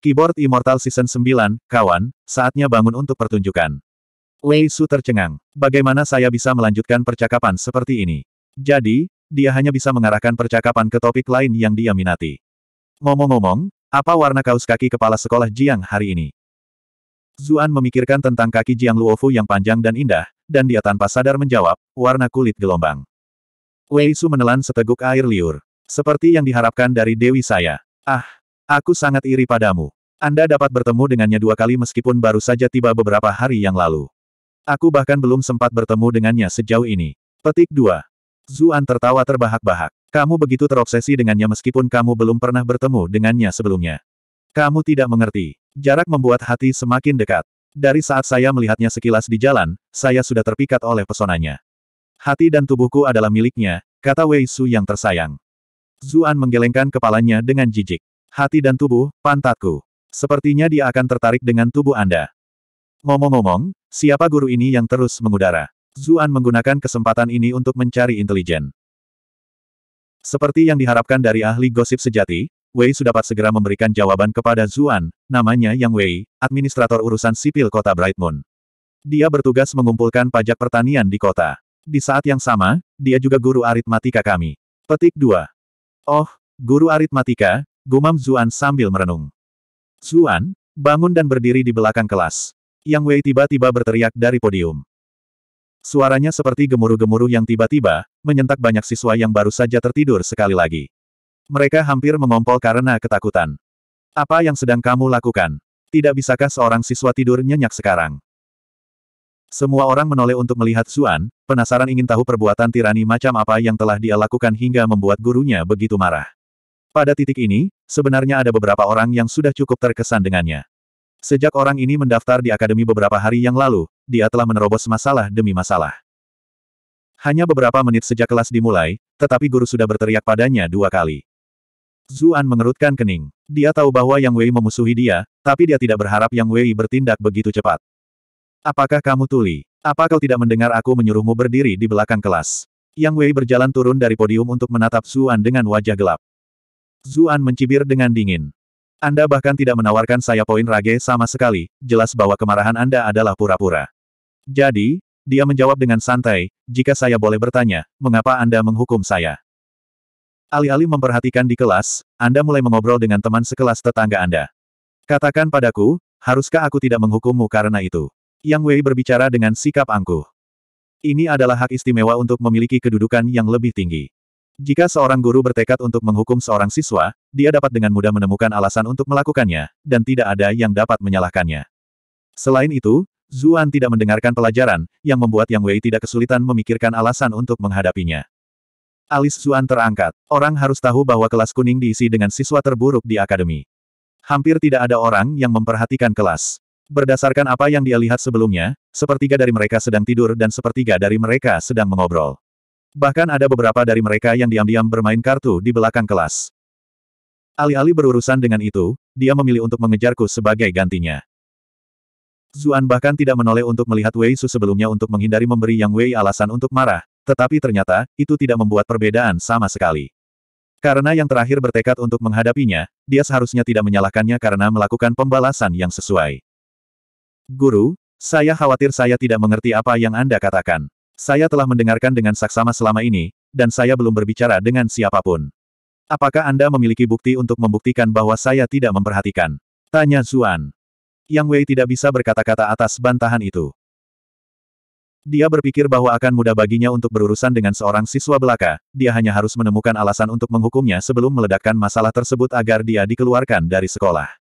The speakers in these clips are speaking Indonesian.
Keyboard Immortal Season 9, kawan, saatnya bangun untuk pertunjukan. Wei Su tercengang. Bagaimana saya bisa melanjutkan percakapan seperti ini? Jadi, dia hanya bisa mengarahkan percakapan ke topik lain yang dia minati. Ngomong-ngomong, apa warna kaos kaki kepala sekolah Jiang hari ini? Zuan memikirkan tentang kaki Jiang Luofu yang panjang dan indah, dan dia tanpa sadar menjawab, warna kulit gelombang. Wei Su menelan seteguk air liur. Seperti yang diharapkan dari Dewi saya. Ah, Aku sangat iri padamu. Anda dapat bertemu dengannya dua kali meskipun baru saja tiba beberapa hari yang lalu. Aku bahkan belum sempat bertemu dengannya sejauh ini. Petik 2. Zuan tertawa terbahak-bahak. Kamu begitu terobsesi dengannya meskipun kamu belum pernah bertemu dengannya sebelumnya. Kamu tidak mengerti. Jarak membuat hati semakin dekat. Dari saat saya melihatnya sekilas di jalan, saya sudah terpikat oleh pesonanya. Hati dan tubuhku adalah miliknya, kata Wei Su yang tersayang. Zuan menggelengkan kepalanya dengan jijik. Hati dan tubuh, pantatku. Sepertinya dia akan tertarik dengan tubuh Anda. Ngomong-ngomong, siapa guru ini yang terus mengudara? Zuan menggunakan kesempatan ini untuk mencari intelijen. Seperti yang diharapkan dari ahli gosip sejati, Wei sudah dapat segera memberikan jawaban kepada Zuan, namanya Yang Wei, administrator urusan sipil kota Bright Moon. Dia bertugas mengumpulkan pajak pertanian di kota. Di saat yang sama, dia juga guru aritmatika kami. Petik 2. Oh, guru aritmatika, Gumam Zuan sambil merenung. Zuan, bangun dan berdiri di belakang kelas. Yang Wei tiba-tiba berteriak dari podium. Suaranya seperti gemuruh-gemuruh yang tiba-tiba, menyentak banyak siswa yang baru saja tertidur sekali lagi. Mereka hampir mengompol karena ketakutan. Apa yang sedang kamu lakukan? Tidak bisakah seorang siswa tidur nyenyak sekarang? Semua orang menoleh untuk melihat Zuan, penasaran ingin tahu perbuatan tirani macam apa yang telah dia lakukan hingga membuat gurunya begitu marah. Pada titik ini, sebenarnya ada beberapa orang yang sudah cukup terkesan dengannya. Sejak orang ini mendaftar di akademi beberapa hari yang lalu, dia telah menerobos masalah demi masalah. Hanya beberapa menit sejak kelas dimulai, tetapi guru sudah berteriak padanya dua kali. Zuan mengerutkan kening. Dia tahu bahwa Yang Wei memusuhi dia, tapi dia tidak berharap Yang Wei bertindak begitu cepat. Apakah kamu tuli? Apa kau tidak mendengar aku menyuruhmu berdiri di belakang kelas? Yang Wei berjalan turun dari podium untuk menatap Zuan dengan wajah gelap. Zuan mencibir dengan dingin. Anda bahkan tidak menawarkan saya poin rage sama sekali, jelas bahwa kemarahan Anda adalah pura-pura. Jadi, dia menjawab dengan santai, jika saya boleh bertanya, mengapa Anda menghukum saya? Alih-alih memperhatikan di kelas, Anda mulai mengobrol dengan teman sekelas tetangga Anda. Katakan padaku, haruskah aku tidak menghukummu karena itu? Yang Wei berbicara dengan sikap angkuh. Ini adalah hak istimewa untuk memiliki kedudukan yang lebih tinggi. Jika seorang guru bertekad untuk menghukum seorang siswa, dia dapat dengan mudah menemukan alasan untuk melakukannya, dan tidak ada yang dapat menyalahkannya. Selain itu, Zuan tidak mendengarkan pelajaran, yang membuat Yang Wei tidak kesulitan memikirkan alasan untuk menghadapinya. Alis Zuan terangkat. Orang harus tahu bahwa kelas kuning diisi dengan siswa terburuk di akademi. Hampir tidak ada orang yang memperhatikan kelas. Berdasarkan apa yang dia lihat sebelumnya, sepertiga dari mereka sedang tidur dan sepertiga dari mereka sedang mengobrol. Bahkan ada beberapa dari mereka yang diam-diam bermain kartu di belakang kelas. Alih-alih berurusan dengan itu, dia memilih untuk mengejarku sebagai gantinya. Zuan bahkan tidak menoleh untuk melihat Wei Su sebelumnya untuk menghindari memberi Yang Wei alasan untuk marah, tetapi ternyata, itu tidak membuat perbedaan sama sekali. Karena yang terakhir bertekad untuk menghadapinya, dia seharusnya tidak menyalahkannya karena melakukan pembalasan yang sesuai. Guru, saya khawatir saya tidak mengerti apa yang Anda katakan. Saya telah mendengarkan dengan saksama selama ini, dan saya belum berbicara dengan siapapun. Apakah Anda memiliki bukti untuk membuktikan bahwa saya tidak memperhatikan? Tanya Zuan. Yang Wei tidak bisa berkata-kata atas bantahan itu. Dia berpikir bahwa akan mudah baginya untuk berurusan dengan seorang siswa belaka, dia hanya harus menemukan alasan untuk menghukumnya sebelum meledakkan masalah tersebut agar dia dikeluarkan dari sekolah.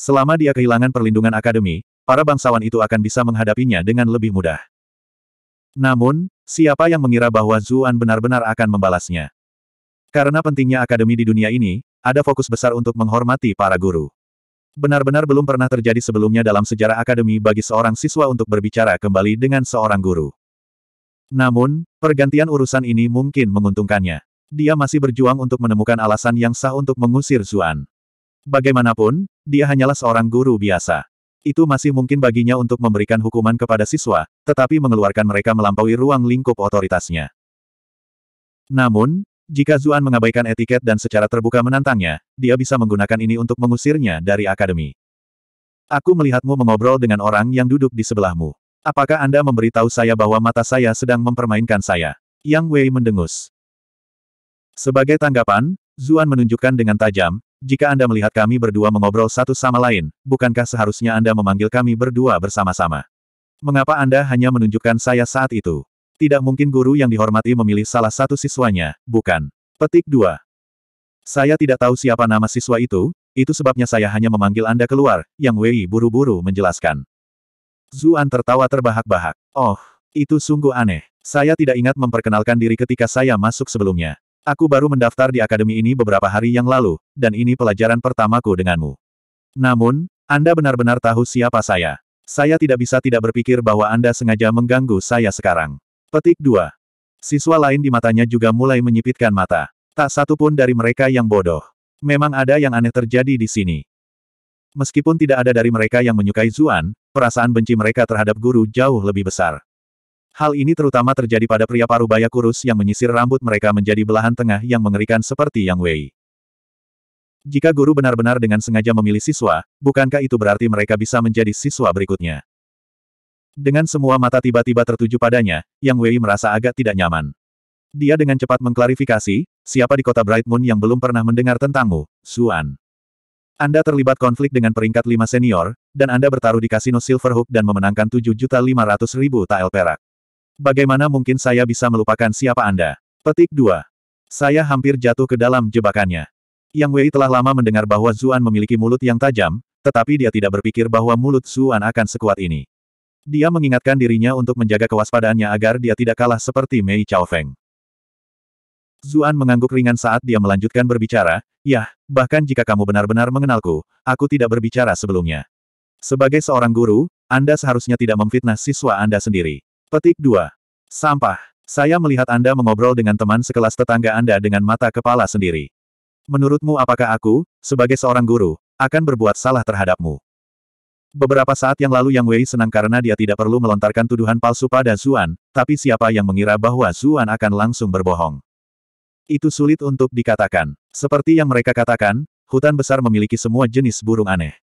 Selama dia kehilangan perlindungan akademi, para bangsawan itu akan bisa menghadapinya dengan lebih mudah. Namun, siapa yang mengira bahwa Zuan benar-benar akan membalasnya? Karena pentingnya akademi di dunia ini, ada fokus besar untuk menghormati para guru. Benar-benar belum pernah terjadi sebelumnya dalam sejarah akademi bagi seorang siswa untuk berbicara kembali dengan seorang guru. Namun, pergantian urusan ini mungkin menguntungkannya. Dia masih berjuang untuk menemukan alasan yang sah untuk mengusir Zuan. Bagaimanapun, dia hanyalah seorang guru biasa. Itu masih mungkin baginya untuk memberikan hukuman kepada siswa, tetapi mengeluarkan mereka melampaui ruang lingkup otoritasnya. Namun, jika Zuan mengabaikan etiket dan secara terbuka menantangnya, dia bisa menggunakan ini untuk mengusirnya dari akademi. Aku melihatmu mengobrol dengan orang yang duduk di sebelahmu. Apakah Anda memberitahu saya bahwa mata saya sedang mempermainkan saya? Yang Wei mendengus. Sebagai tanggapan, Zuan menunjukkan dengan tajam, jika Anda melihat kami berdua mengobrol satu sama lain, bukankah seharusnya Anda memanggil kami berdua bersama-sama? Mengapa Anda hanya menunjukkan saya saat itu? Tidak mungkin guru yang dihormati memilih salah satu siswanya, bukan? Petik 2. Saya tidak tahu siapa nama siswa itu, itu sebabnya saya hanya memanggil Anda keluar, Yang Wei buru-buru menjelaskan. Zuan tertawa terbahak-bahak. Oh, itu sungguh aneh. Saya tidak ingat memperkenalkan diri ketika saya masuk sebelumnya. Aku baru mendaftar di akademi ini beberapa hari yang lalu, dan ini pelajaran pertamaku denganmu. Namun, Anda benar-benar tahu siapa saya. Saya tidak bisa tidak berpikir bahwa Anda sengaja mengganggu saya sekarang. Petik 2. Siswa lain di matanya juga mulai menyipitkan mata. Tak satu pun dari mereka yang bodoh. Memang ada yang aneh terjadi di sini. Meskipun tidak ada dari mereka yang menyukai Zuan, perasaan benci mereka terhadap guru jauh lebih besar. Hal ini terutama terjadi pada pria parubaya kurus yang menyisir rambut mereka menjadi belahan tengah yang mengerikan seperti Yang Wei. Jika guru benar-benar dengan sengaja memilih siswa, bukankah itu berarti mereka bisa menjadi siswa berikutnya? Dengan semua mata tiba-tiba tertuju padanya, Yang Wei merasa agak tidak nyaman. Dia dengan cepat mengklarifikasi, siapa di kota Bright Moon yang belum pernah mendengar tentangmu, Suan? Anda terlibat konflik dengan peringkat lima senior, dan Anda bertaruh di kasino Silverhook dan memenangkan 7.500.000 tael perak. Bagaimana mungkin saya bisa melupakan siapa Anda? Petik 2. Saya hampir jatuh ke dalam jebakannya. Yang Wei telah lama mendengar bahwa Zuan memiliki mulut yang tajam, tetapi dia tidak berpikir bahwa mulut Zuan akan sekuat ini. Dia mengingatkan dirinya untuk menjaga kewaspadaannya agar dia tidak kalah seperti Mei Chao Feng. Zuan mengangguk ringan saat dia melanjutkan berbicara, Yah, bahkan jika kamu benar-benar mengenalku, aku tidak berbicara sebelumnya. Sebagai seorang guru, Anda seharusnya tidak memfitnah siswa Anda sendiri. Petik 2. Sampah. Saya melihat Anda mengobrol dengan teman sekelas tetangga Anda dengan mata kepala sendiri. Menurutmu apakah aku, sebagai seorang guru, akan berbuat salah terhadapmu? Beberapa saat yang lalu Yang Wei senang karena dia tidak perlu melontarkan tuduhan palsu pada Zuan, tapi siapa yang mengira bahwa Zuan akan langsung berbohong? Itu sulit untuk dikatakan. Seperti yang mereka katakan, hutan besar memiliki semua jenis burung aneh.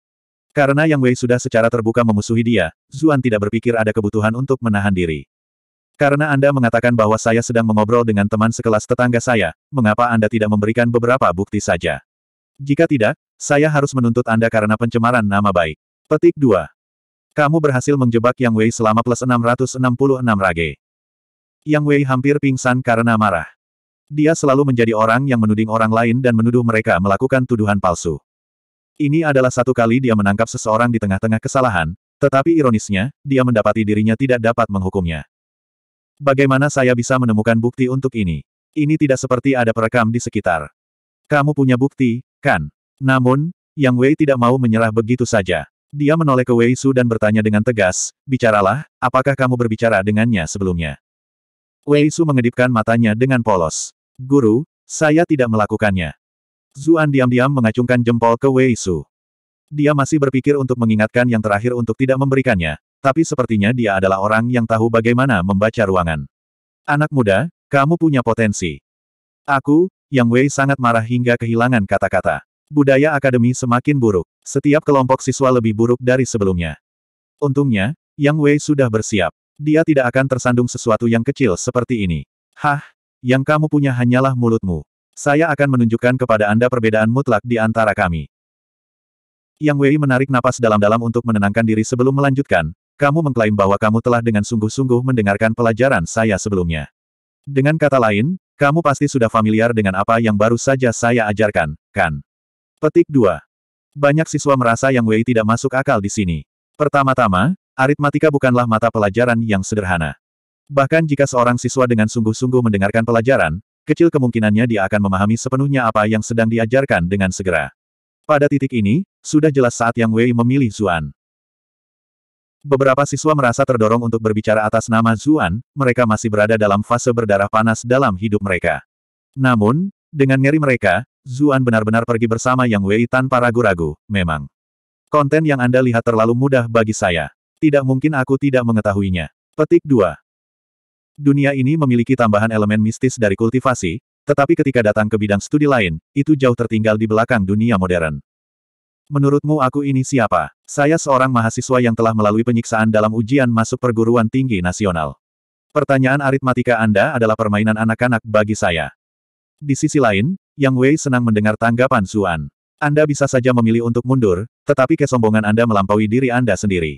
Karena Yang Wei sudah secara terbuka memusuhi dia, Zuan tidak berpikir ada kebutuhan untuk menahan diri. Karena Anda mengatakan bahwa saya sedang mengobrol dengan teman sekelas tetangga saya, mengapa Anda tidak memberikan beberapa bukti saja? Jika tidak, saya harus menuntut Anda karena pencemaran nama baik. Petik 2. Kamu berhasil menjebak Yang Wei selama plus 666 rage. Yang Wei hampir pingsan karena marah. Dia selalu menjadi orang yang menuding orang lain dan menuduh mereka melakukan tuduhan palsu. Ini adalah satu kali dia menangkap seseorang di tengah-tengah kesalahan, tetapi ironisnya, dia mendapati dirinya tidak dapat menghukumnya. Bagaimana saya bisa menemukan bukti untuk ini? Ini tidak seperti ada perekam di sekitar. Kamu punya bukti, kan? Namun, Yang Wei tidak mau menyerah begitu saja. Dia menoleh ke Wei Su dan bertanya dengan tegas, bicaralah, apakah kamu berbicara dengannya sebelumnya? Wei Su mengedipkan matanya dengan polos. Guru, saya tidak melakukannya. Zuan diam-diam mengacungkan jempol ke Wei Su. Dia masih berpikir untuk mengingatkan yang terakhir untuk tidak memberikannya, tapi sepertinya dia adalah orang yang tahu bagaimana membaca ruangan. Anak muda, kamu punya potensi. Aku, Yang Wei sangat marah hingga kehilangan kata-kata. Budaya akademi semakin buruk. Setiap kelompok siswa lebih buruk dari sebelumnya. Untungnya, Yang Wei sudah bersiap. Dia tidak akan tersandung sesuatu yang kecil seperti ini. Hah, yang kamu punya hanyalah mulutmu. Saya akan menunjukkan kepada Anda perbedaan mutlak di antara kami. Yang Wei menarik napas dalam-dalam untuk menenangkan diri sebelum melanjutkan, kamu mengklaim bahwa kamu telah dengan sungguh-sungguh mendengarkan pelajaran saya sebelumnya. Dengan kata lain, kamu pasti sudah familiar dengan apa yang baru saja saya ajarkan, kan? Petik 2. Banyak siswa merasa Yang Wei tidak masuk akal di sini. Pertama-tama, aritmatika bukanlah mata pelajaran yang sederhana. Bahkan jika seorang siswa dengan sungguh-sungguh mendengarkan pelajaran, Kecil kemungkinannya dia akan memahami sepenuhnya apa yang sedang diajarkan dengan segera. Pada titik ini, sudah jelas saat yang Wei memilih Zuan. Beberapa siswa merasa terdorong untuk berbicara atas nama Zuan, mereka masih berada dalam fase berdarah panas dalam hidup mereka. Namun, dengan ngeri mereka, Zuan benar-benar pergi bersama Yang Wei tanpa ragu-ragu, memang. Konten yang Anda lihat terlalu mudah bagi saya. Tidak mungkin aku tidak mengetahuinya. Petik 2. Dunia ini memiliki tambahan elemen mistis dari kultivasi, tetapi ketika datang ke bidang studi lain, itu jauh tertinggal di belakang dunia modern. Menurutmu aku ini siapa? Saya seorang mahasiswa yang telah melalui penyiksaan dalam ujian masuk perguruan tinggi nasional. Pertanyaan aritmatika Anda adalah permainan anak-anak bagi saya. Di sisi lain, Yang Wei senang mendengar tanggapan Suan. Anda bisa saja memilih untuk mundur, tetapi kesombongan Anda melampaui diri Anda sendiri.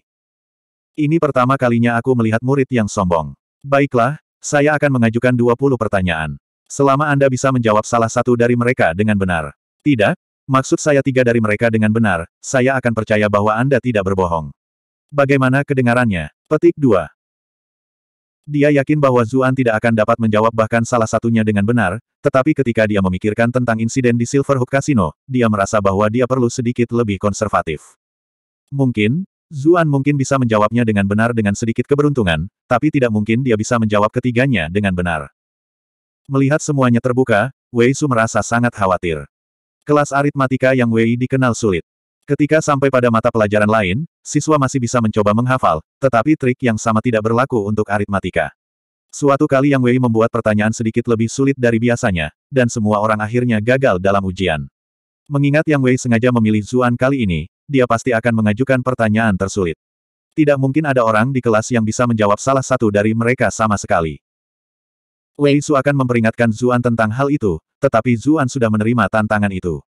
Ini pertama kalinya aku melihat murid yang sombong. Baiklah, saya akan mengajukan 20 pertanyaan. Selama Anda bisa menjawab salah satu dari mereka dengan benar. Tidak, maksud saya tiga dari mereka dengan benar, saya akan percaya bahwa Anda tidak berbohong. Bagaimana kedengarannya? Petik 2. Dia yakin bahwa Zuan tidak akan dapat menjawab bahkan salah satunya dengan benar, tetapi ketika dia memikirkan tentang insiden di Silverhook Casino, dia merasa bahwa dia perlu sedikit lebih konservatif. Mungkin, Zuan mungkin bisa menjawabnya dengan benar dengan sedikit keberuntungan, tapi tidak mungkin dia bisa menjawab ketiganya dengan benar. Melihat semuanya terbuka, Wei Su merasa sangat khawatir. Kelas aritmatika yang Wei dikenal sulit. Ketika sampai pada mata pelajaran lain, siswa masih bisa mencoba menghafal, tetapi trik yang sama tidak berlaku untuk aritmatika. Suatu kali yang Wei membuat pertanyaan sedikit lebih sulit dari biasanya, dan semua orang akhirnya gagal dalam ujian. Mengingat Yang Wei sengaja memilih Zuan kali ini, dia pasti akan mengajukan pertanyaan tersulit. Tidak mungkin ada orang di kelas yang bisa menjawab salah satu dari mereka sama sekali. Wei Su akan memperingatkan Zuan tentang hal itu, tetapi Zuan sudah menerima tantangan itu.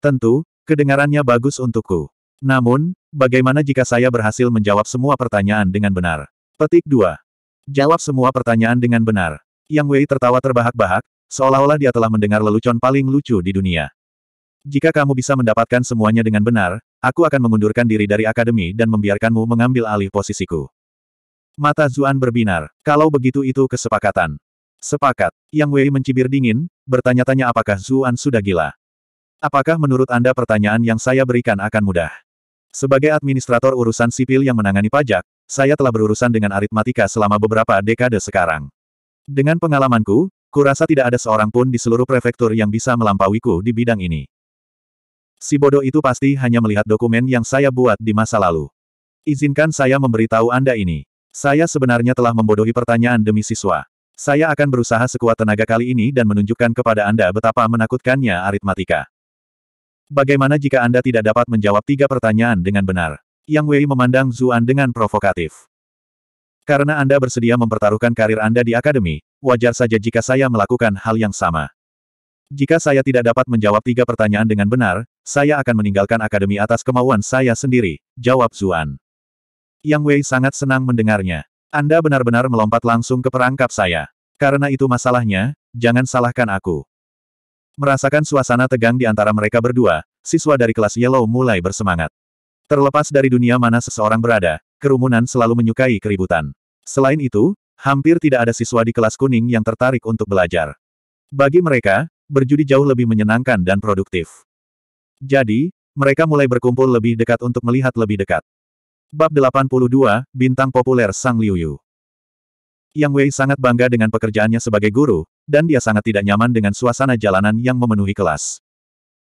Tentu, kedengarannya bagus untukku. Namun, bagaimana jika saya berhasil menjawab semua pertanyaan dengan benar? Petik 2. Jawab semua pertanyaan dengan benar. Yang Wei tertawa terbahak-bahak, seolah-olah dia telah mendengar lelucon paling lucu di dunia. Jika kamu bisa mendapatkan semuanya dengan benar, Aku akan mengundurkan diri dari akademi dan membiarkanmu mengambil alih posisiku. Mata Zuan berbinar. Kalau begitu itu kesepakatan. Sepakat. Yang Wei mencibir dingin, bertanya-tanya apakah Zuan sudah gila. Apakah menurut Anda pertanyaan yang saya berikan akan mudah? Sebagai administrator urusan sipil yang menangani pajak, saya telah berurusan dengan aritmatika selama beberapa dekade sekarang. Dengan pengalamanku, kurasa tidak ada seorang pun di seluruh prefektur yang bisa melampauiku di bidang ini. Si bodoh itu pasti hanya melihat dokumen yang saya buat di masa lalu. Izinkan saya memberitahu Anda ini. Saya sebenarnya telah membodohi pertanyaan demi siswa. Saya akan berusaha sekuat tenaga kali ini dan menunjukkan kepada Anda betapa menakutkannya aritmatika. Bagaimana jika Anda tidak dapat menjawab tiga pertanyaan dengan benar? Yang Wei memandang Zuan dengan provokatif. Karena Anda bersedia mempertaruhkan karir Anda di akademi, wajar saja jika saya melakukan hal yang sama. Jika saya tidak dapat menjawab tiga pertanyaan dengan benar, saya akan meninggalkan akademi atas kemauan saya sendiri, jawab Zuan. Yang Wei sangat senang mendengarnya. Anda benar-benar melompat langsung ke perangkap saya. Karena itu masalahnya, jangan salahkan aku. Merasakan suasana tegang di antara mereka berdua, siswa dari kelas Yellow mulai bersemangat. Terlepas dari dunia mana seseorang berada, kerumunan selalu menyukai keributan. Selain itu, hampir tidak ada siswa di kelas kuning yang tertarik untuk belajar. Bagi mereka, berjudi jauh lebih menyenangkan dan produktif. Jadi, mereka mulai berkumpul lebih dekat untuk melihat lebih dekat. Bab 82, Bintang Populer Sang Liuyu. Yang Wei sangat bangga dengan pekerjaannya sebagai guru, dan dia sangat tidak nyaman dengan suasana jalanan yang memenuhi kelas.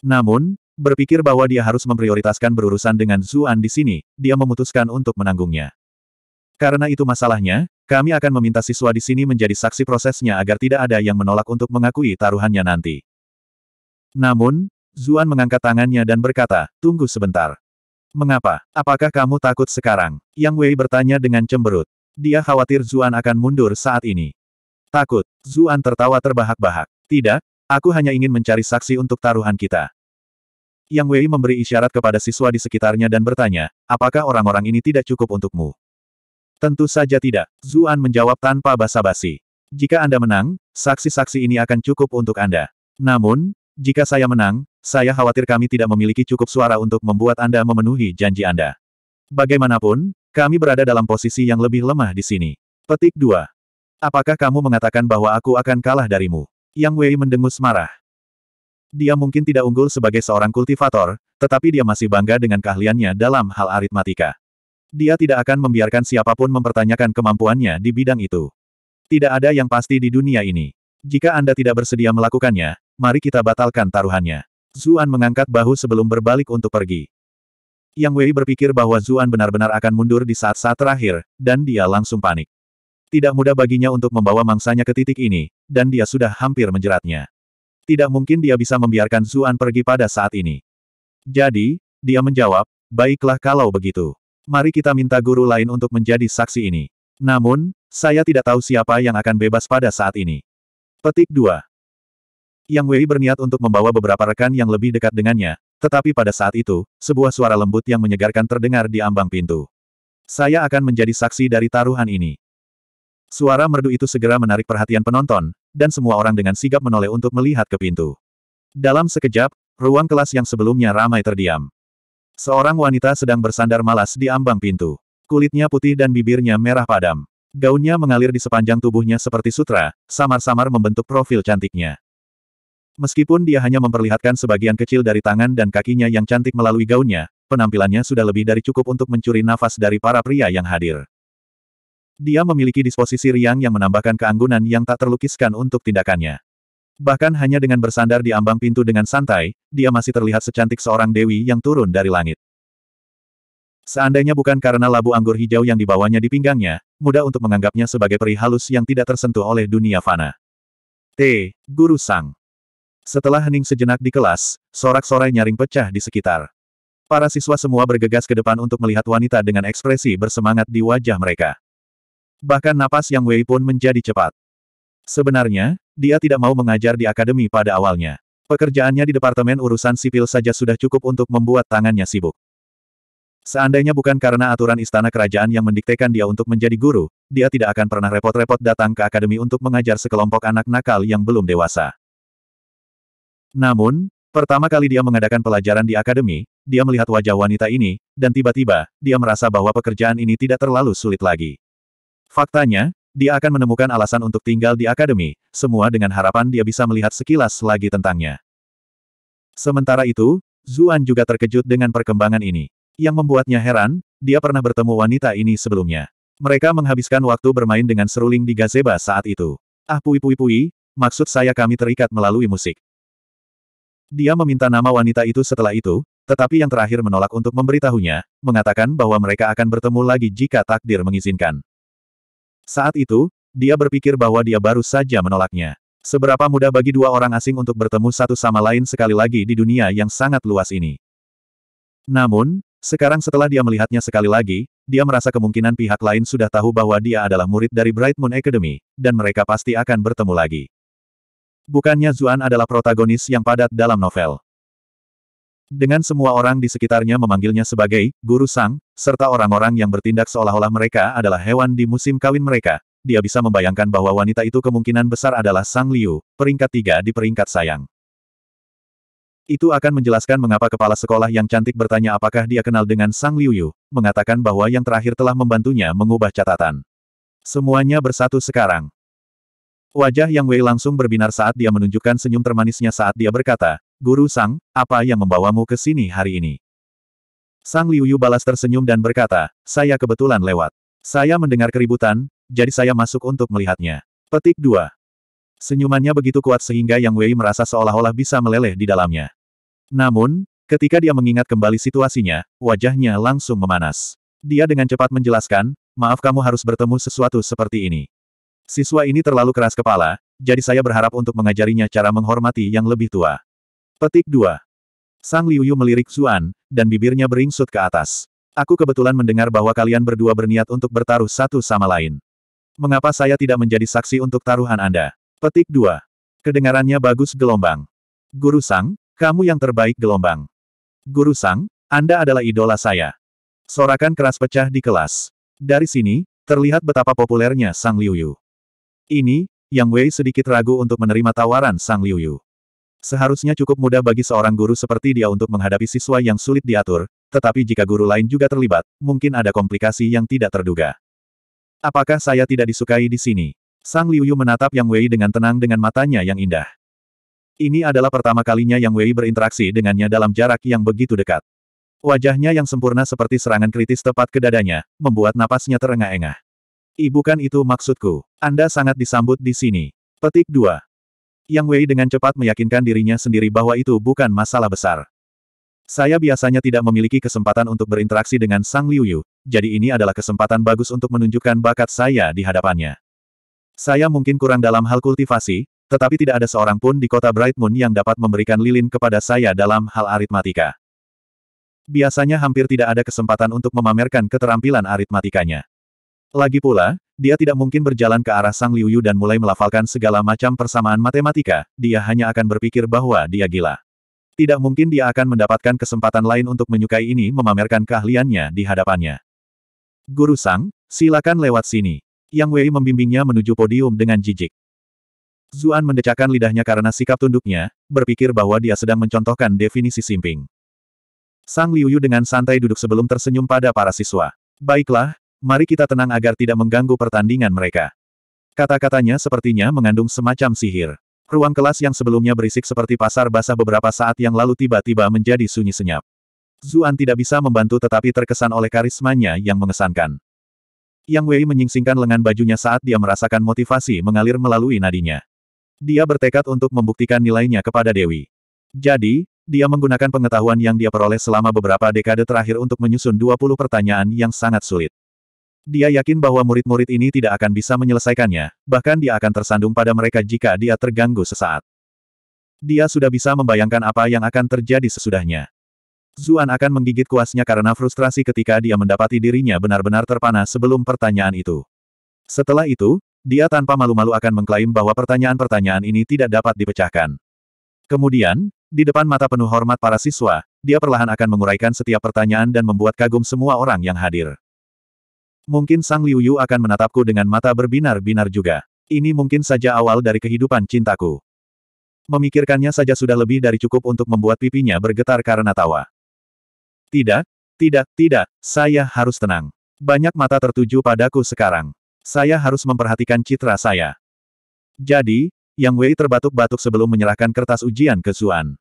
Namun, berpikir bahwa dia harus memprioritaskan berurusan dengan Zuan di sini, dia memutuskan untuk menanggungnya. Karena itu masalahnya, kami akan meminta siswa di sini menjadi saksi prosesnya agar tidak ada yang menolak untuk mengakui taruhannya nanti. Namun, Zuan mengangkat tangannya dan berkata, tunggu sebentar. Mengapa? Apakah kamu takut sekarang? Yang Wei bertanya dengan cemberut. Dia khawatir Zuan akan mundur saat ini. Takut. Zuan tertawa terbahak-bahak. Tidak, aku hanya ingin mencari saksi untuk taruhan kita. Yang Wei memberi isyarat kepada siswa di sekitarnya dan bertanya, apakah orang-orang ini tidak cukup untukmu? Tentu saja tidak, Zuan menjawab tanpa basa-basi. Jika Anda menang, saksi-saksi ini akan cukup untuk Anda. Namun, jika saya menang, saya khawatir kami tidak memiliki cukup suara untuk membuat Anda memenuhi janji Anda. Bagaimanapun, kami berada dalam posisi yang lebih lemah di sini. Petik 2. Apakah kamu mengatakan bahwa aku akan kalah darimu? Yang Wei mendengus marah. Dia mungkin tidak unggul sebagai seorang kultivator, tetapi dia masih bangga dengan keahliannya dalam hal aritmatika. Dia tidak akan membiarkan siapapun mempertanyakan kemampuannya di bidang itu. Tidak ada yang pasti di dunia ini. Jika Anda tidak bersedia melakukannya, mari kita batalkan taruhannya. Zuan mengangkat bahu sebelum berbalik untuk pergi. Yang Wei berpikir bahwa Zuan benar-benar akan mundur di saat-saat terakhir, dan dia langsung panik. Tidak mudah baginya untuk membawa mangsanya ke titik ini, dan dia sudah hampir menjeratnya. Tidak mungkin dia bisa membiarkan Zuan pergi pada saat ini. Jadi, dia menjawab, baiklah kalau begitu. Mari kita minta guru lain untuk menjadi saksi ini. Namun, saya tidak tahu siapa yang akan bebas pada saat ini. Petik 2. Yang Wei berniat untuk membawa beberapa rekan yang lebih dekat dengannya, tetapi pada saat itu, sebuah suara lembut yang menyegarkan terdengar di ambang pintu. Saya akan menjadi saksi dari taruhan ini. Suara merdu itu segera menarik perhatian penonton, dan semua orang dengan sigap menoleh untuk melihat ke pintu. Dalam sekejap, ruang kelas yang sebelumnya ramai terdiam. Seorang wanita sedang bersandar malas di ambang pintu. Kulitnya putih dan bibirnya merah padam. Gaunnya mengalir di sepanjang tubuhnya seperti sutra, samar-samar membentuk profil cantiknya. Meskipun dia hanya memperlihatkan sebagian kecil dari tangan dan kakinya yang cantik melalui gaunnya, penampilannya sudah lebih dari cukup untuk mencuri nafas dari para pria yang hadir. Dia memiliki disposisi riang yang menambahkan keanggunan yang tak terlukiskan untuk tindakannya. Bahkan hanya dengan bersandar di ambang pintu dengan santai, dia masih terlihat secantik seorang dewi yang turun dari langit. Seandainya bukan karena labu anggur hijau yang dibawanya di pinggangnya, mudah untuk menganggapnya sebagai peri halus yang tidak tersentuh oleh dunia fana. T. Guru Sang Setelah hening sejenak di kelas, sorak-sorai nyaring pecah di sekitar. Para siswa semua bergegas ke depan untuk melihat wanita dengan ekspresi bersemangat di wajah mereka. Bahkan napas Yang Wei pun menjadi cepat. Sebenarnya, dia tidak mau mengajar di akademi pada awalnya. Pekerjaannya di Departemen Urusan Sipil saja sudah cukup untuk membuat tangannya sibuk. Seandainya bukan karena aturan istana kerajaan yang mendiktekan dia untuk menjadi guru, dia tidak akan pernah repot-repot datang ke akademi untuk mengajar sekelompok anak nakal yang belum dewasa. Namun, pertama kali dia mengadakan pelajaran di akademi, dia melihat wajah wanita ini, dan tiba-tiba, dia merasa bahwa pekerjaan ini tidak terlalu sulit lagi. Faktanya, dia akan menemukan alasan untuk tinggal di akademi, semua dengan harapan dia bisa melihat sekilas lagi tentangnya. Sementara itu, Zuan juga terkejut dengan perkembangan ini. Yang membuatnya heran, dia pernah bertemu wanita ini sebelumnya. Mereka menghabiskan waktu bermain dengan seruling di gazeba saat itu. Ah pui-pui-pui, maksud saya kami terikat melalui musik. Dia meminta nama wanita itu setelah itu, tetapi yang terakhir menolak untuk memberitahunya, mengatakan bahwa mereka akan bertemu lagi jika takdir mengizinkan. Saat itu, dia berpikir bahwa dia baru saja menolaknya. Seberapa mudah bagi dua orang asing untuk bertemu satu sama lain sekali lagi di dunia yang sangat luas ini. Namun, sekarang setelah dia melihatnya sekali lagi, dia merasa kemungkinan pihak lain sudah tahu bahwa dia adalah murid dari Bright Moon Academy, dan mereka pasti akan bertemu lagi. Bukannya Zuan adalah protagonis yang padat dalam novel. Dengan semua orang di sekitarnya memanggilnya sebagai guru sang, serta orang-orang yang bertindak seolah-olah mereka adalah hewan di musim kawin mereka, dia bisa membayangkan bahwa wanita itu kemungkinan besar adalah Sang Liu, peringkat tiga di peringkat sayang. Itu akan menjelaskan mengapa kepala sekolah yang cantik bertanya apakah dia kenal dengan Sang Liu Yu, mengatakan bahwa yang terakhir telah membantunya mengubah catatan. Semuanya bersatu sekarang. Wajah Yang Wei langsung berbinar saat dia menunjukkan senyum termanisnya saat dia berkata, Guru Sang, apa yang membawamu ke sini hari ini? Sang Liuyu balas tersenyum dan berkata, saya kebetulan lewat. Saya mendengar keributan, jadi saya masuk untuk melihatnya. Petik 2. Senyumannya begitu kuat sehingga Yang Wei merasa seolah-olah bisa meleleh di dalamnya. Namun, ketika dia mengingat kembali situasinya, wajahnya langsung memanas. Dia dengan cepat menjelaskan, maaf kamu harus bertemu sesuatu seperti ini. Siswa ini terlalu keras kepala, jadi saya berharap untuk mengajarinya cara menghormati yang lebih tua. Petik 2. Sang Liuyu melirik Zuan, dan bibirnya beringsut ke atas. Aku kebetulan mendengar bahwa kalian berdua berniat untuk bertaruh satu sama lain. Mengapa saya tidak menjadi saksi untuk taruhan Anda? Petik 2. Kedengarannya bagus gelombang. Guru Sang, kamu yang terbaik gelombang. Guru Sang, Anda adalah idola saya. Sorakan keras pecah di kelas. Dari sini, terlihat betapa populernya Sang Liuyu. Ini, Yang Wei sedikit ragu untuk menerima tawaran Sang Liuyu. Seharusnya cukup mudah bagi seorang guru seperti dia untuk menghadapi siswa yang sulit diatur, tetapi jika guru lain juga terlibat, mungkin ada komplikasi yang tidak terduga. Apakah saya tidak disukai di sini? Sang Liuyu menatap Yang Wei dengan tenang dengan matanya yang indah. Ini adalah pertama kalinya Yang Wei berinteraksi dengannya dalam jarak yang begitu dekat. Wajahnya yang sempurna seperti serangan kritis tepat ke dadanya, membuat napasnya terengah-engah. Ibu, kan itu maksudku. Anda sangat disambut di sini. Petik 2. Yang Wei dengan cepat meyakinkan dirinya sendiri bahwa itu bukan masalah besar. Saya biasanya tidak memiliki kesempatan untuk berinteraksi dengan Sang Liuyu, jadi ini adalah kesempatan bagus untuk menunjukkan bakat saya di hadapannya. Saya mungkin kurang dalam hal kultivasi, tetapi tidak ada seorang pun di kota Bright Moon yang dapat memberikan lilin kepada saya dalam hal aritmatika. Biasanya hampir tidak ada kesempatan untuk memamerkan keterampilan aritmatikanya. Lagi pula, dia tidak mungkin berjalan ke arah Sang Liuyu dan mulai melafalkan segala macam persamaan matematika, dia hanya akan berpikir bahwa dia gila. Tidak mungkin dia akan mendapatkan kesempatan lain untuk menyukai ini memamerkan keahliannya di hadapannya. Guru Sang, silakan lewat sini. Yang Wei membimbingnya menuju podium dengan jijik. Zuan mendecakkan lidahnya karena sikap tunduknya, berpikir bahwa dia sedang mencontohkan definisi simping. Sang Liuyu dengan santai duduk sebelum tersenyum pada para siswa. Baiklah, mari kita tenang agar tidak mengganggu pertandingan mereka. Kata-katanya sepertinya mengandung semacam sihir. Ruang kelas yang sebelumnya berisik seperti pasar basah beberapa saat yang lalu tiba-tiba menjadi sunyi senyap. Zuan tidak bisa membantu tetapi terkesan oleh karismanya yang mengesankan. Yang Wei menyingsingkan lengan bajunya saat dia merasakan motivasi mengalir melalui nadinya. Dia bertekad untuk membuktikan nilainya kepada Dewi. Jadi, dia menggunakan pengetahuan yang dia peroleh selama beberapa dekade terakhir untuk menyusun 20 pertanyaan yang sangat sulit. Dia yakin bahwa murid-murid ini tidak akan bisa menyelesaikannya, bahkan dia akan tersandung pada mereka jika dia terganggu sesaat. Dia sudah bisa membayangkan apa yang akan terjadi sesudahnya. Zuan akan menggigit kuasnya karena frustrasi ketika dia mendapati dirinya benar-benar terpana sebelum pertanyaan itu. Setelah itu, dia tanpa malu-malu akan mengklaim bahwa pertanyaan-pertanyaan ini tidak dapat dipecahkan. Kemudian, di depan mata penuh hormat para siswa, dia perlahan akan menguraikan setiap pertanyaan dan membuat kagum semua orang yang hadir. Mungkin Sang Liu Yu akan menatapku dengan mata berbinar-binar juga. Ini mungkin saja awal dari kehidupan cintaku. Memikirkannya saja sudah lebih dari cukup untuk membuat pipinya bergetar karena tawa. Tidak, tidak, tidak, saya harus tenang. Banyak mata tertuju padaku sekarang. Saya harus memperhatikan citra saya. Jadi, Yang Wei terbatuk-batuk sebelum menyerahkan kertas ujian ke Suan.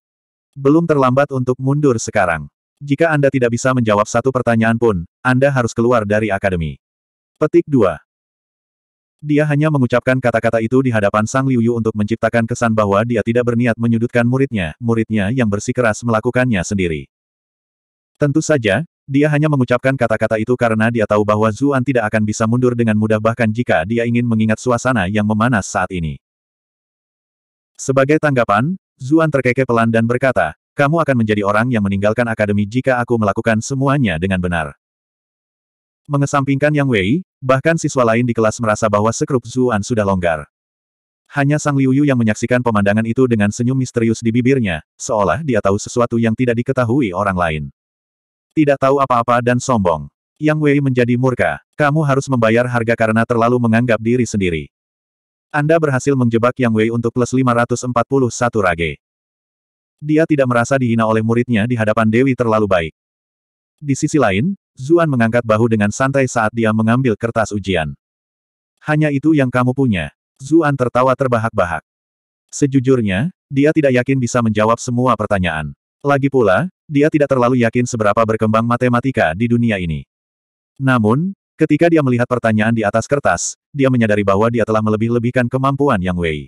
Belum terlambat untuk mundur sekarang. Jika Anda tidak bisa menjawab satu pertanyaan pun, Anda harus keluar dari akademi. Petik 2. Dia hanya mengucapkan kata-kata itu di hadapan Sang Liuyu untuk menciptakan kesan bahwa dia tidak berniat menyudutkan muridnya, muridnya yang bersikeras melakukannya sendiri. Tentu saja, dia hanya mengucapkan kata-kata itu karena dia tahu bahwa Zuan tidak akan bisa mundur dengan mudah bahkan jika dia ingin mengingat suasana yang memanas saat ini. Sebagai tanggapan, Zuan terkekeh pelan dan berkata, kamu akan menjadi orang yang meninggalkan akademi jika aku melakukan semuanya dengan benar. Mengesampingkan Yang Wei, bahkan siswa lain di kelas merasa bahwa sekrup Zuan sudah longgar. Hanya Sang Liuyu yang menyaksikan pemandangan itu dengan senyum misterius di bibirnya, seolah dia tahu sesuatu yang tidak diketahui orang lain. Tidak tahu apa-apa dan sombong. Yang Wei menjadi murka. Kamu harus membayar harga karena terlalu menganggap diri sendiri. Anda berhasil menjebak Yang Wei untuk plus 541 rage. Dia tidak merasa dihina oleh muridnya di hadapan Dewi terlalu baik. Di sisi lain, Zuan mengangkat bahu dengan santai saat dia mengambil kertas ujian. Hanya itu yang kamu punya. Zuan tertawa terbahak-bahak. Sejujurnya, dia tidak yakin bisa menjawab semua pertanyaan. Lagi pula, dia tidak terlalu yakin seberapa berkembang matematika di dunia ini. Namun, ketika dia melihat pertanyaan di atas kertas, dia menyadari bahwa dia telah melebih-lebihkan kemampuan Yang Wei.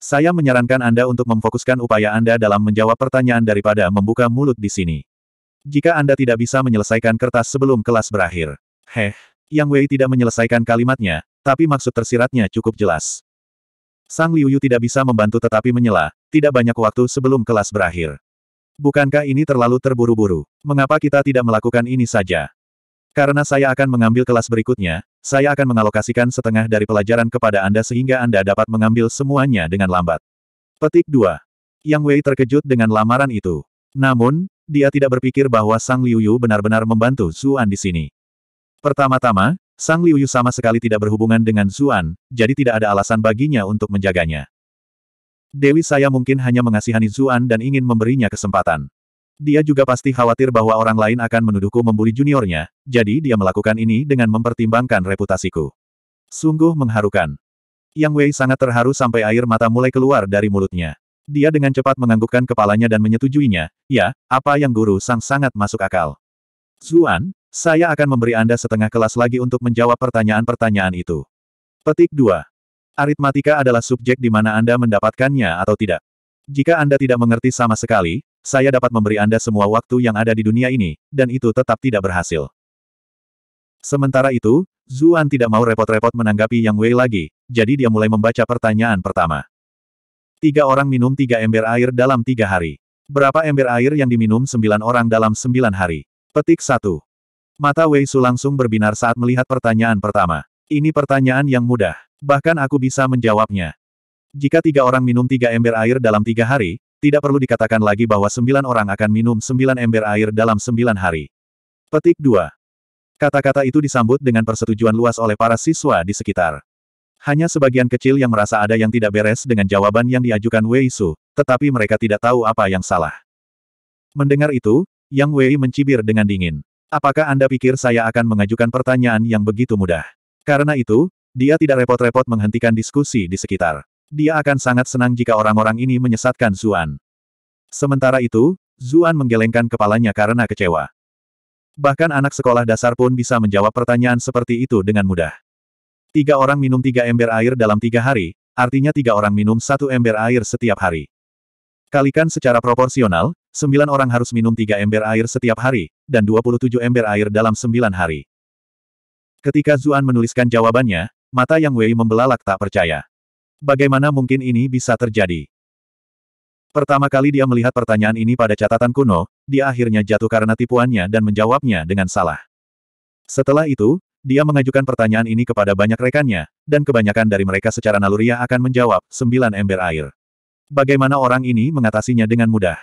Saya menyarankan Anda untuk memfokuskan upaya Anda dalam menjawab pertanyaan daripada membuka mulut di sini. Jika Anda tidak bisa menyelesaikan kertas sebelum kelas berakhir. Heh, Yang Wei tidak menyelesaikan kalimatnya, tapi maksud tersiratnya cukup jelas. Sang Liuyu tidak bisa membantu tetapi menyela, tidak banyak waktu sebelum kelas berakhir. Bukankah ini terlalu terburu-buru? Mengapa kita tidak melakukan ini saja? Karena saya akan mengambil kelas berikutnya, saya akan mengalokasikan setengah dari pelajaran kepada Anda sehingga Anda dapat mengambil semuanya dengan lambat. Petik 2. Yang Wei terkejut dengan lamaran itu. Namun, dia tidak berpikir bahwa Sang Liuyu benar-benar membantu Zuan di sini. Pertama-tama, Sang Liuyu sama sekali tidak berhubungan dengan Zuan, jadi tidak ada alasan baginya untuk menjaganya. Dewi saya mungkin hanya mengasihani Zuan dan ingin memberinya kesempatan. Dia juga pasti khawatir bahwa orang lain akan menuduhku membuli juniornya, jadi dia melakukan ini dengan mempertimbangkan reputasiku. Sungguh mengharukan. Yang Wei sangat terharu sampai air mata mulai keluar dari mulutnya. Dia dengan cepat menganggukkan kepalanya dan menyetujuinya, ya, apa yang guru sang sangat masuk akal. Zuan, saya akan memberi Anda setengah kelas lagi untuk menjawab pertanyaan-pertanyaan itu. Petik 2. Aritmatika adalah subjek di mana Anda mendapatkannya atau tidak. Jika Anda tidak mengerti sama sekali, saya dapat memberi Anda semua waktu yang ada di dunia ini, dan itu tetap tidak berhasil. Sementara itu, Zuan tidak mau repot-repot menanggapi Yang Wei lagi, jadi dia mulai membaca pertanyaan pertama. Tiga orang minum tiga ember air dalam tiga hari. Berapa ember air yang diminum sembilan orang dalam sembilan hari? Petik satu. Mata Wei Su langsung berbinar saat melihat pertanyaan pertama. Ini pertanyaan yang mudah. Bahkan aku bisa menjawabnya. Jika tiga orang minum tiga ember air dalam tiga hari, tidak perlu dikatakan lagi bahwa sembilan orang akan minum sembilan ember air dalam sembilan hari. Petik 2. Kata-kata itu disambut dengan persetujuan luas oleh para siswa di sekitar. Hanya sebagian kecil yang merasa ada yang tidak beres dengan jawaban yang diajukan Wei Su, tetapi mereka tidak tahu apa yang salah. Mendengar itu, Yang Wei mencibir dengan dingin. Apakah Anda pikir saya akan mengajukan pertanyaan yang begitu mudah? Karena itu, dia tidak repot-repot menghentikan diskusi di sekitar. Dia akan sangat senang jika orang-orang ini menyesatkan Zuan. Sementara itu, Zuan menggelengkan kepalanya karena kecewa. Bahkan anak sekolah dasar pun bisa menjawab pertanyaan seperti itu dengan mudah. Tiga orang minum tiga ember air dalam tiga hari, artinya tiga orang minum satu ember air setiap hari. Kalikan secara proporsional, sembilan orang harus minum tiga ember air setiap hari, dan dua puluh tujuh ember air dalam sembilan hari. Ketika Zuan menuliskan jawabannya, mata Yang Wei membelalak tak percaya. Bagaimana mungkin ini bisa terjadi? Pertama kali dia melihat pertanyaan ini pada catatan kuno, dia akhirnya jatuh karena tipuannya dan menjawabnya dengan salah. Setelah itu, dia mengajukan pertanyaan ini kepada banyak rekannya, dan kebanyakan dari mereka secara naluriah akan menjawab, sembilan ember air. Bagaimana orang ini mengatasinya dengan mudah?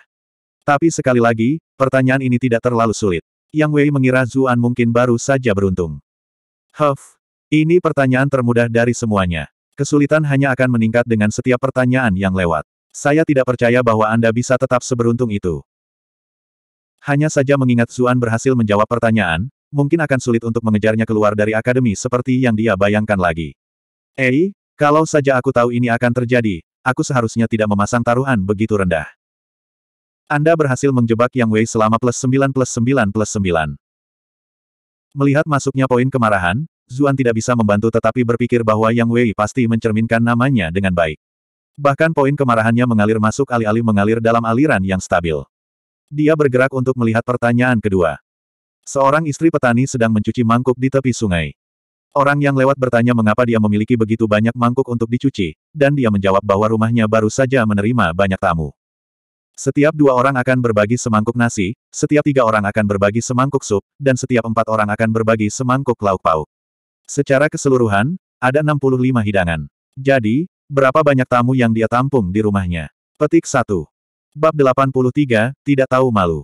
Tapi sekali lagi, pertanyaan ini tidak terlalu sulit. Yang Wei mengira Zuan mungkin baru saja beruntung. Huff, ini pertanyaan termudah dari semuanya. Kesulitan hanya akan meningkat dengan setiap pertanyaan yang lewat. Saya tidak percaya bahwa Anda bisa tetap seberuntung itu. Hanya saja mengingat Zuan berhasil menjawab pertanyaan, mungkin akan sulit untuk mengejarnya keluar dari akademi seperti yang dia bayangkan lagi. Ei, eh, kalau saja aku tahu ini akan terjadi, aku seharusnya tidak memasang taruhan begitu rendah. Anda berhasil menjebak Yang Wei selama plus 9 plus 9 plus 9. Melihat masuknya poin kemarahan, Zuan tidak bisa membantu tetapi berpikir bahwa Yang Wei pasti mencerminkan namanya dengan baik. Bahkan poin kemarahannya mengalir masuk alih-alih mengalir dalam aliran yang stabil. Dia bergerak untuk melihat pertanyaan kedua. Seorang istri petani sedang mencuci mangkuk di tepi sungai. Orang yang lewat bertanya mengapa dia memiliki begitu banyak mangkuk untuk dicuci, dan dia menjawab bahwa rumahnya baru saja menerima banyak tamu. Setiap dua orang akan berbagi semangkuk nasi, setiap tiga orang akan berbagi semangkuk sup, dan setiap empat orang akan berbagi semangkuk lauk pauk. Secara keseluruhan, ada 65 hidangan. Jadi, berapa banyak tamu yang dia tampung di rumahnya? Petik 1. Bab 83, Tidak Tahu Malu.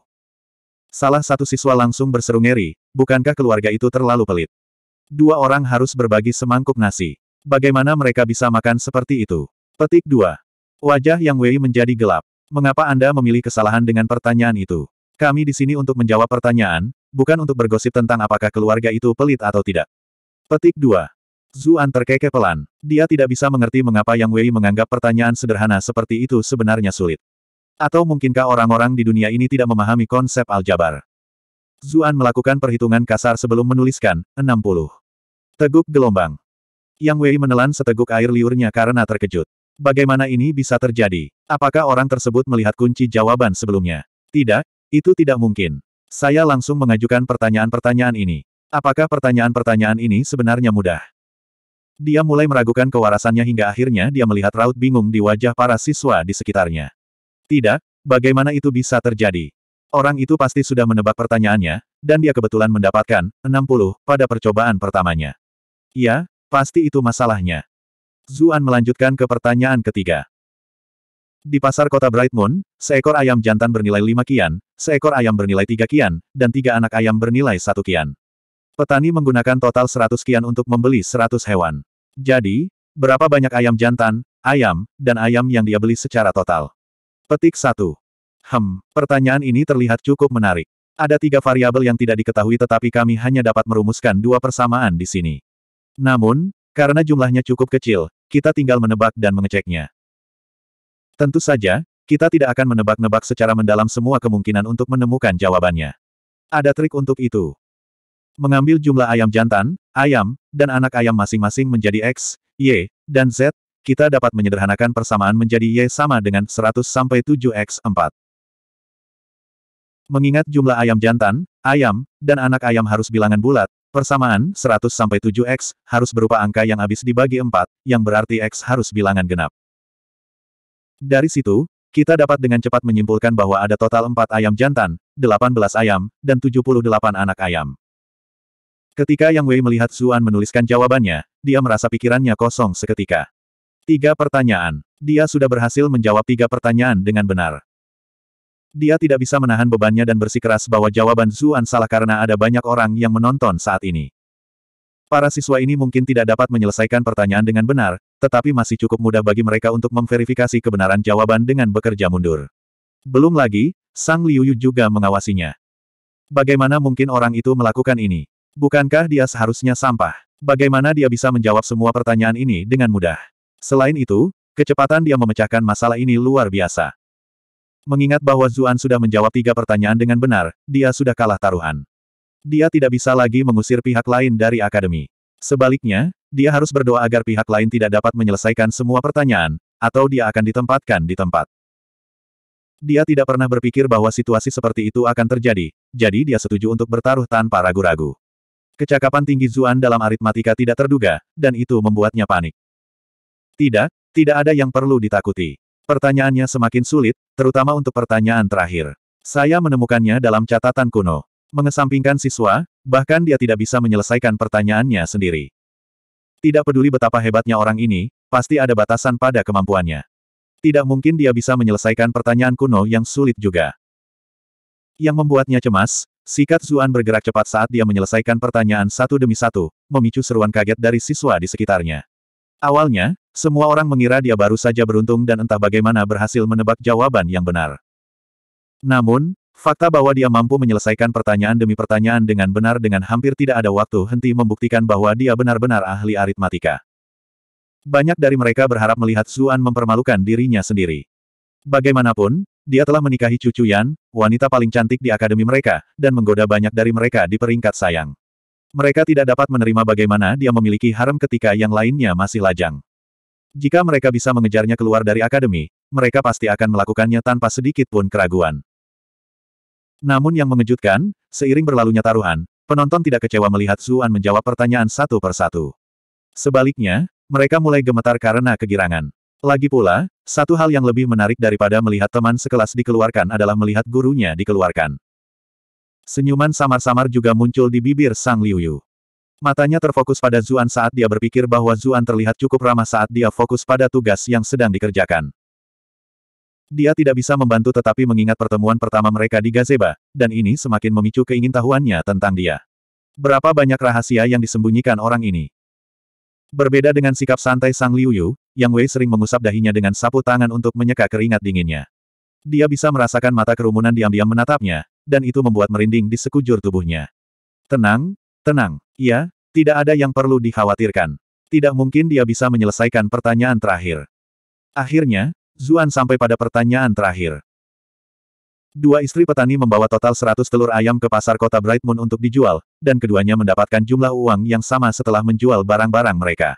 Salah satu siswa langsung berseru ngeri, bukankah keluarga itu terlalu pelit? Dua orang harus berbagi semangkuk nasi. Bagaimana mereka bisa makan seperti itu? Petik 2. Wajah Yang Wei menjadi gelap. Mengapa Anda memilih kesalahan dengan pertanyaan itu? Kami di sini untuk menjawab pertanyaan, bukan untuk bergosip tentang apakah keluarga itu pelit atau tidak. Petik 2. Zuan terkekeh pelan. Dia tidak bisa mengerti mengapa Yang Wei menganggap pertanyaan sederhana seperti itu sebenarnya sulit. Atau mungkinkah orang-orang di dunia ini tidak memahami konsep aljabar? Zuan melakukan perhitungan kasar sebelum menuliskan, 60. Teguk gelombang. Yang Wei menelan seteguk air liurnya karena terkejut. Bagaimana ini bisa terjadi? Apakah orang tersebut melihat kunci jawaban sebelumnya? Tidak, itu tidak mungkin. Saya langsung mengajukan pertanyaan-pertanyaan ini. Apakah pertanyaan-pertanyaan ini sebenarnya mudah? Dia mulai meragukan kewarasannya hingga akhirnya dia melihat raut bingung di wajah para siswa di sekitarnya. Tidak, bagaimana itu bisa terjadi? Orang itu pasti sudah menebak pertanyaannya, dan dia kebetulan mendapatkan 60 pada percobaan pertamanya. Ya, pasti itu masalahnya. Zuan melanjutkan ke pertanyaan ketiga. Di pasar kota Bright Moon, seekor ayam jantan bernilai lima kian, seekor ayam bernilai tiga kian, dan tiga anak ayam bernilai satu kian. Petani menggunakan total 100 kian untuk membeli 100 hewan. Jadi, berapa banyak ayam jantan, ayam, dan ayam yang dia beli secara total? Petik satu. Hem, pertanyaan ini terlihat cukup menarik. Ada tiga variabel yang tidak diketahui tetapi kami hanya dapat merumuskan dua persamaan di sini. Namun, karena jumlahnya cukup kecil, kita tinggal menebak dan mengeceknya. Tentu saja, kita tidak akan menebak-nebak secara mendalam semua kemungkinan untuk menemukan jawabannya. Ada trik untuk itu. Mengambil jumlah ayam jantan, ayam, dan anak ayam masing-masing menjadi X, Y, dan Z, kita dapat menyederhanakan persamaan menjadi Y sama dengan 100-7X4. Mengingat jumlah ayam jantan, ayam, dan anak ayam harus bilangan bulat, persamaan 100-7X harus berupa angka yang habis dibagi 4, yang berarti X harus bilangan genap. Dari situ, kita dapat dengan cepat menyimpulkan bahwa ada total 4 ayam jantan, 18 ayam, dan 78 anak ayam. Ketika Yang Wei melihat Zuan menuliskan jawabannya, dia merasa pikirannya kosong seketika. Tiga pertanyaan. Dia sudah berhasil menjawab tiga pertanyaan dengan benar. Dia tidak bisa menahan bebannya dan bersikeras bahwa jawaban Zuan salah karena ada banyak orang yang menonton saat ini. Para siswa ini mungkin tidak dapat menyelesaikan pertanyaan dengan benar, tetapi masih cukup mudah bagi mereka untuk memverifikasi kebenaran jawaban dengan bekerja mundur. Belum lagi, Sang Liuyu juga mengawasinya. Bagaimana mungkin orang itu melakukan ini? Bukankah dia seharusnya sampah? Bagaimana dia bisa menjawab semua pertanyaan ini dengan mudah? Selain itu, kecepatan dia memecahkan masalah ini luar biasa. Mengingat bahwa Zuan sudah menjawab tiga pertanyaan dengan benar, dia sudah kalah taruhan. Dia tidak bisa lagi mengusir pihak lain dari akademi. Sebaliknya, dia harus berdoa agar pihak lain tidak dapat menyelesaikan semua pertanyaan, atau dia akan ditempatkan di tempat. Dia tidak pernah berpikir bahwa situasi seperti itu akan terjadi, jadi dia setuju untuk bertaruh tanpa ragu-ragu. Kecakapan tinggi Zuan dalam aritmatika tidak terduga, dan itu membuatnya panik. Tidak, tidak ada yang perlu ditakuti. Pertanyaannya semakin sulit, terutama untuk pertanyaan terakhir. Saya menemukannya dalam catatan kuno. Mengesampingkan siswa, bahkan dia tidak bisa menyelesaikan pertanyaannya sendiri. Tidak peduli betapa hebatnya orang ini, pasti ada batasan pada kemampuannya. Tidak mungkin dia bisa menyelesaikan pertanyaan kuno yang sulit juga. Yang membuatnya cemas, Sikat Zuan bergerak cepat saat dia menyelesaikan pertanyaan satu demi satu, memicu seruan kaget dari siswa di sekitarnya. Awalnya, semua orang mengira dia baru saja beruntung dan entah bagaimana berhasil menebak jawaban yang benar. Namun, fakta bahwa dia mampu menyelesaikan pertanyaan demi pertanyaan dengan benar dengan hampir tidak ada waktu henti membuktikan bahwa dia benar-benar ahli aritmatika. Banyak dari mereka berharap melihat Zuan mempermalukan dirinya sendiri. Bagaimanapun, dia telah menikahi Cucu Yan, wanita paling cantik di akademi mereka, dan menggoda banyak dari mereka di peringkat sayang. Mereka tidak dapat menerima bagaimana dia memiliki harem ketika yang lainnya masih lajang. Jika mereka bisa mengejarnya keluar dari akademi, mereka pasti akan melakukannya tanpa sedikit pun keraguan. Namun yang mengejutkan, seiring berlalunya taruhan, penonton tidak kecewa melihat Zuan menjawab pertanyaan satu persatu. Sebaliknya, mereka mulai gemetar karena kegirangan. Lagi pula, satu hal yang lebih menarik daripada melihat teman sekelas dikeluarkan adalah melihat gurunya dikeluarkan. Senyuman samar-samar juga muncul di bibir Sang Liu Yu. Matanya terfokus pada Zuan saat dia berpikir bahwa Zuan terlihat cukup ramah saat dia fokus pada tugas yang sedang dikerjakan. Dia tidak bisa membantu tetapi mengingat pertemuan pertama mereka di gazeba, dan ini semakin memicu keingintahuannya tentang dia. Berapa banyak rahasia yang disembunyikan orang ini? Berbeda dengan sikap santai Sang Liu Yu, Yang Wei sering mengusap dahinya dengan sapu tangan untuk menyeka keringat dinginnya. Dia bisa merasakan mata kerumunan diam-diam menatapnya, dan itu membuat merinding di sekujur tubuhnya. Tenang, tenang, ya, tidak ada yang perlu dikhawatirkan. Tidak mungkin dia bisa menyelesaikan pertanyaan terakhir. Akhirnya, Zuan sampai pada pertanyaan terakhir. Dua istri petani membawa total 100 telur ayam ke pasar kota Bright Moon untuk dijual, dan keduanya mendapatkan jumlah uang yang sama setelah menjual barang-barang mereka.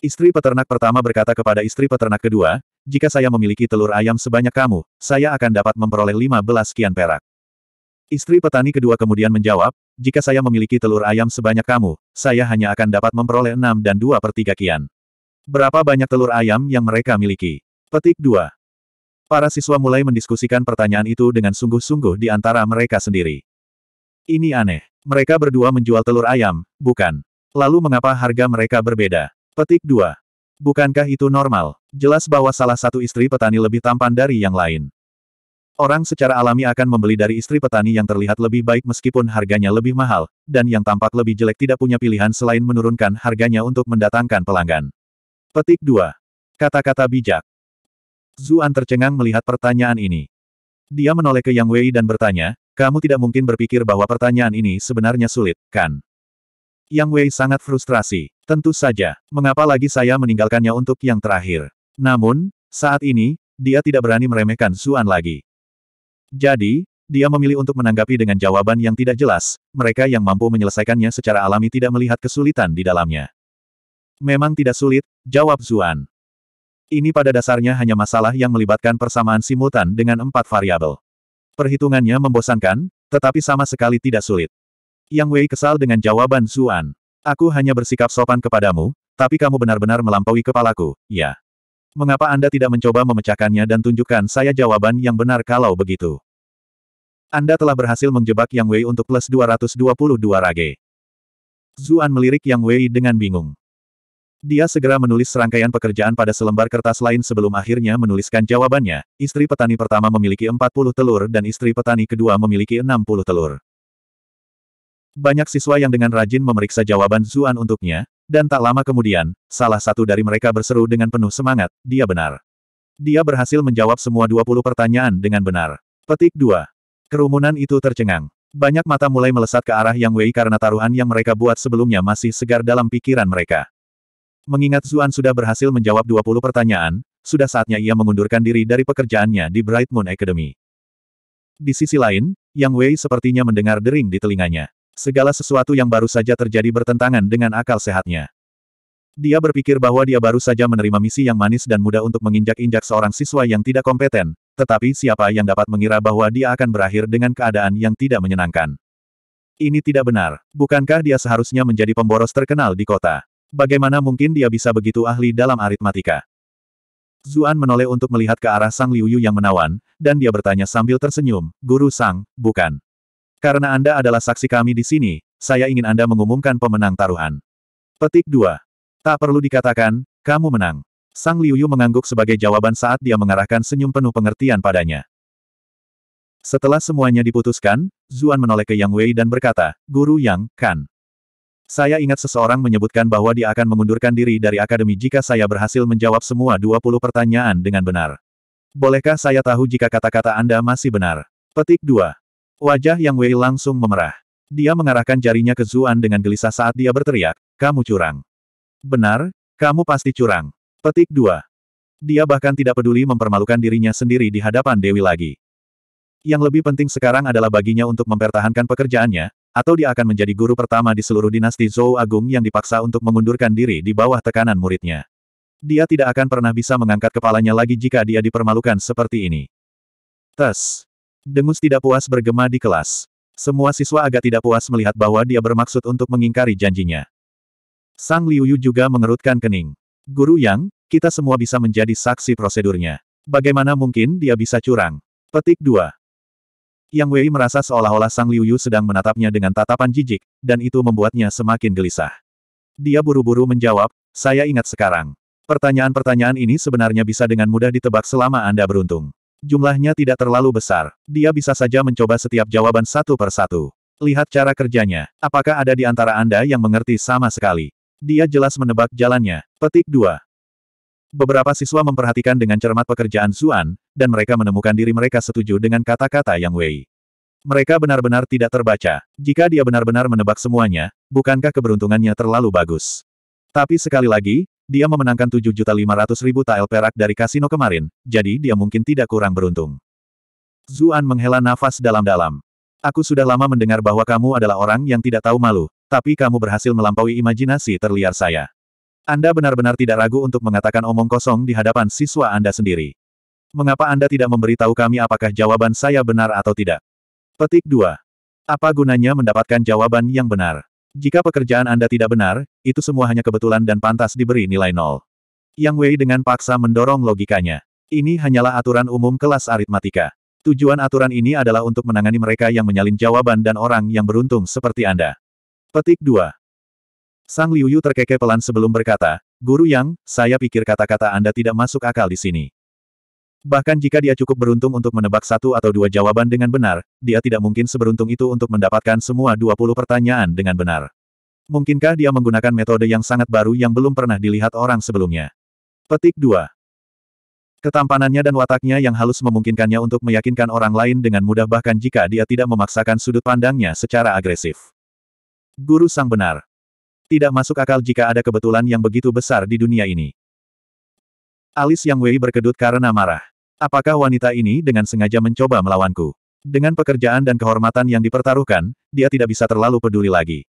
Istri peternak pertama berkata kepada istri peternak kedua, jika saya memiliki telur ayam sebanyak kamu, saya akan dapat memperoleh 15 kian perak. Istri petani kedua kemudian menjawab, jika saya memiliki telur ayam sebanyak kamu, saya hanya akan dapat memperoleh 6 dan 2 per 3 kian. Berapa banyak telur ayam yang mereka miliki? Petik 2. Para siswa mulai mendiskusikan pertanyaan itu dengan sungguh-sungguh di antara mereka sendiri. Ini aneh. Mereka berdua menjual telur ayam, bukan? Lalu mengapa harga mereka berbeda? Petik 2. Bukankah itu normal? Jelas bahwa salah satu istri petani lebih tampan dari yang lain. Orang secara alami akan membeli dari istri petani yang terlihat lebih baik meskipun harganya lebih mahal, dan yang tampak lebih jelek tidak punya pilihan selain menurunkan harganya untuk mendatangkan pelanggan. Petik 2. Kata-kata bijak. Zuan tercengang melihat pertanyaan ini. Dia menoleh ke Yang Wei dan bertanya, kamu tidak mungkin berpikir bahwa pertanyaan ini sebenarnya sulit, kan? Yang Wei sangat frustrasi. Tentu saja, mengapa lagi saya meninggalkannya untuk yang terakhir. Namun, saat ini, dia tidak berani meremehkan Zuan lagi. Jadi, dia memilih untuk menanggapi dengan jawaban yang tidak jelas, mereka yang mampu menyelesaikannya secara alami tidak melihat kesulitan di dalamnya. Memang tidak sulit, jawab Zuan. Ini pada dasarnya hanya masalah yang melibatkan persamaan simultan dengan empat variabel. Perhitungannya membosankan, tetapi sama sekali tidak sulit. Yang Wei kesal dengan jawaban Zuan. Aku hanya bersikap sopan kepadamu, tapi kamu benar-benar melampaui kepalaku, ya. Mengapa Anda tidak mencoba memecahkannya dan tunjukkan saya jawaban yang benar kalau begitu? Anda telah berhasil menjebak Yang Wei untuk plus 222 rage. Zuan melirik Yang Wei dengan bingung. Dia segera menulis serangkaian pekerjaan pada selembar kertas lain sebelum akhirnya menuliskan jawabannya. Istri petani pertama memiliki 40 telur dan istri petani kedua memiliki 60 telur. Banyak siswa yang dengan rajin memeriksa jawaban Zuan untuknya, dan tak lama kemudian, salah satu dari mereka berseru dengan penuh semangat, dia benar. Dia berhasil menjawab semua 20 pertanyaan dengan benar. Petik 2. Kerumunan itu tercengang. Banyak mata mulai melesat ke arah Yang Wei karena taruhan yang mereka buat sebelumnya masih segar dalam pikiran mereka. Mengingat Zuan sudah berhasil menjawab 20 pertanyaan, sudah saatnya ia mengundurkan diri dari pekerjaannya di Bright Moon Academy. Di sisi lain, Yang Wei sepertinya mendengar dering di telinganya. Segala sesuatu yang baru saja terjadi bertentangan dengan akal sehatnya. Dia berpikir bahwa dia baru saja menerima misi yang manis dan mudah untuk menginjak-injak seorang siswa yang tidak kompeten, tetapi siapa yang dapat mengira bahwa dia akan berakhir dengan keadaan yang tidak menyenangkan. Ini tidak benar. Bukankah dia seharusnya menjadi pemboros terkenal di kota? Bagaimana mungkin dia bisa begitu ahli dalam aritmatika? Zuan menoleh untuk melihat ke arah Sang Liuyu yang menawan, dan dia bertanya sambil tersenyum, Guru Sang, bukan. Karena Anda adalah saksi kami di sini, saya ingin Anda mengumumkan pemenang taruhan. Petik 2. Tak perlu dikatakan, kamu menang. Sang Liuyu mengangguk sebagai jawaban saat dia mengarahkan senyum penuh pengertian padanya. Setelah semuanya diputuskan, Zuan menoleh ke Yang Wei dan berkata, Guru Yang, kan. Saya ingat seseorang menyebutkan bahwa dia akan mengundurkan diri dari akademi jika saya berhasil menjawab semua 20 pertanyaan dengan benar. Bolehkah saya tahu jika kata-kata Anda masih benar? Petik 2. Wajah Yang Wei langsung memerah. Dia mengarahkan jarinya ke Zuan dengan gelisah saat dia berteriak, kamu curang. Benar, kamu pasti curang. Petik 2. Dia bahkan tidak peduli mempermalukan dirinya sendiri di hadapan Dewi lagi. Yang lebih penting sekarang adalah baginya untuk mempertahankan pekerjaannya, atau dia akan menjadi guru pertama di seluruh dinasti Zhou Agung yang dipaksa untuk mengundurkan diri di bawah tekanan muridnya. Dia tidak akan pernah bisa mengangkat kepalanya lagi jika dia dipermalukan seperti ini. Tes. Dengus tidak puas bergema di kelas. Semua siswa agak tidak puas melihat bahwa dia bermaksud untuk mengingkari janjinya. Sang Liuyu juga mengerutkan kening. Guru Yang, kita semua bisa menjadi saksi prosedurnya. Bagaimana mungkin dia bisa curang? Petik 2. Yang Wei merasa seolah-olah Sang Liuyu sedang menatapnya dengan tatapan jijik, dan itu membuatnya semakin gelisah. Dia buru-buru menjawab, saya ingat sekarang. Pertanyaan-pertanyaan ini sebenarnya bisa dengan mudah ditebak selama Anda beruntung. Jumlahnya tidak terlalu besar. Dia bisa saja mencoba setiap jawaban satu per satu. Lihat cara kerjanya. Apakah ada di antara Anda yang mengerti sama sekali? Dia jelas menebak jalannya. Petik 2. Beberapa siswa memperhatikan dengan cermat pekerjaan Zuan, dan mereka menemukan diri mereka setuju dengan kata-kata Yang Wei. Mereka benar-benar tidak terbaca. Jika dia benar-benar menebak semuanya, bukankah keberuntungannya terlalu bagus? Tapi sekali lagi, dia memenangkan 7.500.000 tael perak dari kasino kemarin, jadi dia mungkin tidak kurang beruntung. Zuan menghela nafas dalam-dalam. Aku sudah lama mendengar bahwa kamu adalah orang yang tidak tahu malu, tapi kamu berhasil melampaui imajinasi terliar saya. Anda benar-benar tidak ragu untuk mengatakan omong kosong di hadapan siswa Anda sendiri. Mengapa Anda tidak memberitahu kami apakah jawaban saya benar atau tidak? Petik 2. Apa gunanya mendapatkan jawaban yang benar? Jika pekerjaan Anda tidak benar, itu semua hanya kebetulan dan pantas diberi nilai nol. Yang Wei dengan paksa mendorong logikanya. Ini hanyalah aturan umum kelas aritmatika. Tujuan aturan ini adalah untuk menangani mereka yang menyalin jawaban dan orang yang beruntung seperti Anda. Petik 2. Sang Liuyu terkekeh pelan sebelum berkata, Guru Yang, saya pikir kata-kata Anda tidak masuk akal di sini. Bahkan jika dia cukup beruntung untuk menebak satu atau dua jawaban dengan benar, dia tidak mungkin seberuntung itu untuk mendapatkan semua 20 pertanyaan dengan benar. Mungkinkah dia menggunakan metode yang sangat baru yang belum pernah dilihat orang sebelumnya? Petik 2. Ketampanannya dan wataknya yang halus memungkinkannya untuk meyakinkan orang lain dengan mudah bahkan jika dia tidak memaksakan sudut pandangnya secara agresif. Guru Sang Benar. Tidak masuk akal jika ada kebetulan yang begitu besar di dunia ini. Alis Yang Wei berkedut karena marah. Apakah wanita ini dengan sengaja mencoba melawanku? Dengan pekerjaan dan kehormatan yang dipertaruhkan, dia tidak bisa terlalu peduli lagi.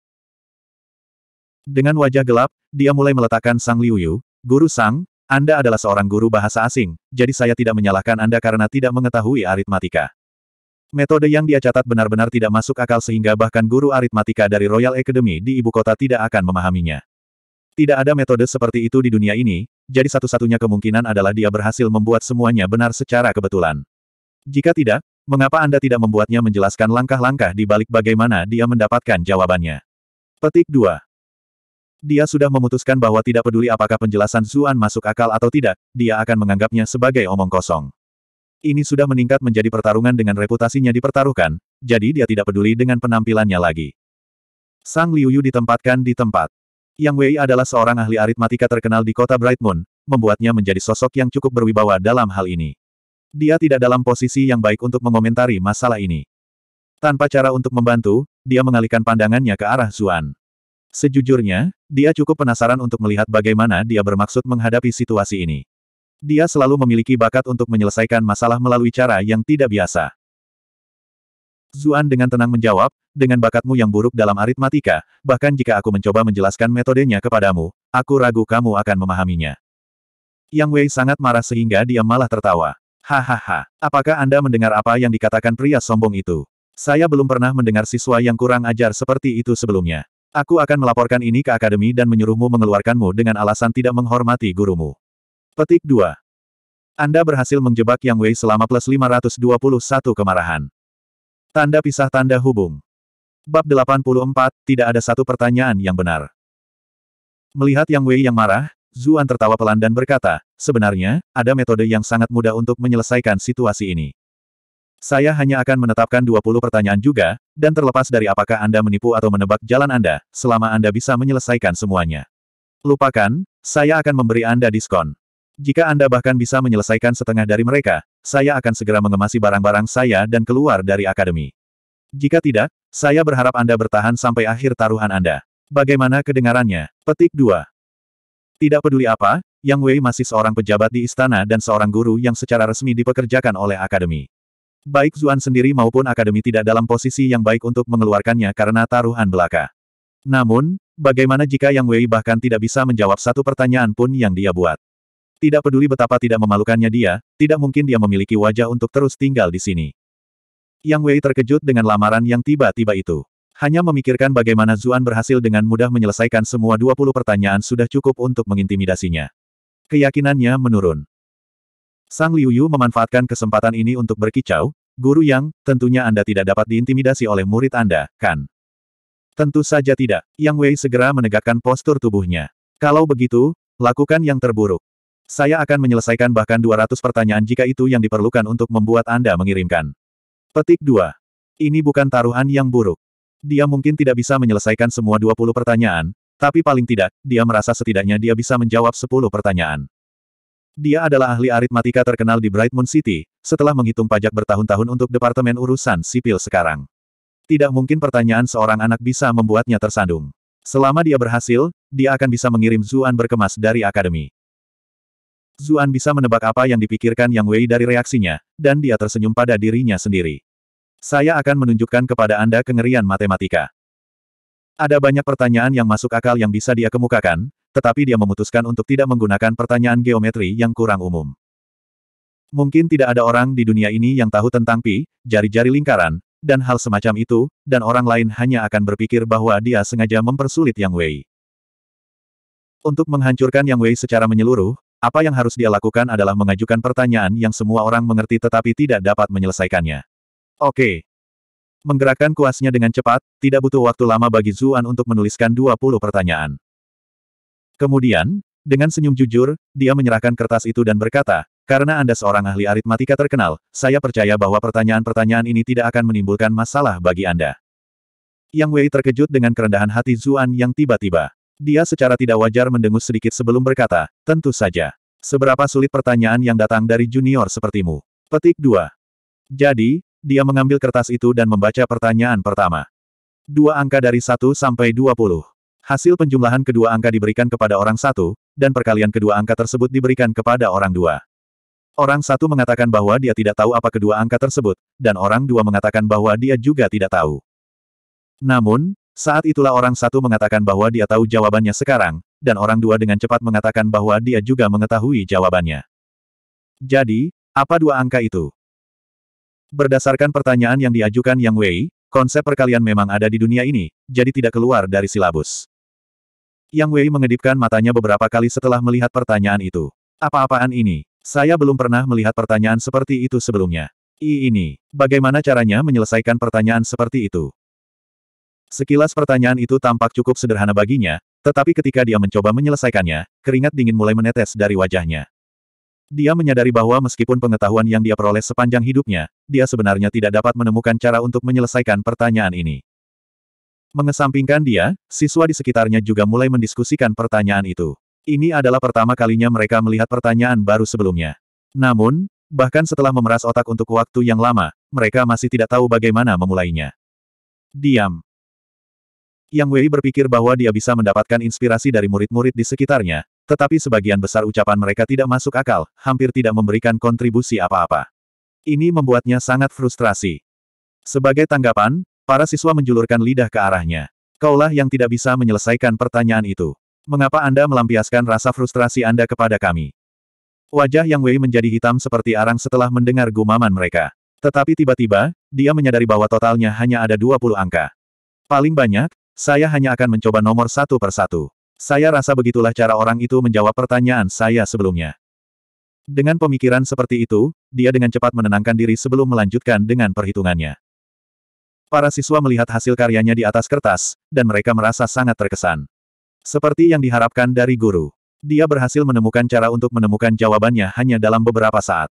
Dengan wajah gelap, dia mulai meletakkan Sang Liu Yu, Guru Sang, Anda adalah seorang guru bahasa asing, jadi saya tidak menyalahkan Anda karena tidak mengetahui aritmatika. Metode yang dia catat benar-benar tidak masuk akal sehingga bahkan guru aritmatika dari Royal Academy di ibu kota tidak akan memahaminya. Tidak ada metode seperti itu di dunia ini, jadi satu-satunya kemungkinan adalah dia berhasil membuat semuanya benar secara kebetulan. Jika tidak, mengapa Anda tidak membuatnya menjelaskan langkah-langkah di balik bagaimana dia mendapatkan jawabannya? Petik 2. Dia sudah memutuskan bahwa tidak peduli apakah penjelasan Zuan masuk akal atau tidak, dia akan menganggapnya sebagai omong kosong. Ini sudah meningkat menjadi pertarungan dengan reputasinya dipertaruhkan, jadi dia tidak peduli dengan penampilannya lagi. Sang Liuyu ditempatkan di tempat. Yang Wei adalah seorang ahli aritmatika terkenal di kota Bright Moon, membuatnya menjadi sosok yang cukup berwibawa dalam hal ini. Dia tidak dalam posisi yang baik untuk mengomentari masalah ini. Tanpa cara untuk membantu, dia mengalihkan pandangannya ke arah Zuan. Sejujurnya, dia cukup penasaran untuk melihat bagaimana dia bermaksud menghadapi situasi ini. Dia selalu memiliki bakat untuk menyelesaikan masalah melalui cara yang tidak biasa. Zuan dengan tenang menjawab, dengan bakatmu yang buruk dalam aritmatika, bahkan jika aku mencoba menjelaskan metodenya kepadamu, aku ragu kamu akan memahaminya. Yang Wei sangat marah sehingga dia malah tertawa. Hahaha, apakah Anda mendengar apa yang dikatakan pria sombong itu? Saya belum pernah mendengar siswa yang kurang ajar seperti itu sebelumnya. Aku akan melaporkan ini ke akademi dan menyuruhmu mengeluarkanmu dengan alasan tidak menghormati gurumu. Petik 2. Anda berhasil menjebak Yang Wei selama plus 521 kemarahan. Tanda pisah tanda hubung. Bab 84, tidak ada satu pertanyaan yang benar. Melihat Yang Wei yang marah, Zuan tertawa pelan dan berkata, sebenarnya, ada metode yang sangat mudah untuk menyelesaikan situasi ini. Saya hanya akan menetapkan 20 pertanyaan juga, dan terlepas dari apakah Anda menipu atau menebak jalan Anda, selama Anda bisa menyelesaikan semuanya. Lupakan, saya akan memberi Anda diskon. Jika Anda bahkan bisa menyelesaikan setengah dari mereka, saya akan segera mengemasi barang-barang saya dan keluar dari akademi. Jika tidak, saya berharap Anda bertahan sampai akhir taruhan Anda. Bagaimana kedengarannya? Petik 2. Tidak peduli apa, Yang Wei masih seorang pejabat di istana dan seorang guru yang secara resmi dipekerjakan oleh akademi. Baik Zuan sendiri maupun akademi tidak dalam posisi yang baik untuk mengeluarkannya karena taruhan belaka. Namun, bagaimana jika Yang Wei bahkan tidak bisa menjawab satu pertanyaan pun yang dia buat? Tidak peduli betapa tidak memalukannya dia, tidak mungkin dia memiliki wajah untuk terus tinggal di sini. Yang Wei terkejut dengan lamaran yang tiba-tiba itu. Hanya memikirkan bagaimana Zuan berhasil dengan mudah menyelesaikan semua 20 pertanyaan sudah cukup untuk mengintimidasinya. Keyakinannya menurun. Sang Liu Yu memanfaatkan kesempatan ini untuk berkicau, Guru Yang, tentunya Anda tidak dapat diintimidasi oleh murid Anda, kan? Tentu saja tidak. Yang Wei segera menegakkan postur tubuhnya. Kalau begitu, lakukan yang terburuk. Saya akan menyelesaikan bahkan 200 pertanyaan jika itu yang diperlukan untuk membuat Anda mengirimkan. Petik 2. Ini bukan taruhan yang buruk. Dia mungkin tidak bisa menyelesaikan semua 20 pertanyaan, tapi paling tidak, dia merasa setidaknya dia bisa menjawab 10 pertanyaan. Dia adalah ahli aritmatika terkenal di Bright Moon City, setelah menghitung pajak bertahun-tahun untuk Departemen Urusan Sipil sekarang. Tidak mungkin pertanyaan seorang anak bisa membuatnya tersandung. Selama dia berhasil, dia akan bisa mengirim Zuan berkemas dari akademi. Zuan bisa menebak apa yang dipikirkan Yang Wei dari reaksinya, dan dia tersenyum pada dirinya sendiri. Saya akan menunjukkan kepada Anda kengerian matematika. Ada banyak pertanyaan yang masuk akal yang bisa dia kemukakan, tetapi dia memutuskan untuk tidak menggunakan pertanyaan geometri yang kurang umum. Mungkin tidak ada orang di dunia ini yang tahu tentang pi, jari-jari lingkaran, dan hal semacam itu, dan orang lain hanya akan berpikir bahwa dia sengaja mempersulit Yang Wei. Untuk menghancurkan Yang Wei secara menyeluruh, apa yang harus dia lakukan adalah mengajukan pertanyaan yang semua orang mengerti tetapi tidak dapat menyelesaikannya. Oke. Menggerakkan kuasnya dengan cepat, tidak butuh waktu lama bagi Zuan untuk menuliskan 20 pertanyaan. Kemudian, dengan senyum jujur, dia menyerahkan kertas itu dan berkata, karena Anda seorang ahli aritmatika terkenal, saya percaya bahwa pertanyaan-pertanyaan ini tidak akan menimbulkan masalah bagi Anda. Yang Wei terkejut dengan kerendahan hati Zuan yang tiba-tiba. Dia secara tidak wajar mendengus sedikit sebelum berkata, tentu saja. Seberapa sulit pertanyaan yang datang dari junior sepertimu. Petik 2. Jadi, dia mengambil kertas itu dan membaca pertanyaan pertama. Dua angka dari 1 sampai 20. Hasil penjumlahan kedua angka diberikan kepada orang satu, dan perkalian kedua angka tersebut diberikan kepada orang dua. Orang satu mengatakan bahwa dia tidak tahu apa kedua angka tersebut, dan orang dua mengatakan bahwa dia juga tidak tahu. Namun, saat itulah orang satu mengatakan bahwa dia tahu jawabannya sekarang, dan orang dua dengan cepat mengatakan bahwa dia juga mengetahui jawabannya. Jadi, apa dua angka itu? Berdasarkan pertanyaan yang diajukan Yang Wei, konsep perkalian memang ada di dunia ini, jadi tidak keluar dari silabus. Yang Wei mengedipkan matanya beberapa kali setelah melihat pertanyaan itu. Apa-apaan ini? Saya belum pernah melihat pertanyaan seperti itu sebelumnya. I ini, bagaimana caranya menyelesaikan pertanyaan seperti itu? Sekilas pertanyaan itu tampak cukup sederhana baginya, tetapi ketika dia mencoba menyelesaikannya, keringat dingin mulai menetes dari wajahnya. Dia menyadari bahwa meskipun pengetahuan yang dia peroleh sepanjang hidupnya, dia sebenarnya tidak dapat menemukan cara untuk menyelesaikan pertanyaan ini. Mengesampingkan dia, siswa di sekitarnya juga mulai mendiskusikan pertanyaan itu. Ini adalah pertama kalinya mereka melihat pertanyaan baru sebelumnya. Namun, bahkan setelah memeras otak untuk waktu yang lama, mereka masih tidak tahu bagaimana memulainya. Diam. Yang Wei berpikir bahwa dia bisa mendapatkan inspirasi dari murid-murid di sekitarnya, tetapi sebagian besar ucapan mereka tidak masuk akal, hampir tidak memberikan kontribusi apa-apa. Ini membuatnya sangat frustrasi. Sebagai tanggapan, para siswa menjulurkan lidah ke arahnya. Kaulah yang tidak bisa menyelesaikan pertanyaan itu. Mengapa Anda melampiaskan rasa frustrasi Anda kepada kami? Wajah Yang Wei menjadi hitam seperti arang setelah mendengar gumaman mereka. Tetapi tiba-tiba, dia menyadari bahwa totalnya hanya ada 20 angka. Paling banyak, saya hanya akan mencoba nomor satu per satu. Saya rasa begitulah cara orang itu menjawab pertanyaan saya sebelumnya. Dengan pemikiran seperti itu, dia dengan cepat menenangkan diri sebelum melanjutkan dengan perhitungannya. Para siswa melihat hasil karyanya di atas kertas, dan mereka merasa sangat terkesan. Seperti yang diharapkan dari guru, dia berhasil menemukan cara untuk menemukan jawabannya hanya dalam beberapa saat.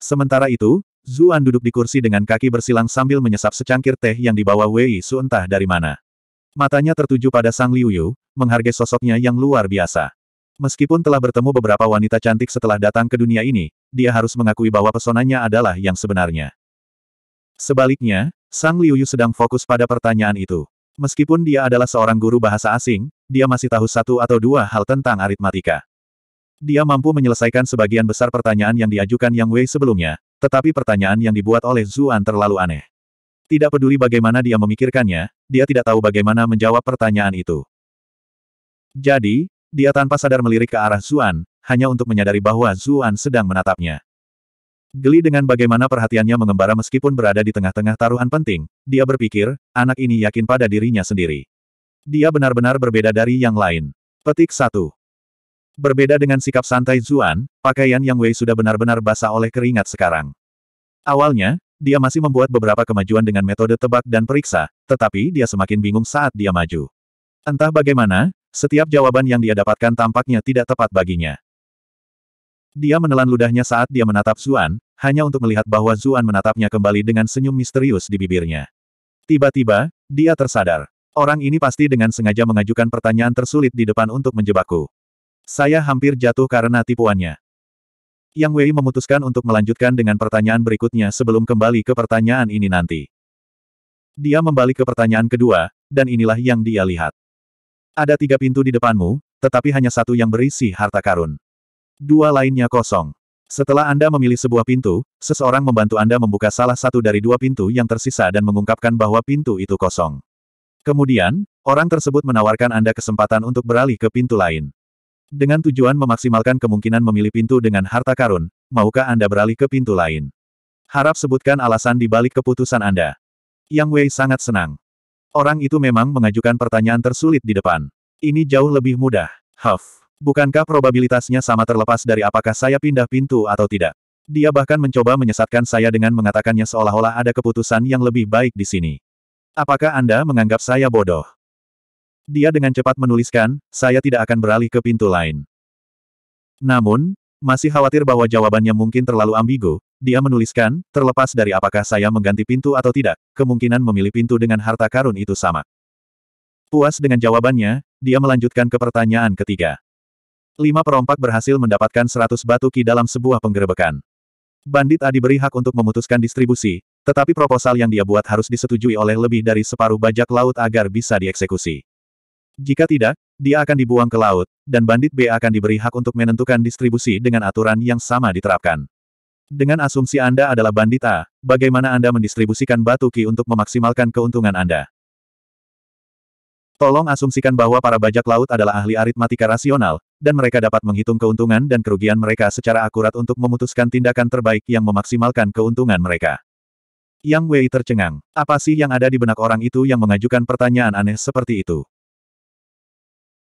Sementara itu, Zuan duduk di kursi dengan kaki bersilang sambil menyesap secangkir teh yang dibawa Wei Su entah dari mana. Matanya tertuju pada Sang Liu menghargai sosoknya yang luar biasa. Meskipun telah bertemu beberapa wanita cantik setelah datang ke dunia ini, dia harus mengakui bahwa pesonanya adalah yang sebenarnya. Sebaliknya, Sang Liu sedang fokus pada pertanyaan itu. Meskipun dia adalah seorang guru bahasa asing, dia masih tahu satu atau dua hal tentang aritmatika. Dia mampu menyelesaikan sebagian besar pertanyaan yang diajukan Yang Wei sebelumnya, tetapi pertanyaan yang dibuat oleh Zuan terlalu aneh. Tidak peduli bagaimana dia memikirkannya, dia tidak tahu bagaimana menjawab pertanyaan itu. Jadi, dia tanpa sadar melirik ke arah Zuan, hanya untuk menyadari bahwa Zuan sedang menatapnya. Geli dengan bagaimana perhatiannya mengembara meskipun berada di tengah-tengah taruhan penting, dia berpikir, anak ini yakin pada dirinya sendiri. Dia benar-benar berbeda dari yang lain. Petik 1. Berbeda dengan sikap santai Zuan, pakaian Yang Wei sudah benar-benar basah oleh keringat sekarang. Awalnya, dia masih membuat beberapa kemajuan dengan metode tebak dan periksa, tetapi dia semakin bingung saat dia maju. Entah bagaimana, setiap jawaban yang dia dapatkan tampaknya tidak tepat baginya. Dia menelan ludahnya saat dia menatap Zuan, hanya untuk melihat bahwa Zuan menatapnya kembali dengan senyum misterius di bibirnya. Tiba-tiba, dia tersadar. Orang ini pasti dengan sengaja mengajukan pertanyaan tersulit di depan untuk menjebakku. Saya hampir jatuh karena tipuannya. Yang Wei memutuskan untuk melanjutkan dengan pertanyaan berikutnya sebelum kembali ke pertanyaan ini nanti. Dia membalik ke pertanyaan kedua, dan inilah yang dia lihat. Ada tiga pintu di depanmu, tetapi hanya satu yang berisi harta karun. Dua lainnya kosong. Setelah Anda memilih sebuah pintu, seseorang membantu Anda membuka salah satu dari dua pintu yang tersisa dan mengungkapkan bahwa pintu itu kosong. Kemudian, orang tersebut menawarkan Anda kesempatan untuk beralih ke pintu lain. Dengan tujuan memaksimalkan kemungkinan memilih pintu dengan harta karun, maukah Anda beralih ke pintu lain? Harap sebutkan alasan di balik keputusan Anda. Yang Wei sangat senang. Orang itu memang mengajukan pertanyaan tersulit di depan. Ini jauh lebih mudah. Huff. Bukankah probabilitasnya sama terlepas dari apakah saya pindah pintu atau tidak? Dia bahkan mencoba menyesatkan saya dengan mengatakannya seolah-olah ada keputusan yang lebih baik di sini. Apakah Anda menganggap saya bodoh? Dia dengan cepat menuliskan, saya tidak akan beralih ke pintu lain. Namun, masih khawatir bahwa jawabannya mungkin terlalu ambigu, dia menuliskan, terlepas dari apakah saya mengganti pintu atau tidak, kemungkinan memilih pintu dengan harta karun itu sama. Puas dengan jawabannya, dia melanjutkan ke pertanyaan ketiga. Lima perompak berhasil mendapatkan seratus batu ki dalam sebuah penggerebekan. Bandit Adi diberi hak untuk memutuskan distribusi, tetapi proposal yang dia buat harus disetujui oleh lebih dari separuh bajak laut agar bisa dieksekusi. Jika tidak, dia akan dibuang ke laut, dan Bandit B akan diberi hak untuk menentukan distribusi dengan aturan yang sama diterapkan. Dengan asumsi Anda adalah Bandit A, bagaimana Anda mendistribusikan batu ki untuk memaksimalkan keuntungan Anda? Tolong asumsikan bahwa para bajak laut adalah ahli aritmatika rasional, dan mereka dapat menghitung keuntungan dan kerugian mereka secara akurat untuk memutuskan tindakan terbaik yang memaksimalkan keuntungan mereka. Yang Wei tercengang. Apa sih yang ada di benak orang itu yang mengajukan pertanyaan aneh seperti itu?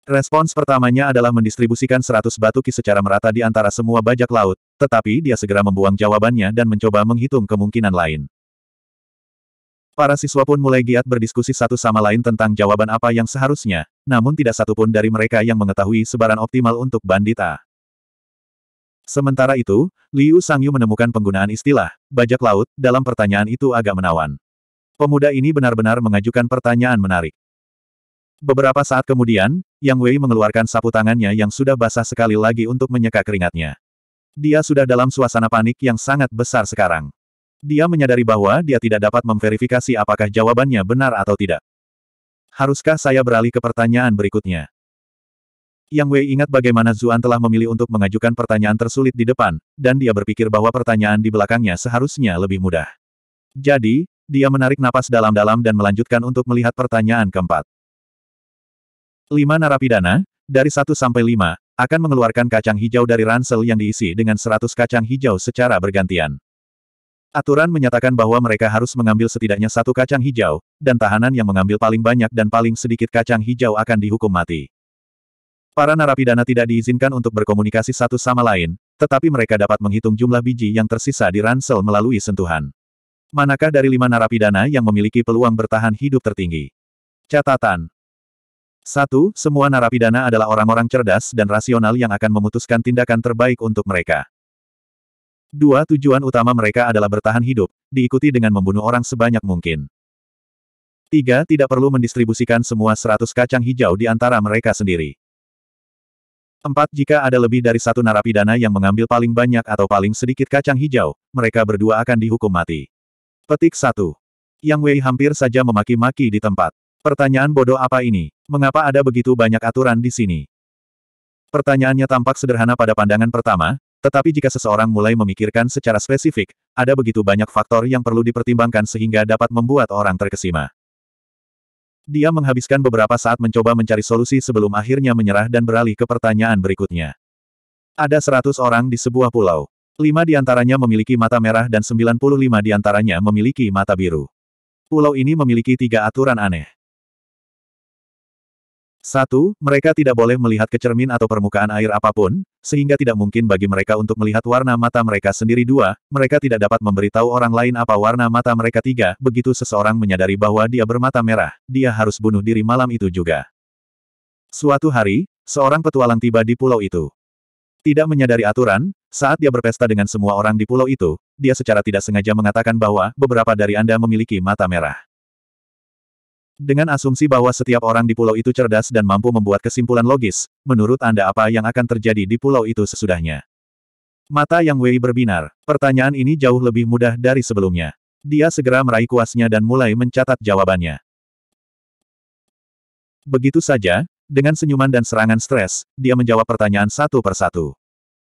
Respons pertamanya adalah mendistribusikan seratus batu ki secara merata di antara semua bajak laut, tetapi dia segera membuang jawabannya dan mencoba menghitung kemungkinan lain. Para siswa pun mulai giat berdiskusi satu sama lain tentang jawaban apa yang seharusnya, namun tidak satu pun dari mereka yang mengetahui sebaran optimal untuk bandita. Sementara itu, Liu Sangyu menemukan penggunaan istilah, bajak laut, dalam pertanyaan itu agak menawan. Pemuda ini benar-benar mengajukan pertanyaan menarik. Beberapa saat kemudian, yang Wei mengeluarkan sapu tangannya yang sudah basah sekali lagi untuk menyeka keringatnya. Dia sudah dalam suasana panik yang sangat besar sekarang. Dia menyadari bahwa dia tidak dapat memverifikasi apakah jawabannya benar atau tidak. Haruskah saya beralih ke pertanyaan berikutnya? Yang Wei ingat bagaimana Zuan telah memilih untuk mengajukan pertanyaan tersulit di depan, dan dia berpikir bahwa pertanyaan di belakangnya seharusnya lebih mudah. Jadi, dia menarik napas dalam-dalam dan melanjutkan untuk melihat pertanyaan keempat. Lima narapidana, dari 1 sampai 5, akan mengeluarkan kacang hijau dari ransel yang diisi dengan 100 kacang hijau secara bergantian. Aturan menyatakan bahwa mereka harus mengambil setidaknya satu kacang hijau, dan tahanan yang mengambil paling banyak dan paling sedikit kacang hijau akan dihukum mati. Para narapidana tidak diizinkan untuk berkomunikasi satu sama lain, tetapi mereka dapat menghitung jumlah biji yang tersisa di ransel melalui sentuhan. Manakah dari lima narapidana yang memiliki peluang bertahan hidup tertinggi? Catatan, satu, semua narapidana adalah orang-orang cerdas dan rasional yang akan memutuskan tindakan terbaik untuk mereka. Dua, tujuan utama mereka adalah bertahan hidup, diikuti dengan membunuh orang sebanyak mungkin. Tiga, tidak perlu mendistribusikan semua seratus kacang hijau di antara mereka sendiri. Empat, jika ada lebih dari satu narapidana yang mengambil paling banyak atau paling sedikit kacang hijau, mereka berdua akan dihukum mati. Petik satu. Yang Wei hampir saja memaki-maki di tempat. Pertanyaan bodoh apa ini? Mengapa ada begitu banyak aturan di sini? Pertanyaannya tampak sederhana pada pandangan pertama, tetapi jika seseorang mulai memikirkan secara spesifik, ada begitu banyak faktor yang perlu dipertimbangkan sehingga dapat membuat orang terkesima. Dia menghabiskan beberapa saat mencoba mencari solusi sebelum akhirnya menyerah dan beralih ke pertanyaan berikutnya. Ada seratus orang di sebuah pulau. Lima di antaranya memiliki mata merah dan 95 di antaranya memiliki mata biru. Pulau ini memiliki tiga aturan aneh. Satu, mereka tidak boleh melihat ke cermin atau permukaan air apapun, sehingga tidak mungkin bagi mereka untuk melihat warna mata mereka sendiri. Dua, mereka tidak dapat memberitahu orang lain apa warna mata mereka. Tiga, begitu seseorang menyadari bahwa dia bermata merah, dia harus bunuh diri malam itu juga. Suatu hari, seorang petualang tiba di pulau itu. Tidak menyadari aturan, saat dia berpesta dengan semua orang di pulau itu, dia secara tidak sengaja mengatakan bahwa beberapa dari Anda memiliki mata merah. Dengan asumsi bahwa setiap orang di pulau itu cerdas dan mampu membuat kesimpulan logis, menurut Anda apa yang akan terjadi di pulau itu sesudahnya? Mata Yang Wei berbinar. Pertanyaan ini jauh lebih mudah dari sebelumnya. Dia segera meraih kuasnya dan mulai mencatat jawabannya. Begitu saja, dengan senyuman dan serangan stres, dia menjawab pertanyaan satu per satu.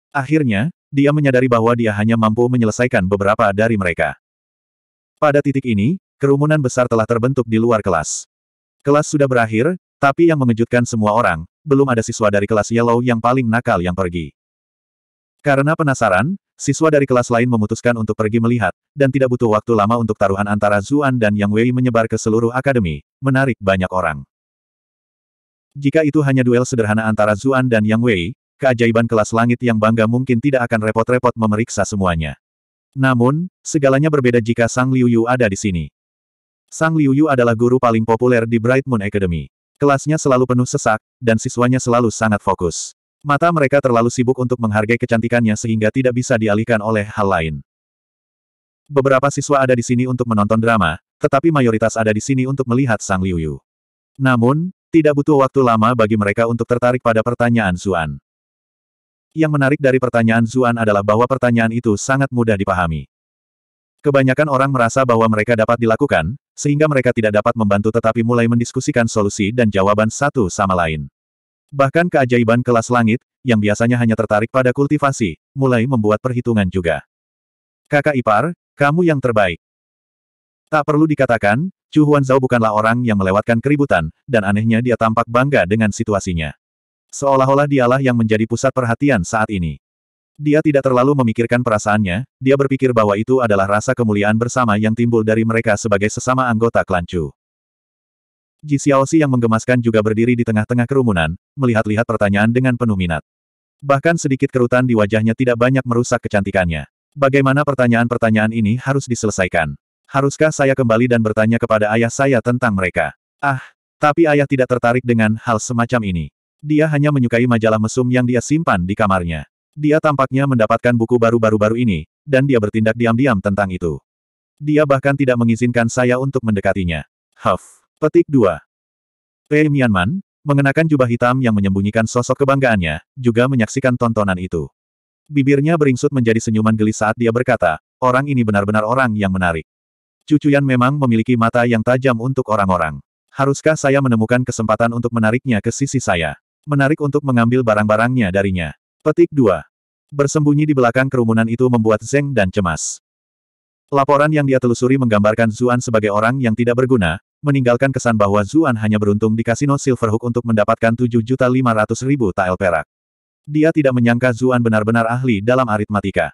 Akhirnya, dia menyadari bahwa dia hanya mampu menyelesaikan beberapa dari mereka. Pada titik ini, kerumunan besar telah terbentuk di luar kelas. Kelas sudah berakhir, tapi yang mengejutkan semua orang, belum ada siswa dari kelas Yellow yang paling nakal yang pergi. Karena penasaran, siswa dari kelas lain memutuskan untuk pergi melihat, dan tidak butuh waktu lama untuk taruhan antara Zuan dan Yang Wei menyebar ke seluruh akademi, menarik banyak orang. Jika itu hanya duel sederhana antara Zuan dan Yang Wei, keajaiban kelas langit yang bangga mungkin tidak akan repot-repot memeriksa semuanya. Namun, segalanya berbeda jika Sang Liu Yu ada di sini. Sang Liu Yu adalah guru paling populer di Bright Moon Academy. Kelasnya selalu penuh sesak, dan siswanya selalu sangat fokus. Mata mereka terlalu sibuk untuk menghargai kecantikannya sehingga tidak bisa dialihkan oleh hal lain. Beberapa siswa ada di sini untuk menonton drama, tetapi mayoritas ada di sini untuk melihat Sang Liu Yu. Namun, tidak butuh waktu lama bagi mereka untuk tertarik pada pertanyaan Zuan. Yang menarik dari pertanyaan Zuan adalah bahwa pertanyaan itu sangat mudah dipahami. Kebanyakan orang merasa bahwa mereka dapat dilakukan, sehingga mereka tidak dapat membantu tetapi mulai mendiskusikan solusi dan jawaban satu sama lain. Bahkan keajaiban kelas langit, yang biasanya hanya tertarik pada kultivasi, mulai membuat perhitungan juga. Kakak ipar, kamu yang terbaik. Tak perlu dikatakan, Chu Huan Zhao bukanlah orang yang melewatkan keributan, dan anehnya dia tampak bangga dengan situasinya. Seolah-olah dialah yang menjadi pusat perhatian saat ini. Dia tidak terlalu memikirkan perasaannya, dia berpikir bahwa itu adalah rasa kemuliaan bersama yang timbul dari mereka sebagai sesama anggota klan Chu. Ji Xiaoxi yang menggemaskan juga berdiri di tengah-tengah kerumunan, melihat-lihat pertanyaan dengan penuh minat. Bahkan sedikit kerutan di wajahnya tidak banyak merusak kecantikannya. Bagaimana pertanyaan-pertanyaan ini harus diselesaikan? Haruskah saya kembali dan bertanya kepada ayah saya tentang mereka? Ah, tapi ayah tidak tertarik dengan hal semacam ini. Dia hanya menyukai majalah mesum yang dia simpan di kamarnya. Dia tampaknya mendapatkan buku baru baru-baru ini, dan dia bertindak diam-diam tentang itu. Dia bahkan tidak mengizinkan saya untuk mendekatinya. Huff. Petik 2. Pei Mianman, mengenakan jubah hitam yang menyembunyikan sosok kebanggaannya, juga menyaksikan tontonan itu. Bibirnya beringsut menjadi senyuman geli saat dia berkata, orang ini benar-benar orang yang menarik. Cucuyan memang memiliki mata yang tajam untuk orang-orang. Haruskah saya menemukan kesempatan untuk menariknya ke sisi saya? Menarik untuk mengambil barang-barangnya darinya. Petik 2. Bersembunyi di belakang kerumunan itu membuat Zeng dan cemas. Laporan yang dia telusuri menggambarkan Zuan sebagai orang yang tidak berguna, meninggalkan kesan bahwa Zuan hanya beruntung di kasino Silverhook untuk mendapatkan 7.500.000 tael perak. Dia tidak menyangka Zuan benar-benar ahli dalam aritmatika.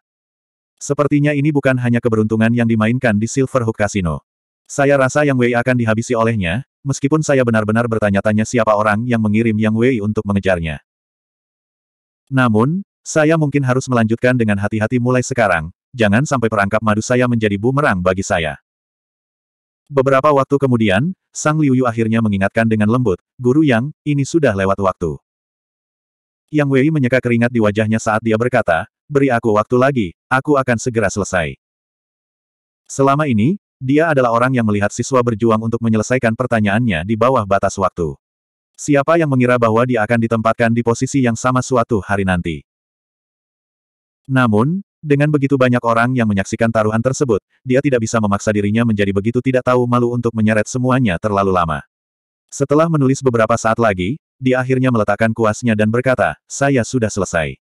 Sepertinya ini bukan hanya keberuntungan yang dimainkan di Silverhook Casino. Saya rasa Yang Wei akan dihabisi olehnya, meskipun saya benar-benar bertanya-tanya siapa orang yang mengirim Yang Wei untuk mengejarnya. Namun, saya mungkin harus melanjutkan dengan hati-hati mulai sekarang, jangan sampai perangkap madu saya menjadi bumerang bagi saya. Beberapa waktu kemudian, Sang Liuyu akhirnya mengingatkan dengan lembut, Guru Yang, ini sudah lewat waktu. Yang Wei menyeka keringat di wajahnya saat dia berkata, beri aku waktu lagi, aku akan segera selesai. Selama ini, dia adalah orang yang melihat siswa berjuang untuk menyelesaikan pertanyaannya di bawah batas waktu. Siapa yang mengira bahwa dia akan ditempatkan di posisi yang sama suatu hari nanti? Namun, dengan begitu banyak orang yang menyaksikan taruhan tersebut, dia tidak bisa memaksa dirinya menjadi begitu tidak tahu malu untuk menyeret semuanya terlalu lama. Setelah menulis beberapa saat lagi, dia akhirnya meletakkan kuasnya dan berkata, saya sudah selesai.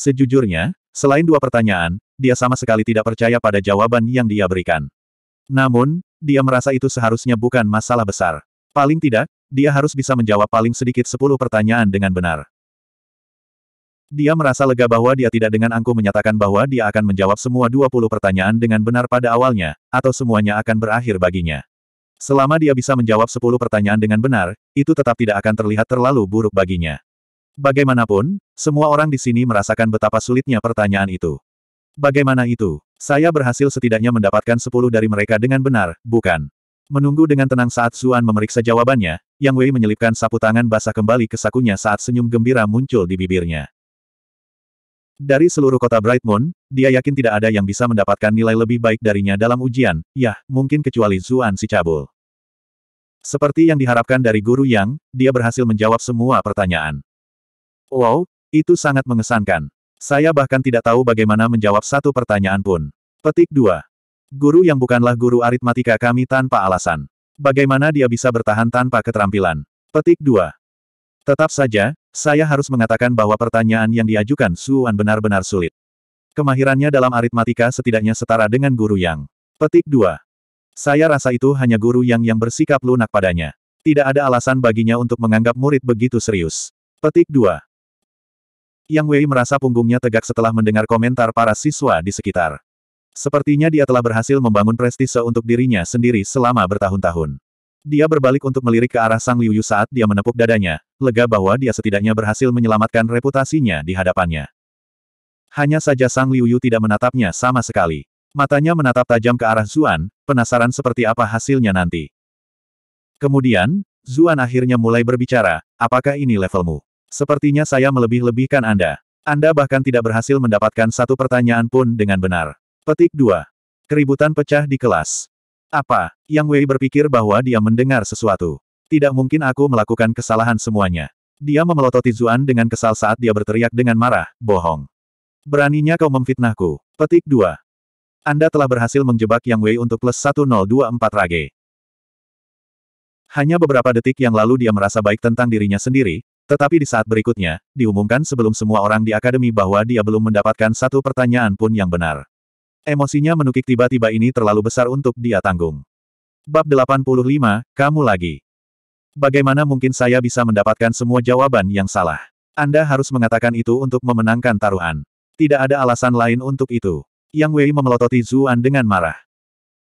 Sejujurnya, selain dua pertanyaan, dia sama sekali tidak percaya pada jawaban yang dia berikan. Namun, dia merasa itu seharusnya bukan masalah besar. Paling tidak, dia harus bisa menjawab paling sedikit sepuluh pertanyaan dengan benar. Dia merasa lega bahwa dia tidak dengan angku menyatakan bahwa dia akan menjawab semua 20 pertanyaan dengan benar pada awalnya, atau semuanya akan berakhir baginya. Selama dia bisa menjawab sepuluh pertanyaan dengan benar, itu tetap tidak akan terlihat terlalu buruk baginya. Bagaimanapun, semua orang di sini merasakan betapa sulitnya pertanyaan itu. Bagaimana itu? Saya berhasil setidaknya mendapatkan sepuluh dari mereka dengan benar, bukan? Menunggu dengan tenang saat Suan memeriksa jawabannya, yang Wei menyelipkan sapu tangan basah kembali ke sakunya saat senyum gembira muncul di bibirnya. Dari seluruh kota Bright Moon, dia yakin tidak ada yang bisa mendapatkan nilai lebih baik darinya dalam ujian, yah, mungkin kecuali Zuan si cabul. Seperti yang diharapkan dari guru Yang, dia berhasil menjawab semua pertanyaan. Wow, itu sangat mengesankan. Saya bahkan tidak tahu bagaimana menjawab satu pertanyaan pun. Petik 2. Guru yang bukanlah guru aritmatika kami tanpa alasan. Bagaimana dia bisa bertahan tanpa keterampilan? Petik 2. Tetap saja, saya harus mengatakan bahwa pertanyaan yang diajukan Suan benar-benar sulit. Kemahirannya dalam aritmatika setidaknya setara dengan guru yang. Petik 2. Saya rasa itu hanya guru yang yang bersikap lunak padanya. Tidak ada alasan baginya untuk menganggap murid begitu serius. Petik 2. Yang Wei merasa punggungnya tegak setelah mendengar komentar para siswa di sekitar. Sepertinya dia telah berhasil membangun prestise untuk dirinya sendiri selama bertahun-tahun. Dia berbalik untuk melirik ke arah Sang Liuyu saat dia menepuk dadanya, lega bahwa dia setidaknya berhasil menyelamatkan reputasinya di hadapannya. Hanya saja Sang Liuyu tidak menatapnya sama sekali. Matanya menatap tajam ke arah Zuan, penasaran seperti apa hasilnya nanti. Kemudian, Zuan akhirnya mulai berbicara, apakah ini levelmu? Sepertinya saya melebih-lebihkan Anda. Anda bahkan tidak berhasil mendapatkan satu pertanyaan pun dengan benar. Petik 2. Keributan pecah di kelas. Apa? Yang Wei berpikir bahwa dia mendengar sesuatu. Tidak mungkin aku melakukan kesalahan semuanya. Dia memelototi Zuan dengan kesal saat dia berteriak dengan marah, bohong. Beraninya kau memfitnahku. Petik 2. Anda telah berhasil menjebak Yang Wei untuk plus 1024 rage. Hanya beberapa detik yang lalu dia merasa baik tentang dirinya sendiri, tetapi di saat berikutnya, diumumkan sebelum semua orang di akademi bahwa dia belum mendapatkan satu pertanyaan pun yang benar. Emosinya menukik tiba-tiba ini terlalu besar untuk dia tanggung. Bab 85, Kamu Lagi Bagaimana mungkin saya bisa mendapatkan semua jawaban yang salah? Anda harus mengatakan itu untuk memenangkan taruhan. Tidak ada alasan lain untuk itu. Yang Wei memelototi Zuan dengan marah.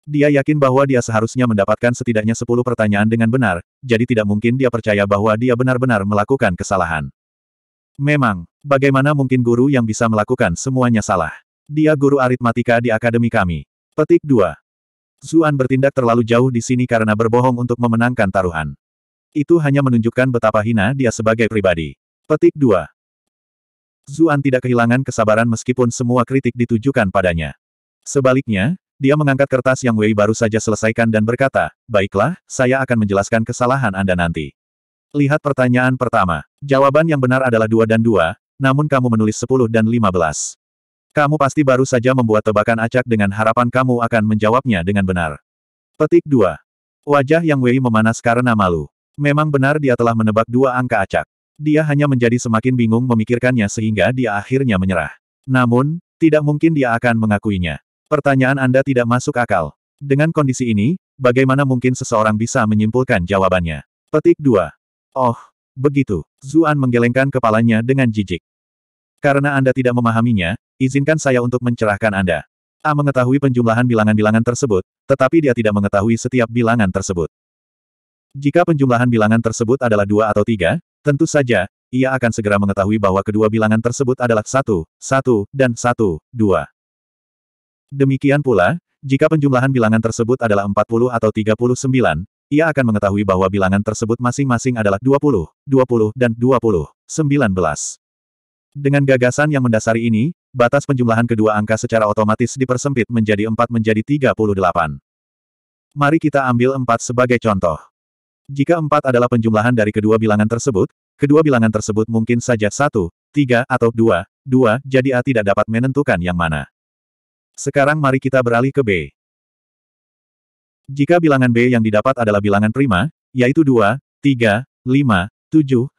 Dia yakin bahwa dia seharusnya mendapatkan setidaknya 10 pertanyaan dengan benar, jadi tidak mungkin dia percaya bahwa dia benar-benar melakukan kesalahan. Memang, bagaimana mungkin guru yang bisa melakukan semuanya salah? Dia guru aritmatika di akademi kami. Petik 2. Zuan bertindak terlalu jauh di sini karena berbohong untuk memenangkan taruhan. Itu hanya menunjukkan betapa hina dia sebagai pribadi. Petik 2. Zuan tidak kehilangan kesabaran meskipun semua kritik ditujukan padanya. Sebaliknya, dia mengangkat kertas yang Wei baru saja selesaikan dan berkata, Baiklah, saya akan menjelaskan kesalahan Anda nanti. Lihat pertanyaan pertama. Jawaban yang benar adalah dua dan dua, namun kamu menulis 10 dan 15. Kamu pasti baru saja membuat tebakan acak dengan harapan kamu akan menjawabnya dengan benar. Petik 2. Wajah Yang Wei memanas karena malu. Memang benar dia telah menebak dua angka acak. Dia hanya menjadi semakin bingung memikirkannya sehingga dia akhirnya menyerah. Namun, tidak mungkin dia akan mengakuinya. Pertanyaan Anda tidak masuk akal. Dengan kondisi ini, bagaimana mungkin seseorang bisa menyimpulkan jawabannya? Petik 2. Oh, begitu. Zuan menggelengkan kepalanya dengan jijik. Karena Anda tidak memahaminya, izinkan saya untuk mencerahkan Anda. A mengetahui penjumlahan bilangan-bilangan tersebut, tetapi dia tidak mengetahui setiap bilangan tersebut. Jika penjumlahan bilangan tersebut adalah dua atau tiga, tentu saja, ia akan segera mengetahui bahwa kedua bilangan tersebut adalah satu, satu, dan satu, dua. Demikian pula, jika penjumlahan bilangan tersebut adalah 40 atau 39, ia akan mengetahui bahwa bilangan tersebut masing-masing adalah 20, 20, dan 20, 19. Dengan gagasan yang mendasari ini, batas penjumlahan kedua angka secara otomatis dipersempit menjadi 4 menjadi 38. Mari kita ambil 4 sebagai contoh. Jika 4 adalah penjumlahan dari kedua bilangan tersebut, kedua bilangan tersebut mungkin saja 1, 3 atau 2, 2, jadi A tidak dapat menentukan yang mana. Sekarang mari kita beralih ke B. Jika bilangan B yang didapat adalah bilangan prima, yaitu 2, 3, 5, 7, 11, 13,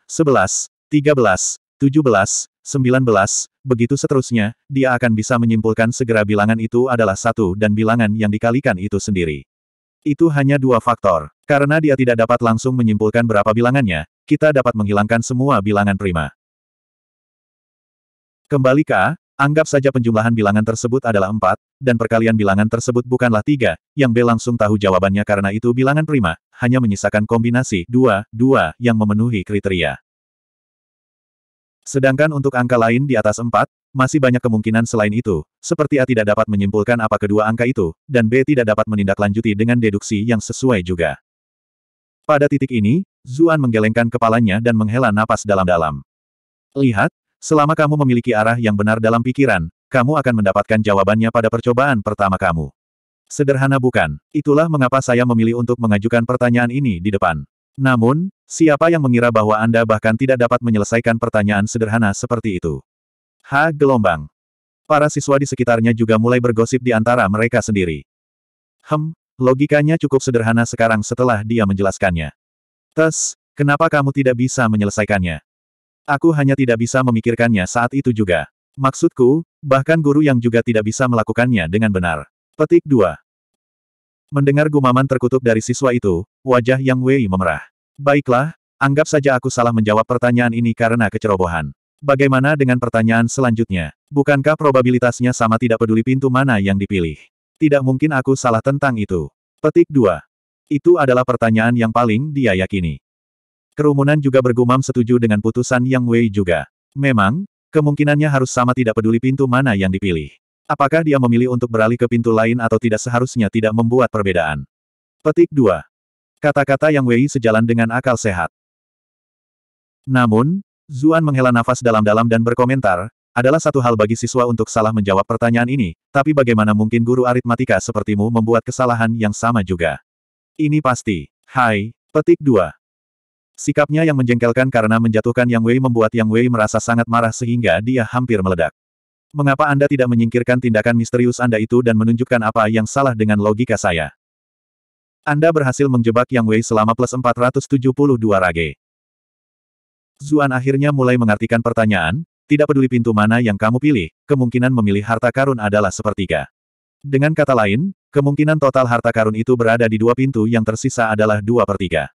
17, 19, begitu seterusnya, dia akan bisa menyimpulkan segera bilangan itu adalah satu dan bilangan yang dikalikan itu sendiri. Itu hanya dua faktor. Karena dia tidak dapat langsung menyimpulkan berapa bilangannya, kita dapat menghilangkan semua bilangan prima. Kembali ke anggap saja penjumlahan bilangan tersebut adalah empat, dan perkalian bilangan tersebut bukanlah tiga, yang B langsung tahu jawabannya karena itu bilangan prima, hanya menyisakan kombinasi dua, dua, yang memenuhi kriteria. Sedangkan untuk angka lain di atas 4, masih banyak kemungkinan selain itu, seperti A tidak dapat menyimpulkan apa kedua angka itu, dan B tidak dapat menindaklanjuti dengan deduksi yang sesuai juga. Pada titik ini, Zuan menggelengkan kepalanya dan menghela napas dalam-dalam. Lihat, selama kamu memiliki arah yang benar dalam pikiran, kamu akan mendapatkan jawabannya pada percobaan pertama kamu. Sederhana bukan? Itulah mengapa saya memilih untuk mengajukan pertanyaan ini di depan. Namun, siapa yang mengira bahwa Anda bahkan tidak dapat menyelesaikan pertanyaan sederhana seperti itu? Ha gelombang. Para siswa di sekitarnya juga mulai bergosip di antara mereka sendiri. Hem, logikanya cukup sederhana sekarang setelah dia menjelaskannya. Tes, kenapa kamu tidak bisa menyelesaikannya? Aku hanya tidak bisa memikirkannya saat itu juga. Maksudku, bahkan guru yang juga tidak bisa melakukannya dengan benar. Petik 2. Mendengar gumaman terkutuk dari siswa itu, wajah Yang Wei memerah. Baiklah, anggap saja aku salah menjawab pertanyaan ini karena kecerobohan. Bagaimana dengan pertanyaan selanjutnya? Bukankah probabilitasnya sama tidak peduli pintu mana yang dipilih? Tidak mungkin aku salah tentang itu. Petik 2. Itu adalah pertanyaan yang paling dia yakini. Kerumunan juga bergumam setuju dengan putusan Yang Wei juga. Memang, kemungkinannya harus sama tidak peduli pintu mana yang dipilih. Apakah dia memilih untuk beralih ke pintu lain atau tidak seharusnya tidak membuat perbedaan. Petik 2. Kata-kata yang Wei sejalan dengan akal sehat. Namun, Zuan menghela nafas dalam-dalam dan berkomentar, adalah satu hal bagi siswa untuk salah menjawab pertanyaan ini, tapi bagaimana mungkin guru aritmatika sepertimu membuat kesalahan yang sama juga. Ini pasti. Hai, petik 2. Sikapnya yang menjengkelkan karena menjatuhkan Yang Wei membuat Yang Wei merasa sangat marah sehingga dia hampir meledak. Mengapa Anda tidak menyingkirkan tindakan misterius Anda itu dan menunjukkan apa yang salah dengan logika saya? Anda berhasil menjebak Yang Wei selama plus 472 rage. Zuan akhirnya mulai mengartikan pertanyaan, tidak peduli pintu mana yang kamu pilih, kemungkinan memilih harta karun adalah sepertiga. Dengan kata lain, kemungkinan total harta karun itu berada di dua pintu yang tersisa adalah dua per tiga.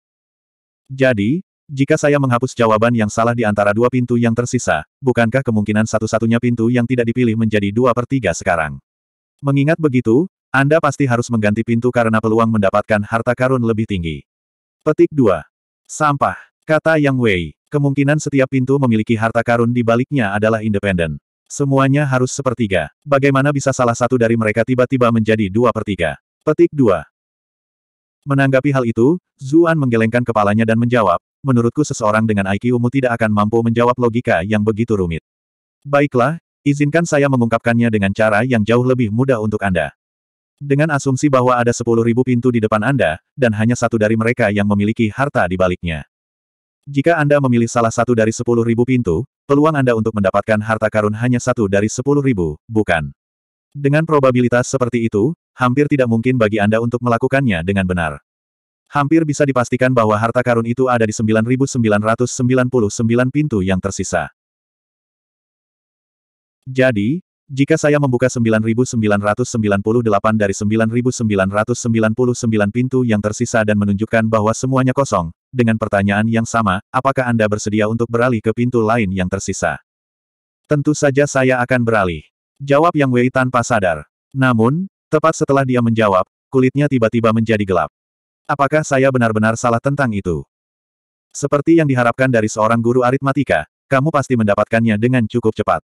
Jadi, jika saya menghapus jawaban yang salah di antara dua pintu yang tersisa, bukankah kemungkinan satu-satunya pintu yang tidak dipilih menjadi dua per tiga sekarang? Mengingat begitu, Anda pasti harus mengganti pintu karena peluang mendapatkan harta karun lebih tinggi. Petik 2. Sampah. Kata Yang Wei. Kemungkinan setiap pintu memiliki harta karun di baliknya adalah independen. Semuanya harus sepertiga. Bagaimana bisa salah satu dari mereka tiba-tiba menjadi dua per tiga? Petik 2. Menanggapi hal itu, Zuan menggelengkan kepalanya dan menjawab, menurutku seseorang dengan IQ-mu tidak akan mampu menjawab logika yang begitu rumit. Baiklah, izinkan saya mengungkapkannya dengan cara yang jauh lebih mudah untuk Anda. Dengan asumsi bahwa ada 10.000 pintu di depan Anda, dan hanya satu dari mereka yang memiliki harta di baliknya. Jika Anda memilih salah satu dari 10.000 pintu, peluang Anda untuk mendapatkan harta karun hanya satu dari 10.000, bukan. Dengan probabilitas seperti itu, hampir tidak mungkin bagi Anda untuk melakukannya dengan benar. Hampir bisa dipastikan bahwa harta karun itu ada di 9.999 pintu yang tersisa. Jadi, jika saya membuka 9.998 dari 9.999 pintu yang tersisa dan menunjukkan bahwa semuanya kosong, dengan pertanyaan yang sama, apakah Anda bersedia untuk beralih ke pintu lain yang tersisa? Tentu saja saya akan beralih. Jawab Yang Wei tanpa sadar. Namun, tepat setelah dia menjawab, kulitnya tiba-tiba menjadi gelap. Apakah saya benar-benar salah tentang itu? Seperti yang diharapkan dari seorang guru aritmatika, kamu pasti mendapatkannya dengan cukup cepat.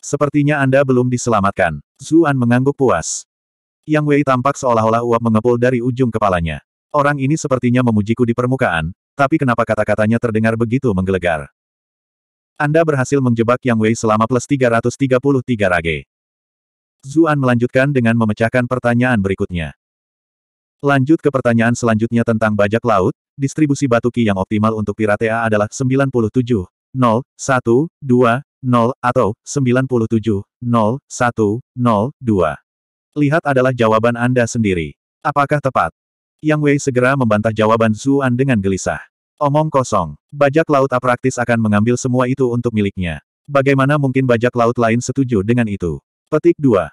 Sepertinya Anda belum diselamatkan. Zuan mengangguk puas. Yang Wei tampak seolah-olah uap mengepul dari ujung kepalanya. Orang ini sepertinya memujiku di permukaan, tapi kenapa kata-katanya terdengar begitu menggelegar. Anda berhasil menjebak Yang Wei selama plus 333 rage. Zuan melanjutkan dengan memecahkan pertanyaan berikutnya. Lanjut ke pertanyaan selanjutnya tentang bajak laut, distribusi batu ki yang optimal untuk Piratea adalah 97, 0, 1, 2, 0, atau 97, 0, 1, 0, 2. Lihat adalah jawaban Anda sendiri. Apakah tepat? Yang Wei segera membantah jawaban Zuan dengan gelisah. Omong kosong. Bajak laut apraktis akan mengambil semua itu untuk miliknya. Bagaimana mungkin bajak laut lain setuju dengan itu? Petik 2.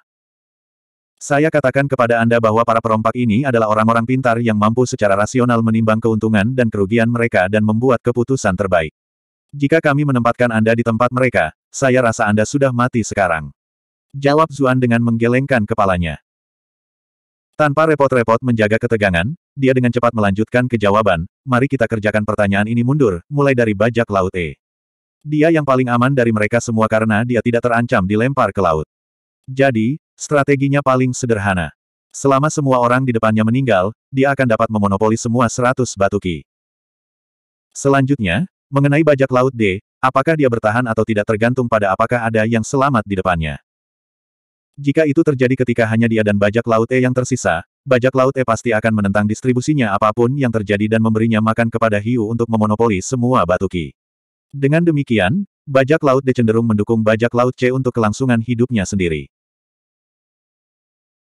Saya katakan kepada Anda bahwa para perompak ini adalah orang-orang pintar yang mampu secara rasional menimbang keuntungan dan kerugian mereka dan membuat keputusan terbaik. Jika kami menempatkan Anda di tempat mereka, saya rasa Anda sudah mati sekarang. Jawab Zuan dengan menggelengkan kepalanya. Tanpa repot-repot menjaga ketegangan, dia dengan cepat melanjutkan ke jawaban, mari kita kerjakan pertanyaan ini mundur, mulai dari bajak laut E. Dia yang paling aman dari mereka semua karena dia tidak terancam dilempar ke laut. Jadi, Strateginya paling sederhana. Selama semua orang di depannya meninggal, dia akan dapat memonopoli semua seratus batu ki. Selanjutnya, mengenai bajak laut D, apakah dia bertahan atau tidak tergantung pada apakah ada yang selamat di depannya. Jika itu terjadi ketika hanya dia dan bajak laut E yang tersisa, bajak laut E pasti akan menentang distribusinya apapun yang terjadi dan memberinya makan kepada hiu untuk memonopoli semua batu ki. Dengan demikian, bajak laut D cenderung mendukung bajak laut C untuk kelangsungan hidupnya sendiri.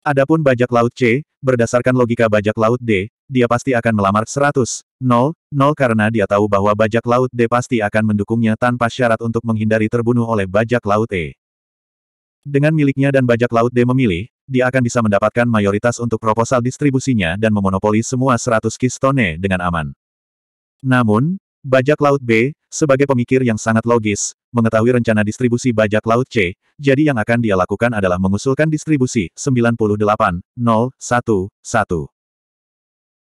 Adapun bajak laut C, berdasarkan logika bajak laut D, dia pasti akan melamar 100, 0, 0 karena dia tahu bahwa bajak laut D pasti akan mendukungnya tanpa syarat untuk menghindari terbunuh oleh bajak laut E. Dengan miliknya dan bajak laut D memilih, dia akan bisa mendapatkan mayoritas untuk proposal distribusinya dan memonopoli semua 100 kistone dengan aman. Namun, bajak laut B, sebagai pemikir yang sangat logis, mengetahui rencana distribusi bajak laut C, jadi yang akan dia lakukan adalah mengusulkan distribusi 98.011.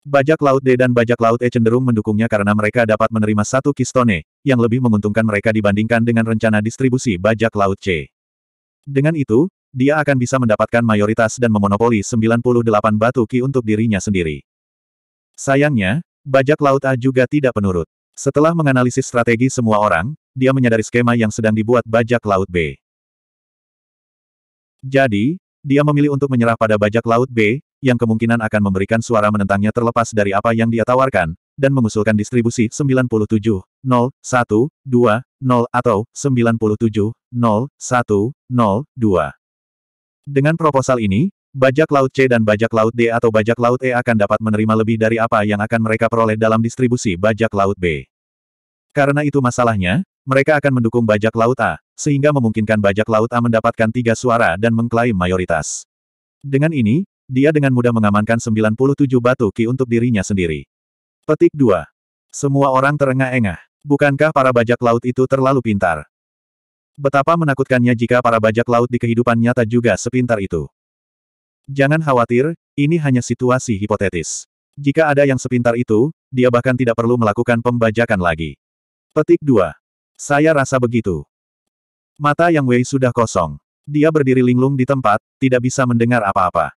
Bajak laut D dan bajak laut E cenderung mendukungnya karena mereka dapat menerima satu kistone, yang lebih menguntungkan mereka dibandingkan dengan rencana distribusi bajak laut C. Dengan itu, dia akan bisa mendapatkan mayoritas dan memonopoli 98 batu ki untuk dirinya sendiri. Sayangnya, bajak laut A juga tidak penurut. Setelah menganalisis strategi semua orang, dia menyadari skema yang sedang dibuat bajak laut B. Jadi, dia memilih untuk menyerah pada bajak laut B, yang kemungkinan akan memberikan suara menentangnya terlepas dari apa yang dia tawarkan, dan mengusulkan distribusi 97, 0, 1, 2, 0 atau 97, 0, 1, 0, 2. Dengan proposal ini, bajak laut C dan bajak laut D atau bajak laut E akan dapat menerima lebih dari apa yang akan mereka peroleh dalam distribusi bajak laut B. Karena itu masalahnya, mereka akan mendukung bajak laut A, sehingga memungkinkan bajak laut A mendapatkan tiga suara dan mengklaim mayoritas. Dengan ini, dia dengan mudah mengamankan 97 batu ki untuk dirinya sendiri. Petik 2. Semua orang terengah-engah. Bukankah para bajak laut itu terlalu pintar? Betapa menakutkannya jika para bajak laut di kehidupan nyata juga sepintar itu. Jangan khawatir, ini hanya situasi hipotetis. Jika ada yang sepintar itu, dia bahkan tidak perlu melakukan pembajakan lagi. Petik 2. Saya rasa begitu. Mata Yang Wei sudah kosong. Dia berdiri linglung di tempat, tidak bisa mendengar apa-apa.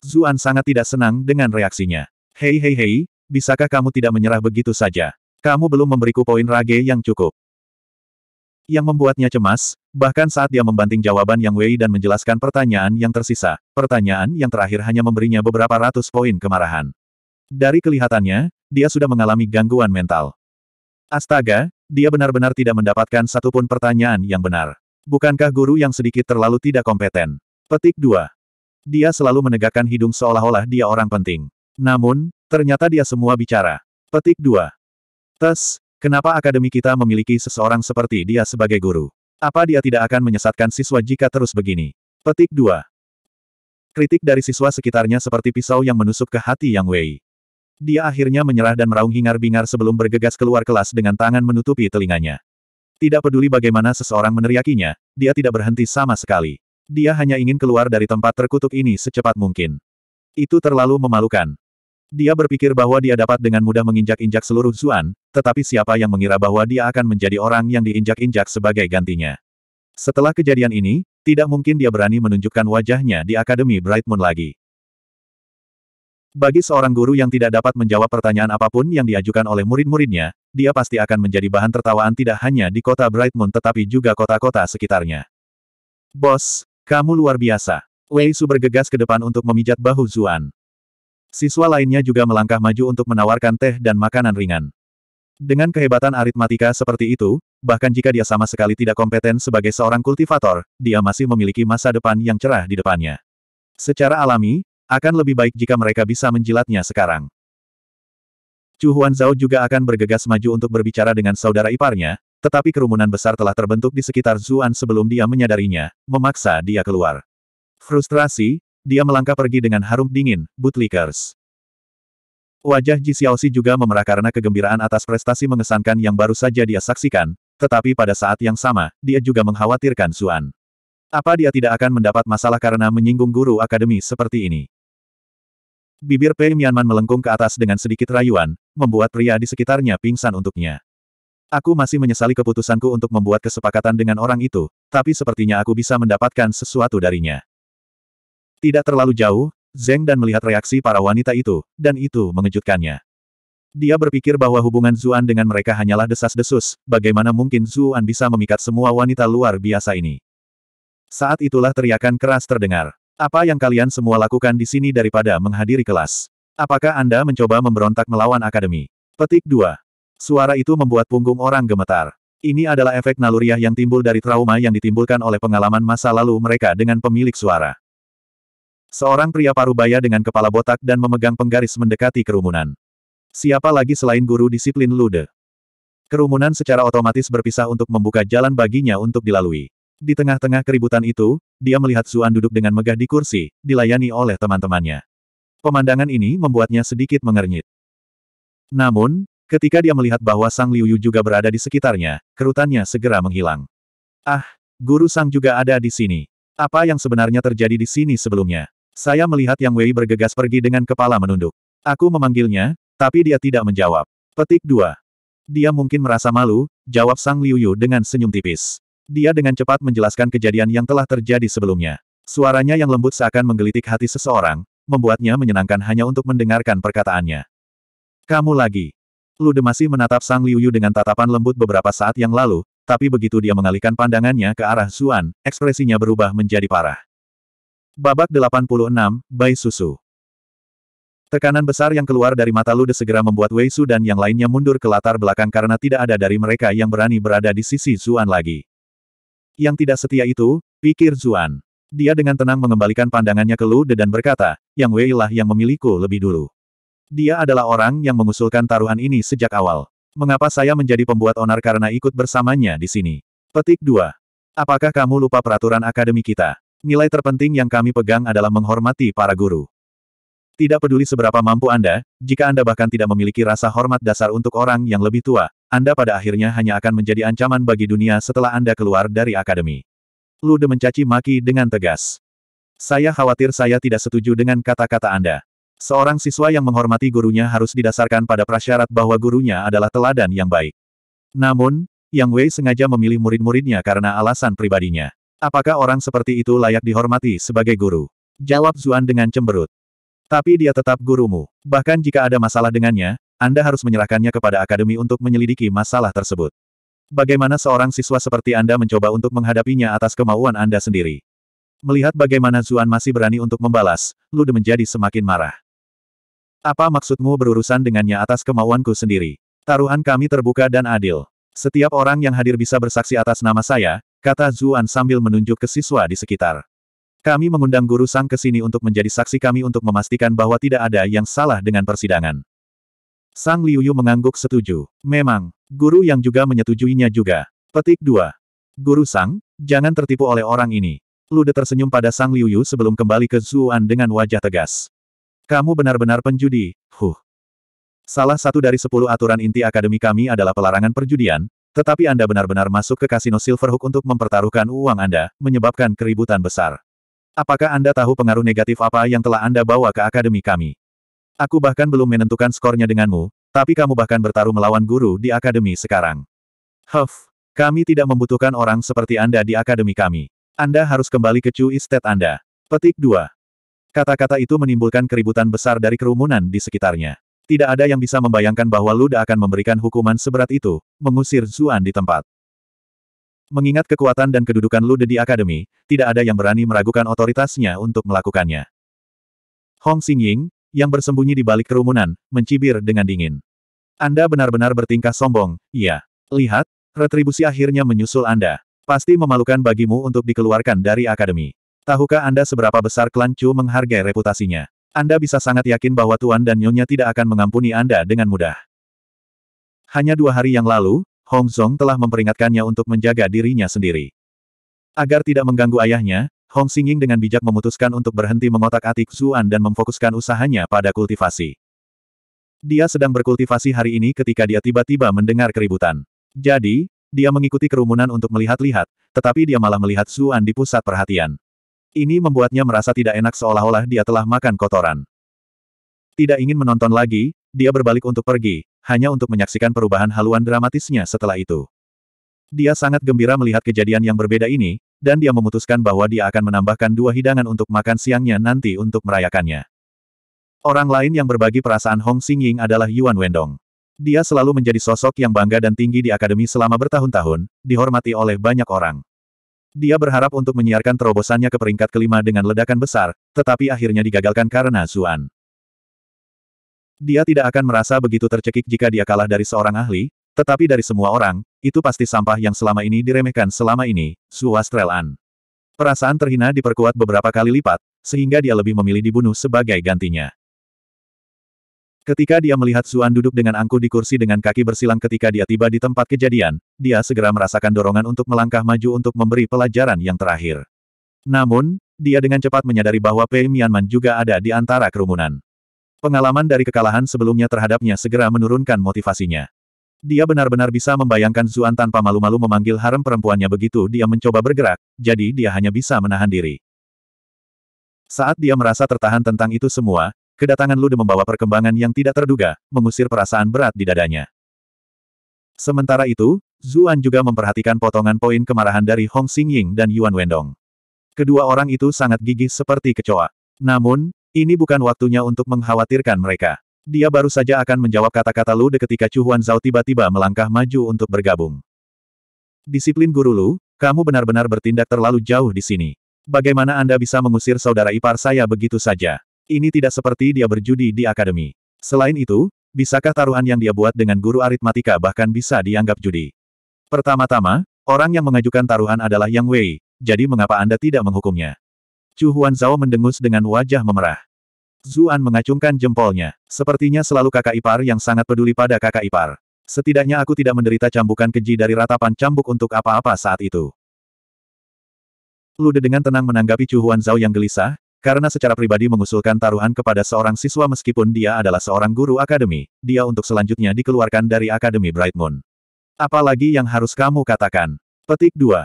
Zuan sangat tidak senang dengan reaksinya. Hei hei hei, bisakah kamu tidak menyerah begitu saja? Kamu belum memberiku poin rage yang cukup. Yang membuatnya cemas, bahkan saat dia membanting jawaban Yang Wei dan menjelaskan pertanyaan yang tersisa, pertanyaan yang terakhir hanya memberinya beberapa ratus poin kemarahan. Dari kelihatannya, dia sudah mengalami gangguan mental. Astaga, dia benar-benar tidak mendapatkan satupun pertanyaan yang benar. Bukankah guru yang sedikit terlalu tidak kompeten? Petik 2. Dia selalu menegakkan hidung seolah-olah dia orang penting. Namun, ternyata dia semua bicara. Petik 2. Tes, kenapa akademi kita memiliki seseorang seperti dia sebagai guru? Apa dia tidak akan menyesatkan siswa jika terus begini? Petik 2. Kritik dari siswa sekitarnya seperti pisau yang menusuk ke hati Yang Wei. Dia akhirnya menyerah dan meraung hingar-bingar sebelum bergegas keluar kelas dengan tangan menutupi telinganya. Tidak peduli bagaimana seseorang meneriakinya, dia tidak berhenti sama sekali. Dia hanya ingin keluar dari tempat terkutuk ini secepat mungkin. Itu terlalu memalukan. Dia berpikir bahwa dia dapat dengan mudah menginjak-injak seluruh Zuan, tetapi siapa yang mengira bahwa dia akan menjadi orang yang diinjak-injak sebagai gantinya. Setelah kejadian ini, tidak mungkin dia berani menunjukkan wajahnya di Akademi Bright Moon lagi. Bagi seorang guru yang tidak dapat menjawab pertanyaan apapun yang diajukan oleh murid-muridnya, dia pasti akan menjadi bahan tertawaan tidak hanya di kota Bright tetapi juga kota-kota sekitarnya. Bos, kamu luar biasa. Wei Su bergegas ke depan untuk memijat bahu Zuan. Siswa lainnya juga melangkah maju untuk menawarkan teh dan makanan ringan. Dengan kehebatan aritmatika seperti itu, bahkan jika dia sama sekali tidak kompeten sebagai seorang kultivator, dia masih memiliki masa depan yang cerah di depannya. Secara alami, akan lebih baik jika mereka bisa menjilatnya sekarang. Chu Zhao juga akan bergegas maju untuk berbicara dengan saudara iparnya, tetapi kerumunan besar telah terbentuk di sekitar Zuan sebelum dia menyadarinya, memaksa dia keluar. Frustrasi, dia melangkah pergi dengan harum dingin, bootlickers. Wajah Ji Xiaoxi juga memerah karena kegembiraan atas prestasi mengesankan yang baru saja dia saksikan, tetapi pada saat yang sama, dia juga mengkhawatirkan Zuan. Apa dia tidak akan mendapat masalah karena menyinggung guru akademi seperti ini? Bibir Pei Mianman melengkung ke atas dengan sedikit rayuan, membuat pria di sekitarnya pingsan untuknya. Aku masih menyesali keputusanku untuk membuat kesepakatan dengan orang itu, tapi sepertinya aku bisa mendapatkan sesuatu darinya. Tidak terlalu jauh, Zeng dan melihat reaksi para wanita itu, dan itu mengejutkannya. Dia berpikir bahwa hubungan Zuan dengan mereka hanyalah desas-desus, bagaimana mungkin Zuan bisa memikat semua wanita luar biasa ini. Saat itulah teriakan keras terdengar. Apa yang kalian semua lakukan di sini daripada menghadiri kelas? Apakah Anda mencoba memberontak melawan akademi? Petik 2. Suara itu membuat punggung orang gemetar. Ini adalah efek naluriah yang timbul dari trauma yang ditimbulkan oleh pengalaman masa lalu mereka dengan pemilik suara. Seorang pria parubaya dengan kepala botak dan memegang penggaris mendekati kerumunan. Siapa lagi selain guru disiplin Lude? Kerumunan secara otomatis berpisah untuk membuka jalan baginya untuk dilalui. Di tengah-tengah keributan itu, dia melihat Zuan duduk dengan megah di kursi, dilayani oleh teman-temannya. Pemandangan ini membuatnya sedikit mengernyit. Namun, ketika dia melihat bahwa Sang Liuyu juga berada di sekitarnya, kerutannya segera menghilang. Ah, Guru Sang juga ada di sini. Apa yang sebenarnya terjadi di sini sebelumnya? Saya melihat Yang Wei bergegas pergi dengan kepala menunduk. Aku memanggilnya, tapi dia tidak menjawab. Petik 2. Dia mungkin merasa malu, jawab Sang Liuyu dengan senyum tipis. Dia dengan cepat menjelaskan kejadian yang telah terjadi sebelumnya. Suaranya yang lembut seakan menggelitik hati seseorang, membuatnya menyenangkan hanya untuk mendengarkan perkataannya. Kamu lagi. Lude masih menatap Sang Liuyu dengan tatapan lembut beberapa saat yang lalu, tapi begitu dia mengalihkan pandangannya ke arah Zuan, ekspresinya berubah menjadi parah. Babak 86, Bai Susu Tekanan besar yang keluar dari mata Lude segera membuat Wei Su dan yang lainnya mundur ke latar belakang karena tidak ada dari mereka yang berani berada di sisi Zuan lagi yang tidak setia itu, pikir Zuan. Dia dengan tenang mengembalikan pandangannya ke Lu De dan berkata, Yang Wei lah yang memiliku lebih dulu. Dia adalah orang yang mengusulkan taruhan ini sejak awal. Mengapa saya menjadi pembuat onar karena ikut bersamanya di sini? Petik 2. Apakah kamu lupa peraturan akademi kita? Nilai terpenting yang kami pegang adalah menghormati para guru. Tidak peduli seberapa mampu Anda, jika Anda bahkan tidak memiliki rasa hormat dasar untuk orang yang lebih tua, anda pada akhirnya hanya akan menjadi ancaman bagi dunia setelah Anda keluar dari akademi. Lude mencaci maki dengan tegas. Saya khawatir saya tidak setuju dengan kata-kata Anda. Seorang siswa yang menghormati gurunya harus didasarkan pada prasyarat bahwa gurunya adalah teladan yang baik. Namun, Yang Wei sengaja memilih murid-muridnya karena alasan pribadinya. Apakah orang seperti itu layak dihormati sebagai guru? Jawab Zuan dengan cemberut. Tapi dia tetap gurumu. Bahkan jika ada masalah dengannya, Anda harus menyerahkannya kepada akademi untuk menyelidiki masalah tersebut. Bagaimana seorang siswa seperti Anda mencoba untuk menghadapinya atas kemauan Anda sendiri? Melihat bagaimana Zuan masih berani untuk membalas, Lude menjadi semakin marah. Apa maksudmu berurusan dengannya atas kemauanku sendiri? Taruhan kami terbuka dan adil. Setiap orang yang hadir bisa bersaksi atas nama saya, kata Zuan sambil menunjuk ke siswa di sekitar. Kami mengundang Guru Sang ke sini untuk menjadi saksi kami untuk memastikan bahwa tidak ada yang salah dengan persidangan. Sang Liuyu mengangguk setuju. Memang, guru yang juga menyetujuinya juga. Petik 2. Guru Sang, jangan tertipu oleh orang ini. Lude tersenyum pada Sang Liuyu sebelum kembali ke Zuan dengan wajah tegas. Kamu benar-benar penjudi, huh. Salah satu dari sepuluh aturan inti akademi kami adalah pelarangan perjudian, tetapi Anda benar-benar masuk ke kasino Silverhook untuk mempertaruhkan uang Anda, menyebabkan keributan besar. Apakah Anda tahu pengaruh negatif apa yang telah Anda bawa ke akademi kami? Aku bahkan belum menentukan skornya denganmu, tapi kamu bahkan bertaruh melawan guru di akademi sekarang. Huff, kami tidak membutuhkan orang seperti Anda di akademi kami. Anda harus kembali ke Cui State Anda. Petik 2. Kata-kata itu menimbulkan keributan besar dari kerumunan di sekitarnya. Tidak ada yang bisa membayangkan bahwa Luda akan memberikan hukuman seberat itu, mengusir Zuan di tempat. Mengingat kekuatan dan kedudukan Lude di Akademi, tidak ada yang berani meragukan otoritasnya untuk melakukannya. Hong Xingying, yang bersembunyi di balik kerumunan, mencibir dengan dingin. Anda benar-benar bertingkah sombong, iya. Lihat, retribusi akhirnya menyusul Anda. Pasti memalukan bagimu untuk dikeluarkan dari Akademi. Tahukah Anda seberapa besar klan Chu menghargai reputasinya? Anda bisa sangat yakin bahwa Tuan dan Nyonya tidak akan mengampuni Anda dengan mudah. Hanya dua hari yang lalu, Hong Zong telah memperingatkannya untuk menjaga dirinya sendiri. Agar tidak mengganggu ayahnya, Hong Xingying dengan bijak memutuskan untuk berhenti mengotak-atik Zuan dan memfokuskan usahanya pada kultivasi. Dia sedang berkultivasi hari ini ketika dia tiba-tiba mendengar keributan. Jadi, dia mengikuti kerumunan untuk melihat-lihat, tetapi dia malah melihat Zuan di pusat perhatian. Ini membuatnya merasa tidak enak seolah-olah dia telah makan kotoran. Tidak ingin menonton lagi, dia berbalik untuk pergi, hanya untuk menyaksikan perubahan haluan dramatisnya setelah itu. Dia sangat gembira melihat kejadian yang berbeda ini, dan dia memutuskan bahwa dia akan menambahkan dua hidangan untuk makan siangnya nanti untuk merayakannya. Orang lain yang berbagi perasaan Hong Xingying adalah Yuan Wendong. Dia selalu menjadi sosok yang bangga dan tinggi di akademi selama bertahun-tahun, dihormati oleh banyak orang. Dia berharap untuk menyiarkan terobosannya ke peringkat kelima dengan ledakan besar, tetapi akhirnya digagalkan karena Zuan. Dia tidak akan merasa begitu tercekik jika dia kalah dari seorang ahli, tetapi dari semua orang, itu pasti sampah yang selama ini diremehkan selama ini, Suastrelan. Perasaan terhina diperkuat beberapa kali lipat, sehingga dia lebih memilih dibunuh sebagai gantinya. Ketika dia melihat suan duduk dengan angkuh di kursi dengan kaki bersilang ketika dia tiba di tempat kejadian, dia segera merasakan dorongan untuk melangkah maju untuk memberi pelajaran yang terakhir. Namun, dia dengan cepat menyadari bahwa Pei Mianman juga ada di antara kerumunan. Pengalaman dari kekalahan sebelumnya terhadapnya segera menurunkan motivasinya. Dia benar-benar bisa membayangkan Zuan tanpa malu-malu memanggil harem perempuannya begitu dia mencoba bergerak, jadi dia hanya bisa menahan diri. Saat dia merasa tertahan tentang itu semua, kedatangan Lude membawa perkembangan yang tidak terduga, mengusir perasaan berat di dadanya. Sementara itu, Zuan juga memperhatikan potongan poin kemarahan dari Hong Xingying dan Yuan Wendong. Kedua orang itu sangat gigih seperti kecoa. Namun, ini bukan waktunya untuk mengkhawatirkan mereka. Dia baru saja akan menjawab kata-kata Lu De ketika Chu Huan Zhao tiba-tiba melangkah maju untuk bergabung. Disiplin guru Lu, kamu benar-benar bertindak terlalu jauh di sini. Bagaimana Anda bisa mengusir saudara ipar saya begitu saja? Ini tidak seperti dia berjudi di akademi. Selain itu, bisakah taruhan yang dia buat dengan guru aritmatika bahkan bisa dianggap judi? Pertama-tama, orang yang mengajukan taruhan adalah Yang Wei, jadi mengapa Anda tidak menghukumnya? Chu Huan Zhao mendengus dengan wajah memerah. Zuan mengacungkan jempolnya. Sepertinya selalu kakak ipar yang sangat peduli pada kakak ipar. Setidaknya aku tidak menderita cambukan keji dari ratapan cambuk untuk apa-apa saat itu. Lude dengan tenang menanggapi Chu Huan Zhao yang gelisah, karena secara pribadi mengusulkan taruhan kepada seorang siswa meskipun dia adalah seorang guru akademi, dia untuk selanjutnya dikeluarkan dari Akademi Bright Moon. Apalagi yang harus kamu katakan? Petik 2.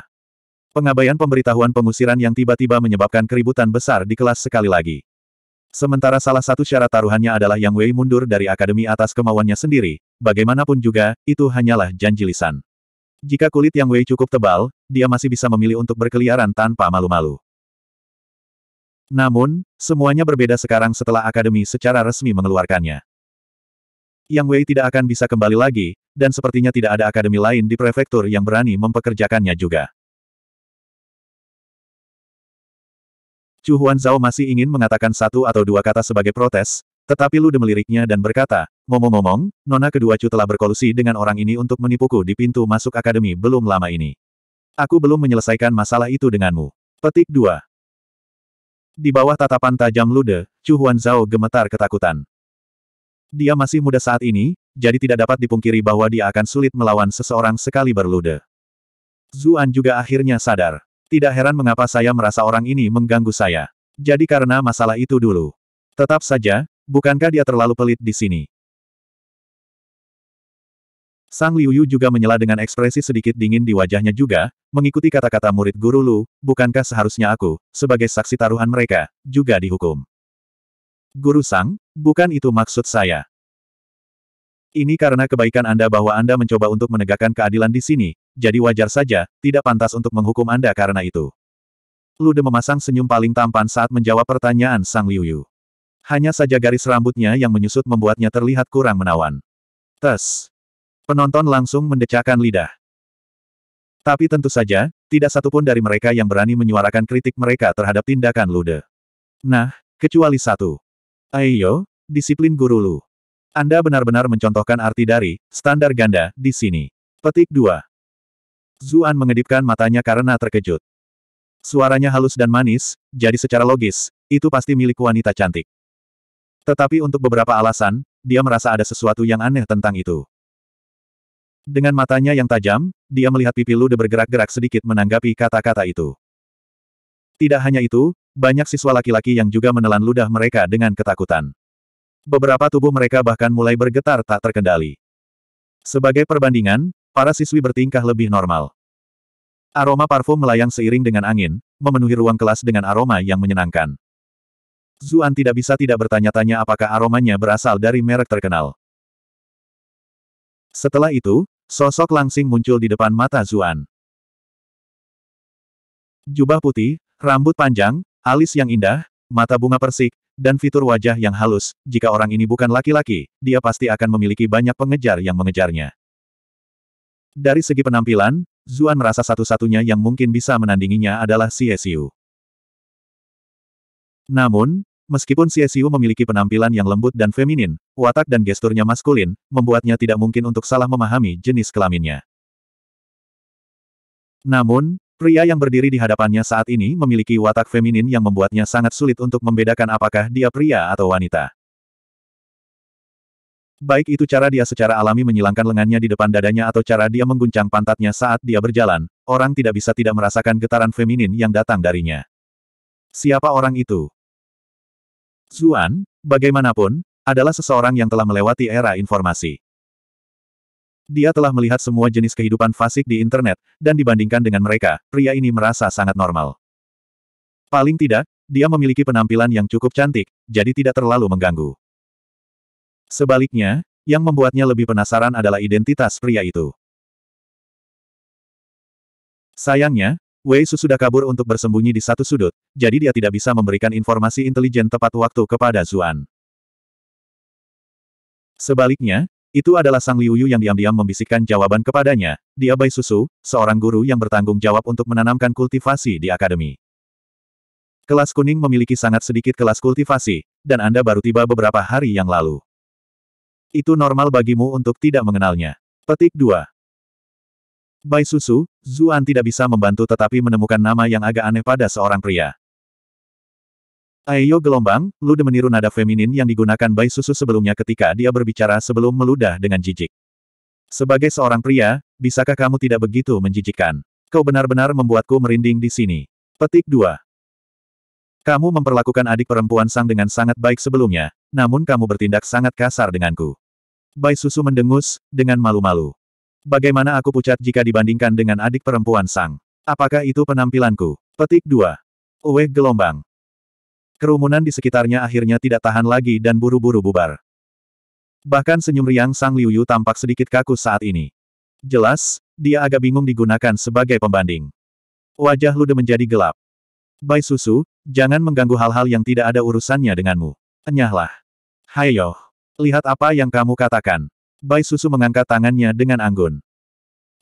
Pengabaian pemberitahuan pengusiran yang tiba-tiba menyebabkan keributan besar di kelas sekali lagi. Sementara salah satu syarat taruhannya adalah Yang Wei mundur dari akademi atas kemauannya sendiri, bagaimanapun juga, itu hanyalah janji lisan. Jika kulit Yang Wei cukup tebal, dia masih bisa memilih untuk berkeliaran tanpa malu-malu. Namun, semuanya berbeda sekarang setelah akademi secara resmi mengeluarkannya. Yang Wei tidak akan bisa kembali lagi, dan sepertinya tidak ada akademi lain di prefektur yang berani mempekerjakannya juga. Chu Zhao masih ingin mengatakan satu atau dua kata sebagai protes, tetapi Lu De meliriknya dan berkata, ngomong-ngomong, nona kedua Chu telah berkolusi dengan orang ini untuk menipuku di pintu masuk akademi belum lama ini. Aku belum menyelesaikan masalah itu denganmu. Petik 2. Di bawah tatapan tajam Lu De, Chu Zhao gemetar ketakutan. Dia masih muda saat ini, jadi tidak dapat dipungkiri bahwa dia akan sulit melawan seseorang sekali berlude. Zuan juga akhirnya sadar. Tidak heran mengapa saya merasa orang ini mengganggu saya. Jadi karena masalah itu dulu. Tetap saja, bukankah dia terlalu pelit di sini? Sang Liuyu juga menyela dengan ekspresi sedikit dingin di wajahnya juga, mengikuti kata-kata murid guru Lu, bukankah seharusnya aku, sebagai saksi taruhan mereka, juga dihukum. Guru Sang, bukan itu maksud saya. Ini karena kebaikan Anda bahwa Anda mencoba untuk menegakkan keadilan di sini, jadi wajar saja, tidak pantas untuk menghukum Anda karena itu. Lude memasang senyum paling tampan saat menjawab pertanyaan Sang Liu Yu. Hanya saja garis rambutnya yang menyusut membuatnya terlihat kurang menawan. Tes. Penonton langsung mendecakkan lidah. Tapi tentu saja, tidak satupun dari mereka yang berani menyuarakan kritik mereka terhadap tindakan Lude. Nah, kecuali satu. Ayo, disiplin guru Lu. Anda benar-benar mencontohkan arti dari standar ganda di sini. Petik 2. Zuan mengedipkan matanya karena terkejut. Suaranya halus dan manis, jadi secara logis, itu pasti milik wanita cantik. Tetapi untuk beberapa alasan, dia merasa ada sesuatu yang aneh tentang itu. Dengan matanya yang tajam, dia melihat pipi Lude bergerak-gerak sedikit menanggapi kata-kata itu. Tidak hanya itu, banyak siswa laki-laki yang juga menelan ludah mereka dengan ketakutan. Beberapa tubuh mereka bahkan mulai bergetar tak terkendali. Sebagai perbandingan, Para siswi bertingkah lebih normal. Aroma parfum melayang seiring dengan angin, memenuhi ruang kelas dengan aroma yang menyenangkan. Zuan tidak bisa tidak bertanya-tanya apakah aromanya berasal dari merek terkenal. Setelah itu, sosok langsing muncul di depan mata Zuan. Jubah putih, rambut panjang, alis yang indah, mata bunga persik, dan fitur wajah yang halus, jika orang ini bukan laki-laki, dia pasti akan memiliki banyak pengejar yang mengejarnya. Dari segi penampilan, Zuan merasa satu-satunya yang mungkin bisa menandinginya adalah CSU. Namun, Meskipun CSU memiliki penampilan yang lembut dan feminin, watak dan gesturnya maskulin, membuatnya tidak mungkin untuk salah memahami jenis kelaminnya. Namun, pria yang berdiri di hadapannya saat ini memiliki watak feminin yang membuatnya sangat sulit untuk membedakan apakah dia pria atau wanita. Baik itu cara dia secara alami menyilangkan lengannya di depan dadanya atau cara dia mengguncang pantatnya saat dia berjalan, orang tidak bisa tidak merasakan getaran feminin yang datang darinya. Siapa orang itu? Zuan, bagaimanapun, adalah seseorang yang telah melewati era informasi. Dia telah melihat semua jenis kehidupan fasik di internet, dan dibandingkan dengan mereka, pria ini merasa sangat normal. Paling tidak, dia memiliki penampilan yang cukup cantik, jadi tidak terlalu mengganggu. Sebaliknya, yang membuatnya lebih penasaran adalah identitas pria itu. Sayangnya, Wei Su sudah kabur untuk bersembunyi di satu sudut, jadi dia tidak bisa memberikan informasi intelijen tepat waktu kepada Zuan. Sebaliknya, itu adalah Sang Liuyu yang diam-diam membisikkan jawaban kepadanya, dia Bai Susu, seorang guru yang bertanggung jawab untuk menanamkan kultivasi di akademi. Kelas kuning memiliki sangat sedikit kelas kultivasi, dan Anda baru tiba beberapa hari yang lalu. Itu normal bagimu untuk tidak mengenalnya. Petik 2. Bai Susu, Zuan tidak bisa membantu tetapi menemukan nama yang agak aneh pada seorang pria. Ayo gelombang, Lude meniru nada feminin yang digunakan Bai Susu sebelumnya ketika dia berbicara sebelum meludah dengan jijik. Sebagai seorang pria, bisakah kamu tidak begitu menjijikkan? Kau benar-benar membuatku merinding di sini. Petik 2. Kamu memperlakukan adik perempuan Sang dengan sangat baik sebelumnya, namun kamu bertindak sangat kasar denganku. Bai Susu mendengus, dengan malu-malu. Bagaimana aku pucat jika dibandingkan dengan adik perempuan Sang? Apakah itu penampilanku? Petik 2. Uwe gelombang. Kerumunan di sekitarnya akhirnya tidak tahan lagi dan buru-buru bubar. Bahkan senyum riang Sang Liuyu tampak sedikit kaku saat ini. Jelas, dia agak bingung digunakan sebagai pembanding. Wajah Lude menjadi gelap. Bai Susu, jangan mengganggu hal-hal yang tidak ada urusannya denganmu. Enyahlah. Hayoh. Lihat apa yang kamu katakan. Bai Susu mengangkat tangannya dengan anggun.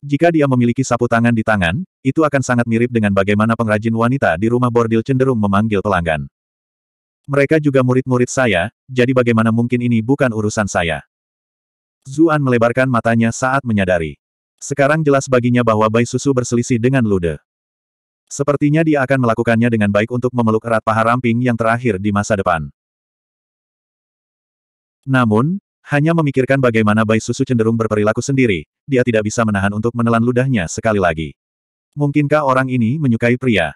Jika dia memiliki sapu tangan di tangan, itu akan sangat mirip dengan bagaimana pengrajin wanita di rumah bordil cenderung memanggil pelanggan. Mereka juga murid-murid saya, jadi bagaimana mungkin ini bukan urusan saya. Zuan melebarkan matanya saat menyadari. Sekarang jelas baginya bahwa Bai Susu berselisih dengan Lude. Sepertinya dia akan melakukannya dengan baik untuk memeluk erat paha ramping yang terakhir di masa depan. Namun, hanya memikirkan bagaimana bayi Susu cenderung berperilaku sendiri, dia tidak bisa menahan untuk menelan ludahnya sekali lagi. Mungkinkah orang ini menyukai pria?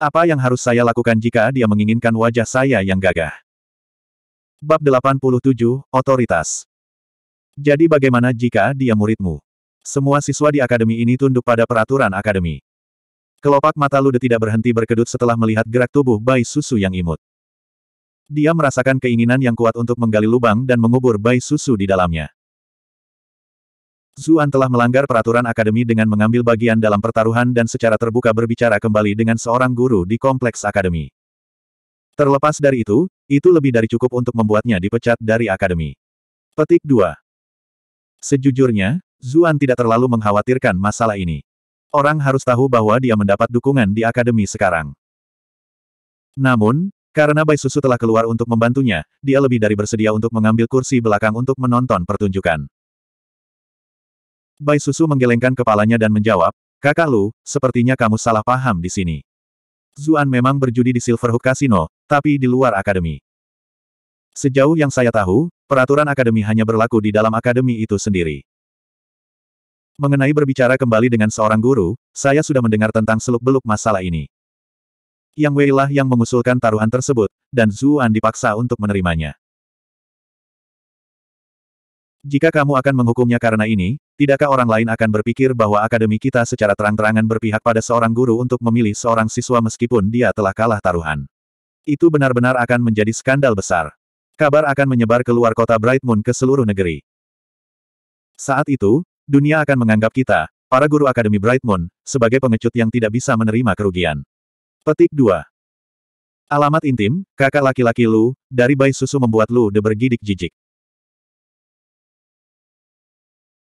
Apa yang harus saya lakukan jika dia menginginkan wajah saya yang gagah? Bab 87, Otoritas Jadi bagaimana jika dia muridmu? Semua siswa di akademi ini tunduk pada peraturan akademi. Kelopak mata Lude tidak berhenti berkedut setelah melihat gerak tubuh bayi Susu yang imut. Dia merasakan keinginan yang kuat untuk menggali lubang dan mengubur bayi susu di dalamnya. Zuan telah melanggar peraturan akademi dengan mengambil bagian dalam pertaruhan dan secara terbuka berbicara kembali dengan seorang guru di kompleks akademi. Terlepas dari itu, itu lebih dari cukup untuk membuatnya dipecat dari akademi. Petik 2. Sejujurnya, Zuan tidak terlalu mengkhawatirkan masalah ini. Orang harus tahu bahwa dia mendapat dukungan di akademi sekarang. Namun, karena Bai Susu telah keluar untuk membantunya, dia lebih dari bersedia untuk mengambil kursi belakang untuk menonton pertunjukan. Bai Susu menggelengkan kepalanya dan menjawab, Kakak Lu, sepertinya kamu salah paham di sini. Zuan memang berjudi di Silverhook Casino, tapi di luar akademi. Sejauh yang saya tahu, peraturan akademi hanya berlaku di dalam akademi itu sendiri. Mengenai berbicara kembali dengan seorang guru, saya sudah mendengar tentang seluk-beluk masalah ini. Yang Wei lah yang mengusulkan taruhan tersebut, dan Zuan dipaksa untuk menerimanya. Jika kamu akan menghukumnya karena ini, tidakkah orang lain akan berpikir bahwa akademi kita secara terang-terangan berpihak pada seorang guru untuk memilih seorang siswa meskipun dia telah kalah taruhan? Itu benar-benar akan menjadi skandal besar. Kabar akan menyebar ke luar kota Bright Moon ke seluruh negeri. Saat itu, dunia akan menganggap kita, para guru Akademi Bright Moon, sebagai pengecut yang tidak bisa menerima kerugian. Petik 2. Alamat intim, kakak laki-laki Lu, dari bayi susu membuat Lu de bergidik jijik.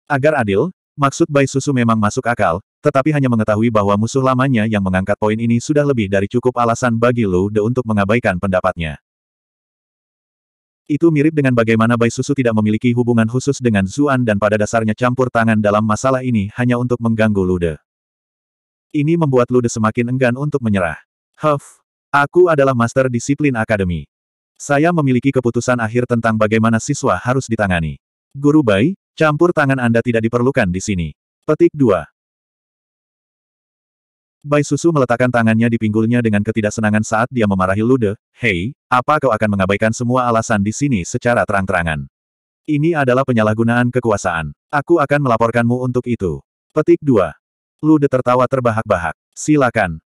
Agar adil, maksud bayi susu memang masuk akal, tetapi hanya mengetahui bahwa musuh lamanya yang mengangkat poin ini sudah lebih dari cukup alasan bagi Lu de untuk mengabaikan pendapatnya. Itu mirip dengan bagaimana Bai Susu tidak memiliki hubungan khusus dengan Zuan dan pada dasarnya campur tangan dalam masalah ini hanya untuk mengganggu Lude. Ini membuat Lude semakin enggan untuk menyerah. Huff, aku adalah Master Disiplin Akademi. Saya memiliki keputusan akhir tentang bagaimana siswa harus ditangani. Guru Bai, campur tangan Anda tidak diperlukan di sini. Petik 2. Bai Susu meletakkan tangannya di pinggulnya dengan ketidaksenangan saat dia memarahi Lude, Hei, apa kau akan mengabaikan semua alasan di sini secara terang-terangan? Ini adalah penyalahgunaan kekuasaan. Aku akan melaporkanmu untuk itu. Petik 2. Lude tertawa terbahak-bahak. Silakan.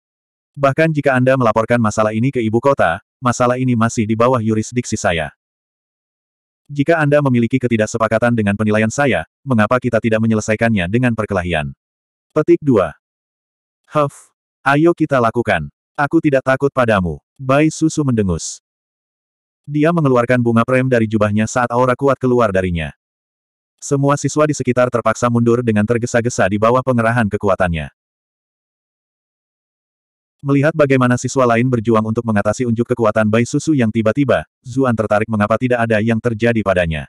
Bahkan jika Anda melaporkan masalah ini ke ibu kota, masalah ini masih di bawah yurisdiksi saya. Jika Anda memiliki ketidaksepakatan dengan penilaian saya, mengapa kita tidak menyelesaikannya dengan perkelahian? Petik 2. Huff. Ayo kita lakukan. Aku tidak takut padamu. Bai Susu mendengus. Dia mengeluarkan bunga prem dari jubahnya saat aura kuat keluar darinya. Semua siswa di sekitar terpaksa mundur dengan tergesa-gesa di bawah pengerahan kekuatannya. Melihat bagaimana siswa lain berjuang untuk mengatasi unjuk kekuatan Bai Susu yang tiba-tiba, Zuan tertarik mengapa tidak ada yang terjadi padanya.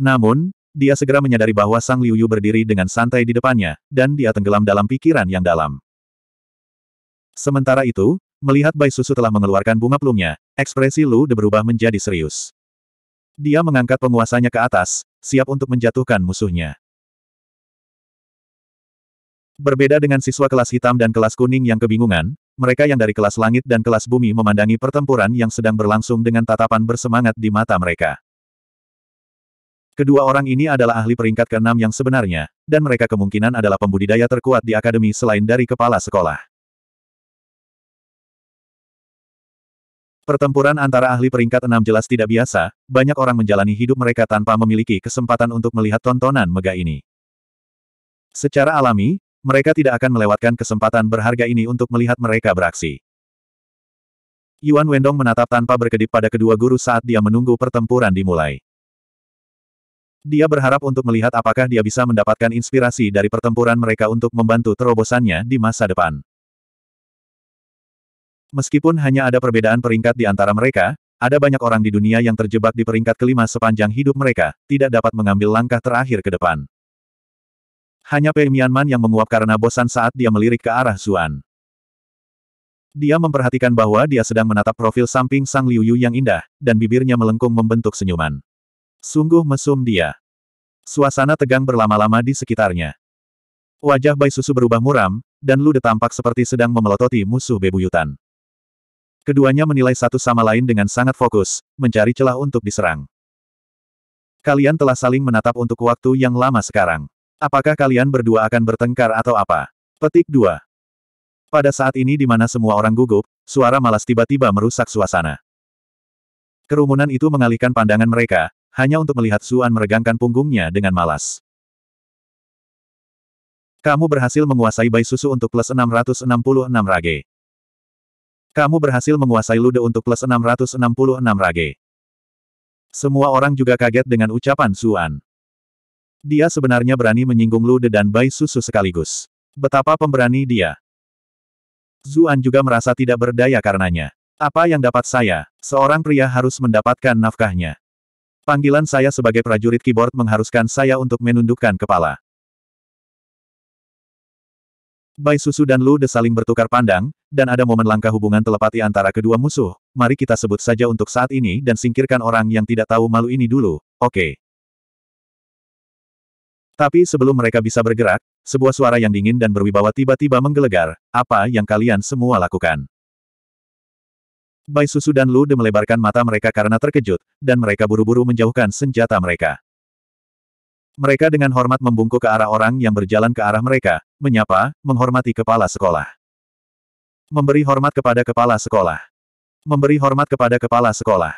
Namun, dia segera menyadari bahwa Sang Liuyu berdiri dengan santai di depannya, dan dia tenggelam dalam pikiran yang dalam. Sementara itu, melihat Bai Susu telah mengeluarkan bunga plumnya, ekspresi Lu De berubah menjadi serius. Dia mengangkat penguasanya ke atas, siap untuk menjatuhkan musuhnya. Berbeda dengan siswa kelas hitam dan kelas kuning yang kebingungan, mereka yang dari kelas langit dan kelas bumi memandangi pertempuran yang sedang berlangsung dengan tatapan bersemangat di mata mereka. Kedua orang ini adalah ahli peringkat keenam yang sebenarnya, dan mereka kemungkinan adalah pembudidaya terkuat di akademi selain dari kepala sekolah. Pertempuran antara ahli peringkat enam jelas tidak biasa, banyak orang menjalani hidup mereka tanpa memiliki kesempatan untuk melihat tontonan mega ini. Secara alami, mereka tidak akan melewatkan kesempatan berharga ini untuk melihat mereka beraksi. Yuan Wendong menatap tanpa berkedip pada kedua guru saat dia menunggu pertempuran dimulai. Dia berharap untuk melihat apakah dia bisa mendapatkan inspirasi dari pertempuran mereka untuk membantu terobosannya di masa depan. Meskipun hanya ada perbedaan peringkat di antara mereka, ada banyak orang di dunia yang terjebak di peringkat kelima sepanjang hidup mereka, tidak dapat mengambil langkah terakhir ke depan. Hanya Pei Mianman yang menguap karena bosan saat dia melirik ke arah Zuan. Dia memperhatikan bahwa dia sedang menatap profil samping Sang Liu Yu yang indah, dan bibirnya melengkung membentuk senyuman. Sungguh mesum dia. Suasana tegang berlama-lama di sekitarnya. Wajah Bai Susu berubah muram, dan Lude tampak seperti sedang memelototi musuh bebuyutan. Keduanya menilai satu sama lain dengan sangat fokus, mencari celah untuk diserang. Kalian telah saling menatap untuk waktu yang lama sekarang. Apakah kalian berdua akan bertengkar atau apa? Petik 2. Pada saat ini di mana semua orang gugup, suara malas tiba-tiba merusak suasana. Kerumunan itu mengalihkan pandangan mereka, hanya untuk melihat Suan meregangkan punggungnya dengan malas. Kamu berhasil menguasai Bai Susu untuk plus 666 rage. Kamu berhasil menguasai Lude untuk plus 666 rage. Semua orang juga kaget dengan ucapan Suan. Dia sebenarnya berani menyinggung Lu De dan Bai Susu sekaligus. Betapa pemberani dia. Zuan juga merasa tidak berdaya karenanya. Apa yang dapat saya? Seorang pria harus mendapatkan nafkahnya. Panggilan saya sebagai prajurit keyboard mengharuskan saya untuk menundukkan kepala. Bai Susu dan Lu De saling bertukar pandang, dan ada momen langkah hubungan telepati antara kedua musuh, mari kita sebut saja untuk saat ini dan singkirkan orang yang tidak tahu malu ini dulu, oke. Okay. Tapi sebelum mereka bisa bergerak, sebuah suara yang dingin dan berwibawa tiba-tiba menggelegar, apa yang kalian semua lakukan? Bai Susu dan Lu De melebarkan mata mereka karena terkejut, dan mereka buru-buru menjauhkan senjata mereka. Mereka dengan hormat membungkuk ke arah orang yang berjalan ke arah mereka, menyapa, menghormati kepala sekolah. Memberi hormat kepada kepala sekolah. Memberi hormat kepada kepala sekolah.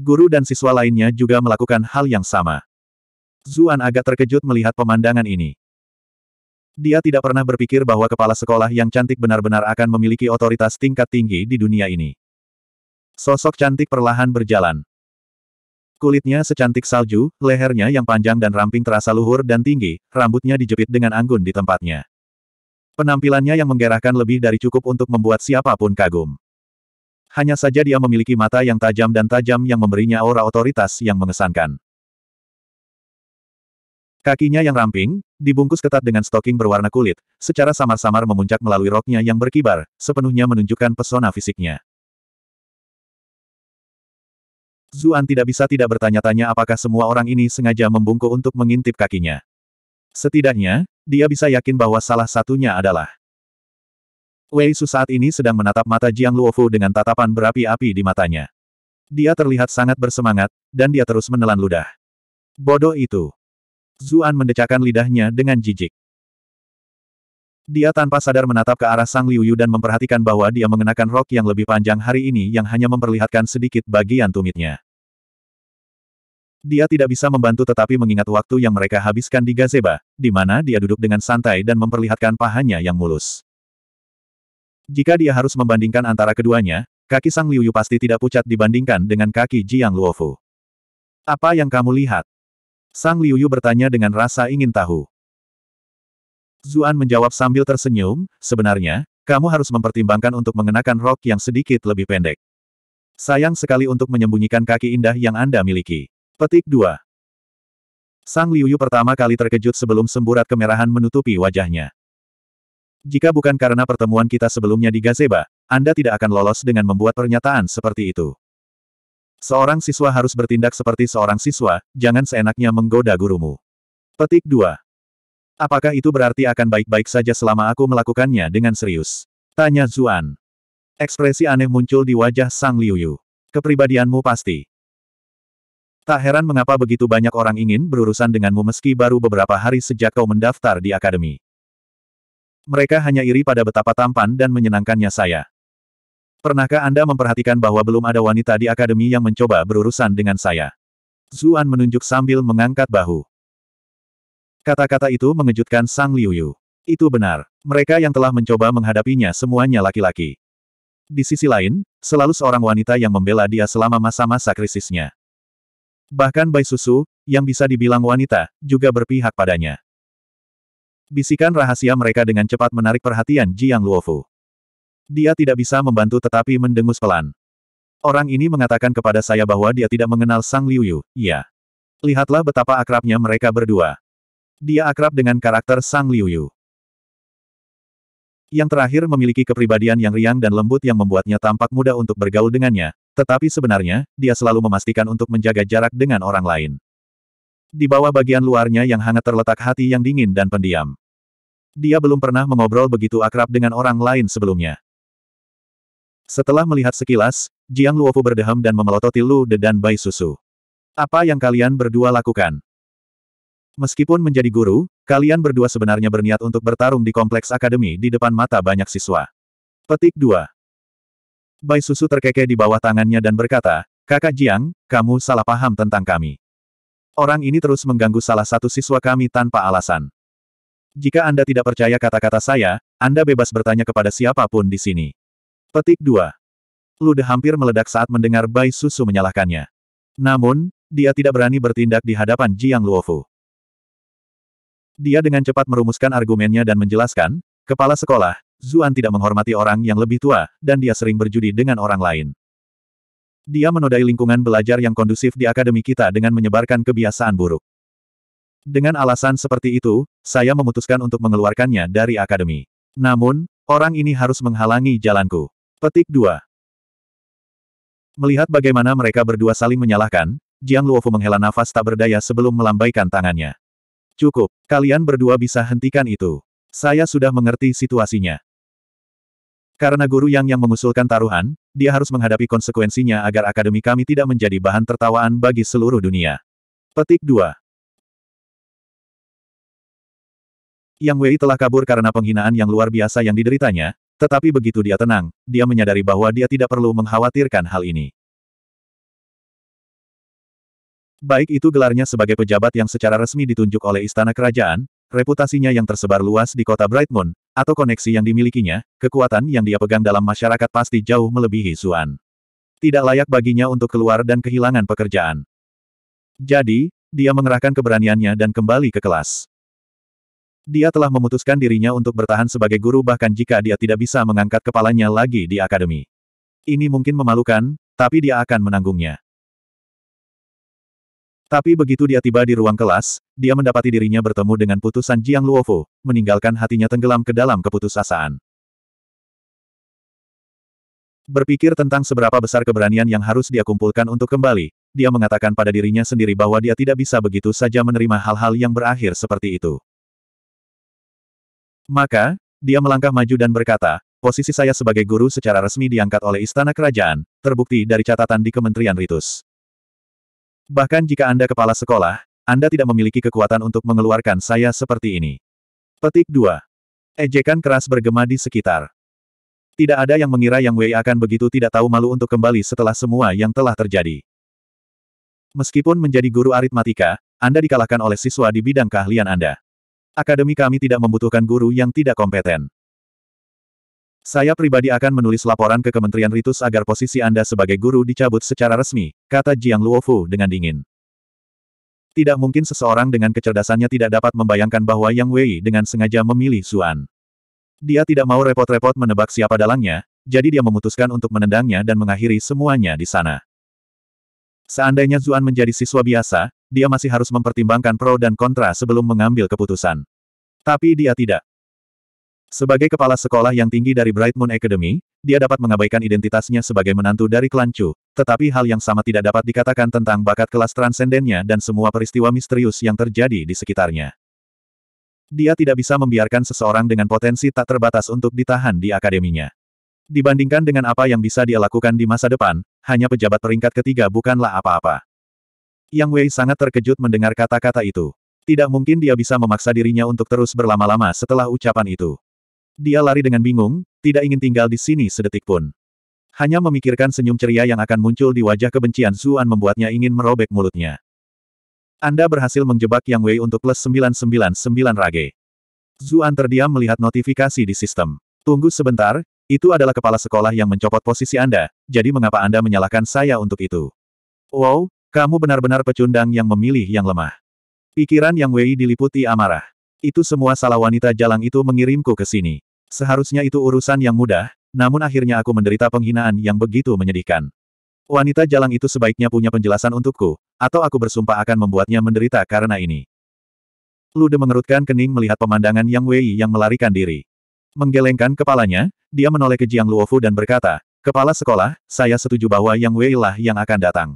Guru dan siswa lainnya juga melakukan hal yang sama. Zuan agak terkejut melihat pemandangan ini. Dia tidak pernah berpikir bahwa kepala sekolah yang cantik benar-benar akan memiliki otoritas tingkat tinggi di dunia ini. Sosok cantik perlahan berjalan. Kulitnya secantik salju, lehernya yang panjang dan ramping terasa luhur dan tinggi, rambutnya dijepit dengan anggun di tempatnya. Penampilannya yang menggerahkan lebih dari cukup untuk membuat siapapun kagum. Hanya saja dia memiliki mata yang tajam dan tajam yang memberinya aura otoritas yang mengesankan. Kakinya yang ramping, dibungkus ketat dengan stoking berwarna kulit, secara samar-samar memuncak melalui roknya yang berkibar, sepenuhnya menunjukkan pesona fisiknya. Zuan tidak bisa tidak bertanya-tanya apakah semua orang ini sengaja membungkuk untuk mengintip kakinya. Setidaknya, dia bisa yakin bahwa salah satunya adalah Wei Su saat ini sedang menatap mata Jiang Luofu dengan tatapan berapi-api di matanya. Dia terlihat sangat bersemangat, dan dia terus menelan ludah. Bodoh itu. Zuan mendecakkan lidahnya dengan jijik. Dia tanpa sadar menatap ke arah Sang Liuyu dan memperhatikan bahwa dia mengenakan rok yang lebih panjang hari ini yang hanya memperlihatkan sedikit bagian tumitnya. Dia tidak bisa membantu tetapi mengingat waktu yang mereka habiskan di gazeba, di mana dia duduk dengan santai dan memperlihatkan pahanya yang mulus. Jika dia harus membandingkan antara keduanya, kaki Sang Liuyu pasti tidak pucat dibandingkan dengan kaki Jiang Luofu. Apa yang kamu lihat? Sang Liuyu bertanya dengan rasa ingin tahu. Zuan menjawab sambil tersenyum, sebenarnya, kamu harus mempertimbangkan untuk mengenakan rok yang sedikit lebih pendek. Sayang sekali untuk menyembunyikan kaki indah yang Anda miliki. Petik 2. Sang Liuyu pertama kali terkejut sebelum semburat kemerahan menutupi wajahnya. Jika bukan karena pertemuan kita sebelumnya di gazeba, Anda tidak akan lolos dengan membuat pernyataan seperti itu. Seorang siswa harus bertindak seperti seorang siswa, jangan seenaknya menggoda gurumu. Petik 2. Apakah itu berarti akan baik-baik saja selama aku melakukannya dengan serius? Tanya Zuan. Ekspresi aneh muncul di wajah Sang Liuyu. Kepribadianmu pasti. Tak heran mengapa begitu banyak orang ingin berurusan denganmu meski baru beberapa hari sejak kau mendaftar di akademi. Mereka hanya iri pada betapa tampan dan menyenangkannya saya. Pernahkah Anda memperhatikan bahwa belum ada wanita di akademi yang mencoba berurusan dengan saya? Zuan menunjuk sambil mengangkat bahu. Kata-kata itu mengejutkan Sang Liu Yu. Itu benar. Mereka yang telah mencoba menghadapinya semuanya laki-laki. Di sisi lain, selalu seorang wanita yang membela dia selama masa-masa krisisnya. Bahkan Bai Susu, yang bisa dibilang wanita, juga berpihak padanya. Bisikan rahasia mereka dengan cepat menarik perhatian Jiang Luofu. Dia tidak bisa membantu tetapi mendengus pelan. Orang ini mengatakan kepada saya bahwa dia tidak mengenal Sang Liuyu. iya. Lihatlah betapa akrabnya mereka berdua. Dia akrab dengan karakter Sang Liuyu, Yang terakhir memiliki kepribadian yang riang dan lembut yang membuatnya tampak mudah untuk bergaul dengannya, tetapi sebenarnya, dia selalu memastikan untuk menjaga jarak dengan orang lain. Di bawah bagian luarnya yang hangat terletak hati yang dingin dan pendiam. Dia belum pernah mengobrol begitu akrab dengan orang lain sebelumnya. Setelah melihat sekilas, Jiang Luofu berdehem dan memelototi Lu De dan Bai Susu. Apa yang kalian berdua lakukan? Meskipun menjadi guru, kalian berdua sebenarnya berniat untuk bertarung di kompleks akademi di depan mata banyak siswa. Petik 2. Bai Susu terkekeh di bawah tangannya dan berkata, Kakak Jiang, kamu salah paham tentang kami. Orang ini terus mengganggu salah satu siswa kami tanpa alasan. Jika Anda tidak percaya kata-kata saya, Anda bebas bertanya kepada siapapun di sini. Petik 2. Ludah hampir meledak saat mendengar Bai Susu menyalahkannya. Namun, dia tidak berani bertindak di hadapan Jiang Luofu. Dia dengan cepat merumuskan argumennya dan menjelaskan, kepala sekolah, Zuan tidak menghormati orang yang lebih tua, dan dia sering berjudi dengan orang lain. Dia menodai lingkungan belajar yang kondusif di akademi kita dengan menyebarkan kebiasaan buruk. Dengan alasan seperti itu, saya memutuskan untuk mengeluarkannya dari akademi. Namun, orang ini harus menghalangi jalanku. Petik 2. Melihat bagaimana mereka berdua saling menyalahkan, Jiang Luofu menghela nafas tak berdaya sebelum melambaikan tangannya. Cukup, kalian berdua bisa hentikan itu. Saya sudah mengerti situasinya. Karena guru Yang yang mengusulkan taruhan, dia harus menghadapi konsekuensinya agar akademi kami tidak menjadi bahan tertawaan bagi seluruh dunia. Petik 2. Yang Wei telah kabur karena penghinaan yang luar biasa yang dideritanya, tetapi begitu dia tenang, dia menyadari bahwa dia tidak perlu mengkhawatirkan hal ini. Baik itu gelarnya sebagai pejabat yang secara resmi ditunjuk oleh istana kerajaan, reputasinya yang tersebar luas di kota Brightmoon, atau koneksi yang dimilikinya, kekuatan yang dia pegang dalam masyarakat pasti jauh melebihi Suan. Tidak layak baginya untuk keluar dan kehilangan pekerjaan. Jadi, dia mengerahkan keberaniannya dan kembali ke kelas. Dia telah memutuskan dirinya untuk bertahan sebagai guru bahkan jika dia tidak bisa mengangkat kepalanya lagi di akademi. Ini mungkin memalukan, tapi dia akan menanggungnya. Tapi begitu dia tiba di ruang kelas, dia mendapati dirinya bertemu dengan putusan Jiang Luofu, meninggalkan hatinya tenggelam ke dalam keputusasaan. Berpikir tentang seberapa besar keberanian yang harus dia kumpulkan untuk kembali, dia mengatakan pada dirinya sendiri bahwa dia tidak bisa begitu saja menerima hal-hal yang berakhir seperti itu. Maka, dia melangkah maju dan berkata, posisi saya sebagai guru secara resmi diangkat oleh Istana Kerajaan, terbukti dari catatan di Kementerian Ritus. Bahkan jika Anda kepala sekolah, Anda tidak memiliki kekuatan untuk mengeluarkan saya seperti ini. Petik 2. Ejekan keras bergema di sekitar. Tidak ada yang mengira Yang Wei akan begitu tidak tahu malu untuk kembali setelah semua yang telah terjadi. Meskipun menjadi guru aritmatika, Anda dikalahkan oleh siswa di bidang keahlian Anda. Akademi kami tidak membutuhkan guru yang tidak kompeten. Saya pribadi akan menulis laporan ke Kementerian Ritus agar posisi Anda sebagai guru dicabut secara resmi, kata Jiang Luofu dengan dingin. Tidak mungkin seseorang dengan kecerdasannya tidak dapat membayangkan bahwa Yang Wei dengan sengaja memilih Xuan. Dia tidak mau repot-repot menebak siapa dalangnya, jadi dia memutuskan untuk menendangnya dan mengakhiri semuanya di sana. Seandainya Zuan menjadi siswa biasa, dia masih harus mempertimbangkan pro dan kontra sebelum mengambil keputusan. Tapi dia tidak. Sebagai kepala sekolah yang tinggi dari Bright Moon Academy, dia dapat mengabaikan identitasnya sebagai menantu dari klan Chu, tetapi hal yang sama tidak dapat dikatakan tentang bakat kelas transendennya dan semua peristiwa misterius yang terjadi di sekitarnya. Dia tidak bisa membiarkan seseorang dengan potensi tak terbatas untuk ditahan di akademinya. Dibandingkan dengan apa yang bisa dia lakukan di masa depan, hanya pejabat peringkat ketiga bukanlah apa-apa. Yang Wei sangat terkejut mendengar kata-kata itu. Tidak mungkin dia bisa memaksa dirinya untuk terus berlama-lama setelah ucapan itu. Dia lari dengan bingung, tidak ingin tinggal di sini sedetik pun. Hanya memikirkan senyum ceria yang akan muncul di wajah kebencian Zuan membuatnya ingin merobek mulutnya. Anda berhasil menjebak Yang Wei untuk plus 999 rage. Zuan terdiam melihat notifikasi di sistem. Tunggu sebentar, itu adalah kepala sekolah yang mencopot posisi Anda, jadi mengapa Anda menyalahkan saya untuk itu? Wow, kamu benar-benar pecundang yang memilih yang lemah. Pikiran yang Wei diliputi amarah. Itu semua salah wanita jalang itu mengirimku ke sini. Seharusnya itu urusan yang mudah, namun akhirnya aku menderita penghinaan yang begitu menyedihkan. Wanita jalang itu sebaiknya punya penjelasan untukku, atau aku bersumpah akan membuatnya menderita karena ini. Lude mengerutkan kening melihat pemandangan Yang Wei yang melarikan diri. Menggelengkan kepalanya, dia menoleh ke Jiang Luofu dan berkata, Kepala sekolah, saya setuju bahwa Yang Wei lah yang akan datang.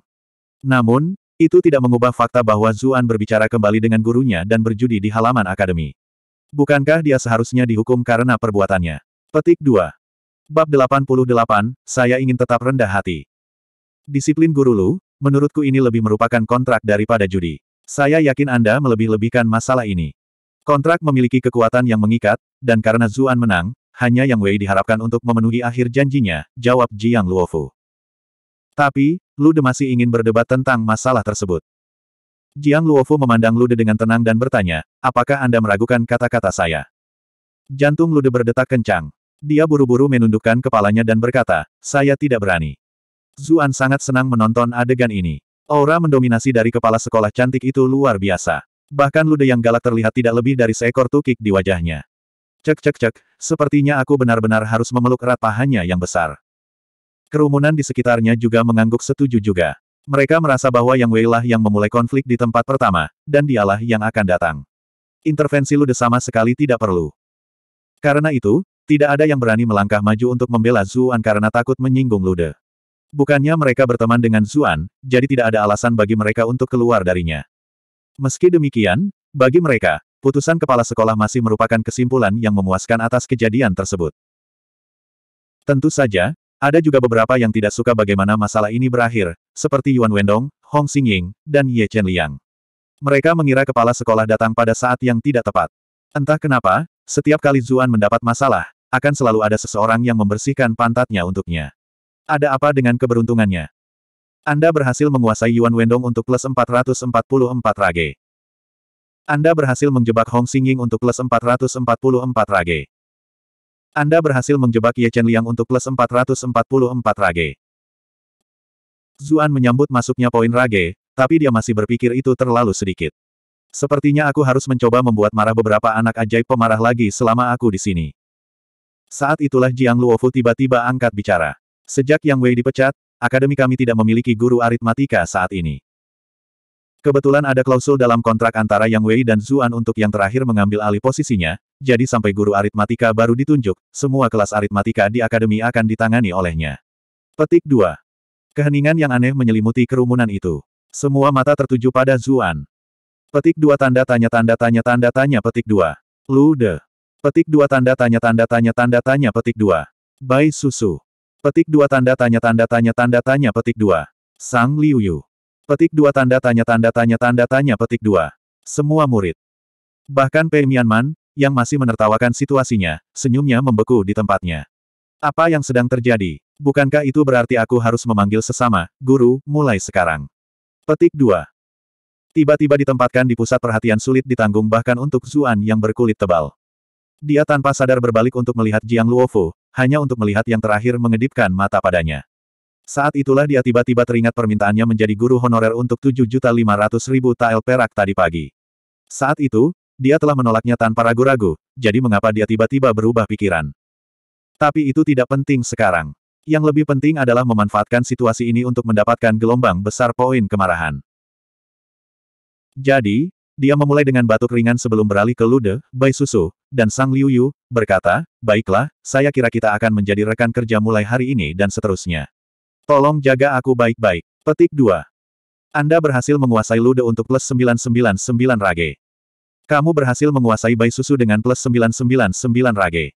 Namun, itu tidak mengubah fakta bahwa Zuan berbicara kembali dengan gurunya dan berjudi di halaman akademi. Bukankah dia seharusnya dihukum karena perbuatannya? Petik 2. Bab 88, saya ingin tetap rendah hati. Disiplin guru Lu, menurutku ini lebih merupakan kontrak daripada judi. Saya yakin Anda melebih-lebihkan masalah ini. Kontrak memiliki kekuatan yang mengikat, dan karena Zuan menang, hanya Yang Wei diharapkan untuk memenuhi akhir janjinya, jawab Jiang Luofu. Tapi, Lu De masih ingin berdebat tentang masalah tersebut. Jiang Luofu memandang Lu De dengan tenang dan bertanya, apakah Anda meragukan kata-kata saya? Jantung Lu De berdetak kencang. Dia buru-buru menundukkan kepalanya dan berkata, saya tidak berani. Zuan sangat senang menonton adegan ini. Aura mendominasi dari kepala sekolah cantik itu luar biasa. Bahkan Lude yang galak terlihat tidak lebih dari seekor tukik di wajahnya. Cek cek cek, sepertinya aku benar-benar harus memeluk erat pahanya yang besar. Kerumunan di sekitarnya juga mengangguk setuju juga. Mereka merasa bahwa Yang Wei lah yang memulai konflik di tempat pertama, dan dialah yang akan datang. Intervensi Lude sama sekali tidak perlu. Karena itu, tidak ada yang berani melangkah maju untuk membela Zuan karena takut menyinggung Lude. Bukannya mereka berteman dengan Zuan, jadi tidak ada alasan bagi mereka untuk keluar darinya. Meski demikian, bagi mereka, Putusan kepala sekolah masih merupakan kesimpulan yang memuaskan atas kejadian tersebut. Tentu saja, ada juga beberapa yang tidak suka bagaimana masalah ini berakhir, seperti Yuan Wendong, Hong Xingying, dan Ye Chen Liang. Mereka mengira kepala sekolah datang pada saat yang tidak tepat. Entah kenapa, setiap kali Zuan mendapat masalah, akan selalu ada seseorang yang membersihkan pantatnya untuknya. Ada apa dengan keberuntungannya? Anda berhasil menguasai Yuan Wendong untuk plus 444 rage. Anda berhasil menjebak Hong Xingying untuk plus 444 rage. Anda berhasil menjebak Ye Chen Liang untuk plus 444 rage. Zuan menyambut masuknya poin rage, tapi dia masih berpikir itu terlalu sedikit. Sepertinya aku harus mencoba membuat marah beberapa anak ajaib pemarah lagi selama aku di sini. Saat itulah Jiang Luofu tiba-tiba angkat bicara. Sejak Yang Wei dipecat, akademi kami tidak memiliki guru aritmatika saat ini. Kebetulan ada klausul dalam kontrak antara Yang Wei dan Zuan untuk yang terakhir mengambil alih posisinya, jadi sampai guru aritmatika baru ditunjuk, semua kelas aritmatika di akademi akan ditangani olehnya. Petik 2. Keheningan yang aneh menyelimuti kerumunan itu. Semua mata tertuju pada Zuan. Petik 2 tanda tanya tanda tanya tanda tanya petik 2. Lu de. Petik 2 tanda tanya tanda tanya tanda tanya petik 2. Bai susu. Petik 2 tanda tanya tanda tanya tanda tanya petik 2. Sang Liuyu. Petik dua tanda tanya tanda tanya tanda tanya petik dua. Semua murid. Bahkan Pei Mianman, yang masih menertawakan situasinya, senyumnya membeku di tempatnya. Apa yang sedang terjadi? Bukankah itu berarti aku harus memanggil sesama, guru, mulai sekarang? Petik dua. Tiba-tiba ditempatkan di pusat perhatian sulit ditanggung bahkan untuk Zuan yang berkulit tebal. Dia tanpa sadar berbalik untuk melihat Jiang Luofu, hanya untuk melihat yang terakhir mengedipkan mata padanya. Saat itulah dia tiba-tiba teringat permintaannya menjadi guru honorer untuk 7.500.000 tael perak tadi pagi. Saat itu, dia telah menolaknya tanpa ragu-ragu, jadi mengapa dia tiba-tiba berubah pikiran. Tapi itu tidak penting sekarang. Yang lebih penting adalah memanfaatkan situasi ini untuk mendapatkan gelombang besar poin kemarahan. Jadi, dia memulai dengan batuk ringan sebelum beralih ke Lude, Bai Susu, dan Sang Liu Yu, berkata, Baiklah, saya kira kita akan menjadi rekan kerja mulai hari ini dan seterusnya. Tolong jaga aku baik-baik. Petik 2. Anda berhasil menguasai Lude untuk plus 999 rage. Kamu berhasil menguasai Bai Susu dengan plus 999 rage.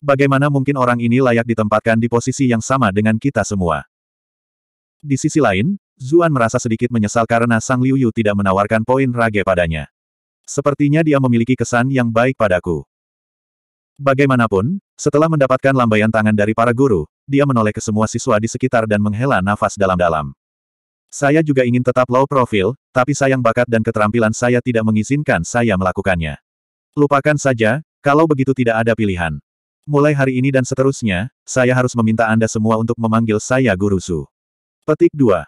Bagaimana mungkin orang ini layak ditempatkan di posisi yang sama dengan kita semua? Di sisi lain, Zuan merasa sedikit menyesal karena Sang Liu Yu tidak menawarkan poin rage padanya. Sepertinya dia memiliki kesan yang baik padaku. Bagaimanapun, setelah mendapatkan lambaian tangan dari para guru, dia menoleh ke semua siswa di sekitar dan menghela nafas dalam-dalam. Saya juga ingin tetap low profil, tapi sayang bakat dan keterampilan saya tidak mengizinkan saya melakukannya. Lupakan saja, kalau begitu tidak ada pilihan. Mulai hari ini dan seterusnya, saya harus meminta Anda semua untuk memanggil saya Guru Su. Petik 2.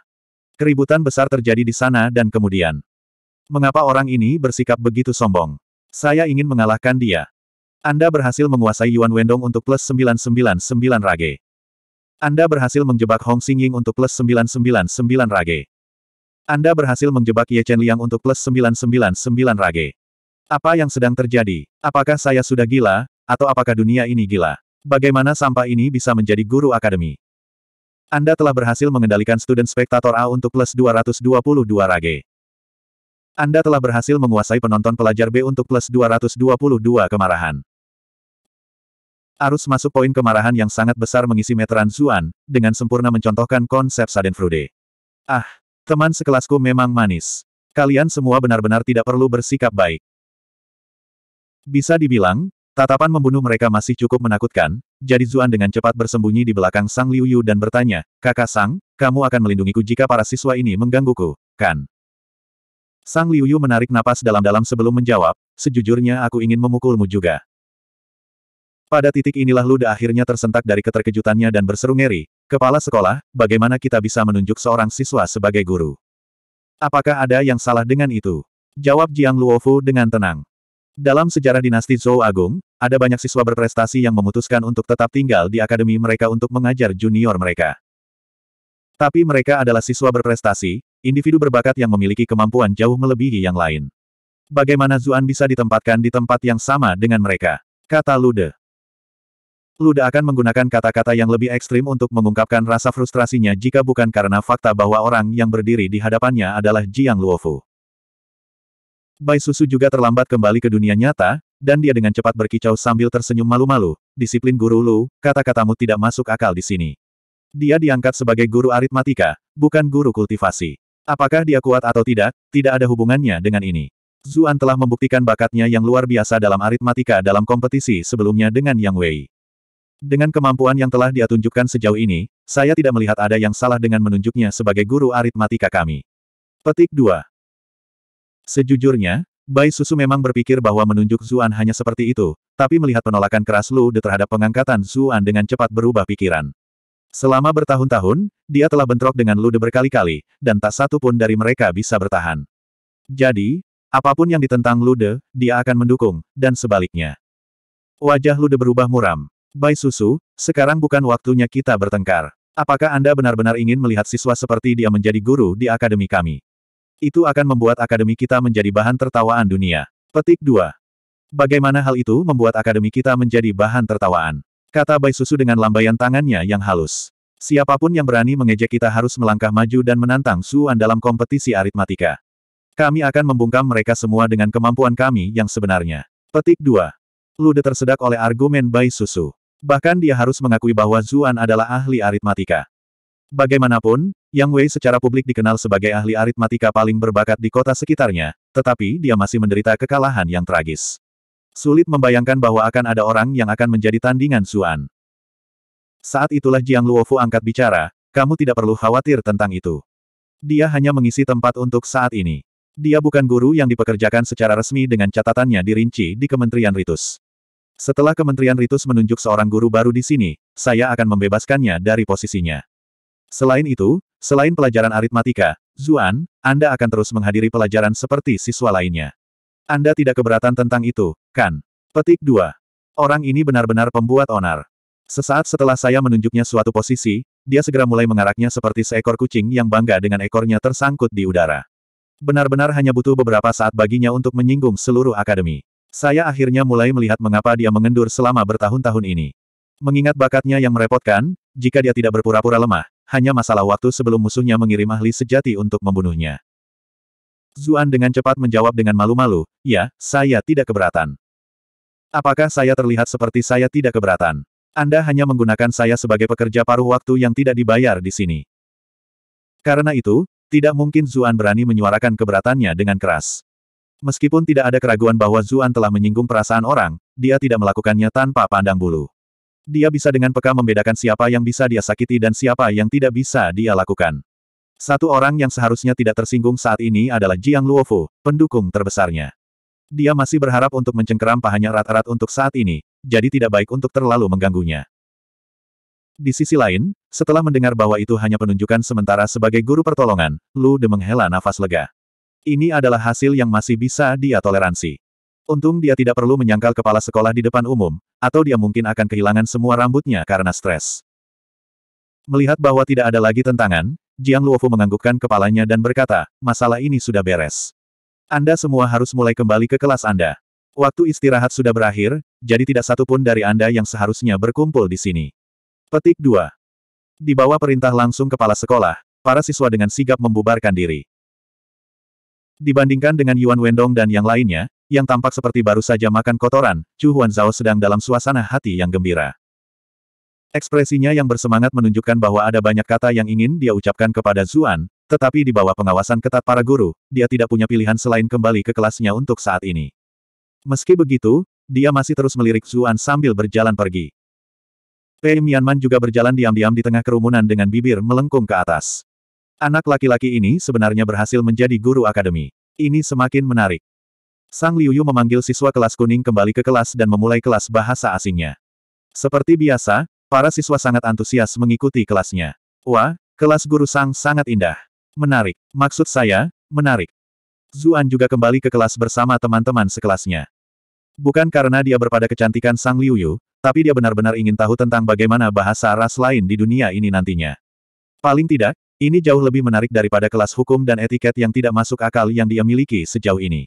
Keributan besar terjadi di sana dan kemudian. Mengapa orang ini bersikap begitu sombong? Saya ingin mengalahkan dia. Anda berhasil menguasai Yuan Wendong untuk plus 999 rage. Anda berhasil menjebak Hong Xingying untuk plus 999 rage. Anda berhasil menjebak Ye Chen Liang untuk plus 999 rage. Apa yang sedang terjadi? Apakah saya sudah gila, atau apakah dunia ini gila? Bagaimana sampah ini bisa menjadi guru akademi? Anda telah berhasil mengendalikan student spektator A untuk plus 222 rage. Anda telah berhasil menguasai penonton pelajar B untuk plus 222 kemarahan. Arus masuk poin kemarahan yang sangat besar mengisi meteran Zuan, dengan sempurna mencontohkan konsep Frude. Ah, teman sekelasku memang manis. Kalian semua benar-benar tidak perlu bersikap baik. Bisa dibilang, tatapan membunuh mereka masih cukup menakutkan, jadi Zuan dengan cepat bersembunyi di belakang Sang Liuyu dan bertanya, Kakak Sang, kamu akan melindungiku jika para siswa ini menggangguku, kan? Sang Liuyu menarik napas dalam-dalam sebelum menjawab, sejujurnya aku ingin memukulmu juga. Pada titik inilah Luda akhirnya tersentak dari keterkejutannya dan berseru ngeri, Kepala sekolah, bagaimana kita bisa menunjuk seorang siswa sebagai guru? Apakah ada yang salah dengan itu? Jawab Jiang Luofu dengan tenang. Dalam sejarah dinasti Zhou Agung, ada banyak siswa berprestasi yang memutuskan untuk tetap tinggal di akademi mereka untuk mengajar junior mereka. Tapi mereka adalah siswa berprestasi, individu berbakat yang memiliki kemampuan jauh melebihi yang lain. Bagaimana Zuan bisa ditempatkan di tempat yang sama dengan mereka? Kata Lude. Luda akan menggunakan kata-kata yang lebih ekstrim untuk mengungkapkan rasa frustrasinya jika bukan karena fakta bahwa orang yang berdiri di hadapannya adalah Jiang Luofu. Bai Susu juga terlambat kembali ke dunia nyata, dan dia dengan cepat berkicau sambil tersenyum malu-malu, disiplin guru Lu, kata-katamu tidak masuk akal di sini. Dia diangkat sebagai guru aritmatika, bukan guru kultivasi. Apakah dia kuat atau tidak, tidak ada hubungannya dengan ini. Zuan telah membuktikan bakatnya yang luar biasa dalam aritmatika dalam kompetisi sebelumnya dengan Yang Wei. Dengan kemampuan yang telah dia tunjukkan sejauh ini, saya tidak melihat ada yang salah dengan menunjuknya sebagai guru aritmatika kami. Petik 2. Sejujurnya, Bai Susu memang berpikir bahwa menunjuk Zuan hanya seperti itu, tapi melihat penolakan keras Lu De terhadap pengangkatan Zuan dengan cepat berubah pikiran. Selama bertahun-tahun, dia telah bentrok dengan Lu De berkali-kali, dan tak satu pun dari mereka bisa bertahan. Jadi, apapun yang ditentang Lu De, dia akan mendukung, dan sebaliknya. Wajah Lu De berubah muram. Bai Susu, sekarang bukan waktunya kita bertengkar. Apakah Anda benar-benar ingin melihat siswa seperti dia menjadi guru di akademi kami? Itu akan membuat akademi kita menjadi bahan tertawaan dunia. Petik 2. Bagaimana hal itu membuat akademi kita menjadi bahan tertawaan? Kata Bai Susu dengan lambaian tangannya yang halus. Siapapun yang berani mengejek kita harus melangkah maju dan menantang Suan dalam kompetisi aritmatika. Kami akan membungkam mereka semua dengan kemampuan kami yang sebenarnya. Petik 2. Lude tersedak oleh argumen Bai Susu. Bahkan dia harus mengakui bahwa Zuan adalah ahli aritmatika. Bagaimanapun, Yang Wei secara publik dikenal sebagai ahli aritmatika paling berbakat di kota sekitarnya, tetapi dia masih menderita kekalahan yang tragis. Sulit membayangkan bahwa akan ada orang yang akan menjadi tandingan Zuan. Saat itulah Jiang Luofu angkat bicara, kamu tidak perlu khawatir tentang itu. Dia hanya mengisi tempat untuk saat ini. Dia bukan guru yang dipekerjakan secara resmi dengan catatannya dirinci di Kementerian Ritus. Setelah Kementerian Ritus menunjuk seorang guru baru di sini, saya akan membebaskannya dari posisinya. Selain itu, selain pelajaran aritmatika, Zuan, Anda akan terus menghadiri pelajaran seperti siswa lainnya. Anda tidak keberatan tentang itu, kan? Petik 2. Orang ini benar-benar pembuat onar. Sesaat setelah saya menunjuknya suatu posisi, dia segera mulai mengaraknya seperti seekor kucing yang bangga dengan ekornya tersangkut di udara. Benar-benar hanya butuh beberapa saat baginya untuk menyinggung seluruh akademi. Saya akhirnya mulai melihat mengapa dia mengendur selama bertahun-tahun ini. Mengingat bakatnya yang merepotkan, jika dia tidak berpura-pura lemah, hanya masalah waktu sebelum musuhnya mengirim ahli sejati untuk membunuhnya. Zuan dengan cepat menjawab dengan malu-malu, ya, saya tidak keberatan. Apakah saya terlihat seperti saya tidak keberatan? Anda hanya menggunakan saya sebagai pekerja paruh waktu yang tidak dibayar di sini. Karena itu, tidak mungkin Zuan berani menyuarakan keberatannya dengan keras. Meskipun tidak ada keraguan bahwa Zuan telah menyinggung perasaan orang, dia tidak melakukannya tanpa pandang bulu. Dia bisa dengan peka membedakan siapa yang bisa dia sakiti dan siapa yang tidak bisa dia lakukan. Satu orang yang seharusnya tidak tersinggung saat ini adalah Jiang Luofu, pendukung terbesarnya. Dia masih berharap untuk mencengkeram pahanya rat-rat untuk saat ini, jadi tidak baik untuk terlalu mengganggunya. Di sisi lain, setelah mendengar bahwa itu hanya penunjukan sementara sebagai guru pertolongan, Lu De menghela nafas lega. Ini adalah hasil yang masih bisa dia toleransi. Untung dia tidak perlu menyangkal kepala sekolah di depan umum, atau dia mungkin akan kehilangan semua rambutnya karena stres. Melihat bahwa tidak ada lagi tentangan, Jiang Luofu menganggukkan kepalanya dan berkata, masalah ini sudah beres. Anda semua harus mulai kembali ke kelas Anda. Waktu istirahat sudah berakhir, jadi tidak satu pun dari Anda yang seharusnya berkumpul di sini. Petik 2. Di bawah perintah langsung kepala sekolah, para siswa dengan sigap membubarkan diri. Dibandingkan dengan Yuan Wendong dan yang lainnya, yang tampak seperti baru saja makan kotoran, Chu Huan Zhao sedang dalam suasana hati yang gembira. Ekspresinya yang bersemangat menunjukkan bahwa ada banyak kata yang ingin dia ucapkan kepada Zuan, tetapi di bawah pengawasan ketat para guru, dia tidak punya pilihan selain kembali ke kelasnya untuk saat ini. Meski begitu, dia masih terus melirik Zuan sambil berjalan pergi. Pei Mianman juga berjalan diam-diam di tengah kerumunan dengan bibir melengkung ke atas. Anak laki-laki ini sebenarnya berhasil menjadi guru akademi. Ini semakin menarik. Sang Liuyu memanggil siswa kelas kuning kembali ke kelas dan memulai kelas bahasa asingnya. Seperti biasa, para siswa sangat antusias mengikuti kelasnya. Wah, kelas guru Sang sangat indah. Menarik. Maksud saya, menarik. Zuan juga kembali ke kelas bersama teman-teman sekelasnya. Bukan karena dia berpada kecantikan Sang Liuyu, tapi dia benar-benar ingin tahu tentang bagaimana bahasa ras lain di dunia ini nantinya. Paling tidak, ini jauh lebih menarik daripada kelas hukum dan etiket yang tidak masuk akal yang dia miliki sejauh ini.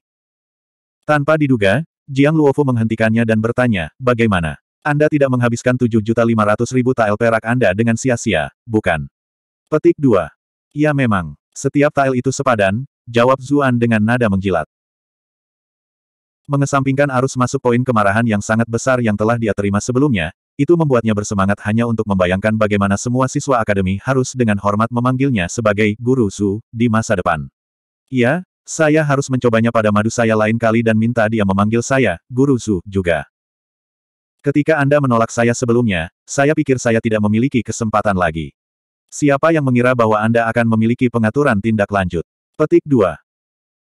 Tanpa diduga, Jiang Luofu menghentikannya dan bertanya, bagaimana? Anda tidak menghabiskan 7.500.000 tael perak Anda dengan sia-sia, bukan? Petik 2. Ya memang, setiap tael itu sepadan, jawab Zuan dengan nada mengjilat. Mengesampingkan arus masuk poin kemarahan yang sangat besar yang telah dia terima sebelumnya, itu membuatnya bersemangat hanya untuk membayangkan bagaimana semua siswa akademi harus dengan hormat memanggilnya sebagai guru Su di masa depan. Iya, saya harus mencobanya pada madu saya lain kali dan minta dia memanggil saya, guru Su, juga. Ketika Anda menolak saya sebelumnya, saya pikir saya tidak memiliki kesempatan lagi. Siapa yang mengira bahwa Anda akan memiliki pengaturan tindak lanjut? Petik 2.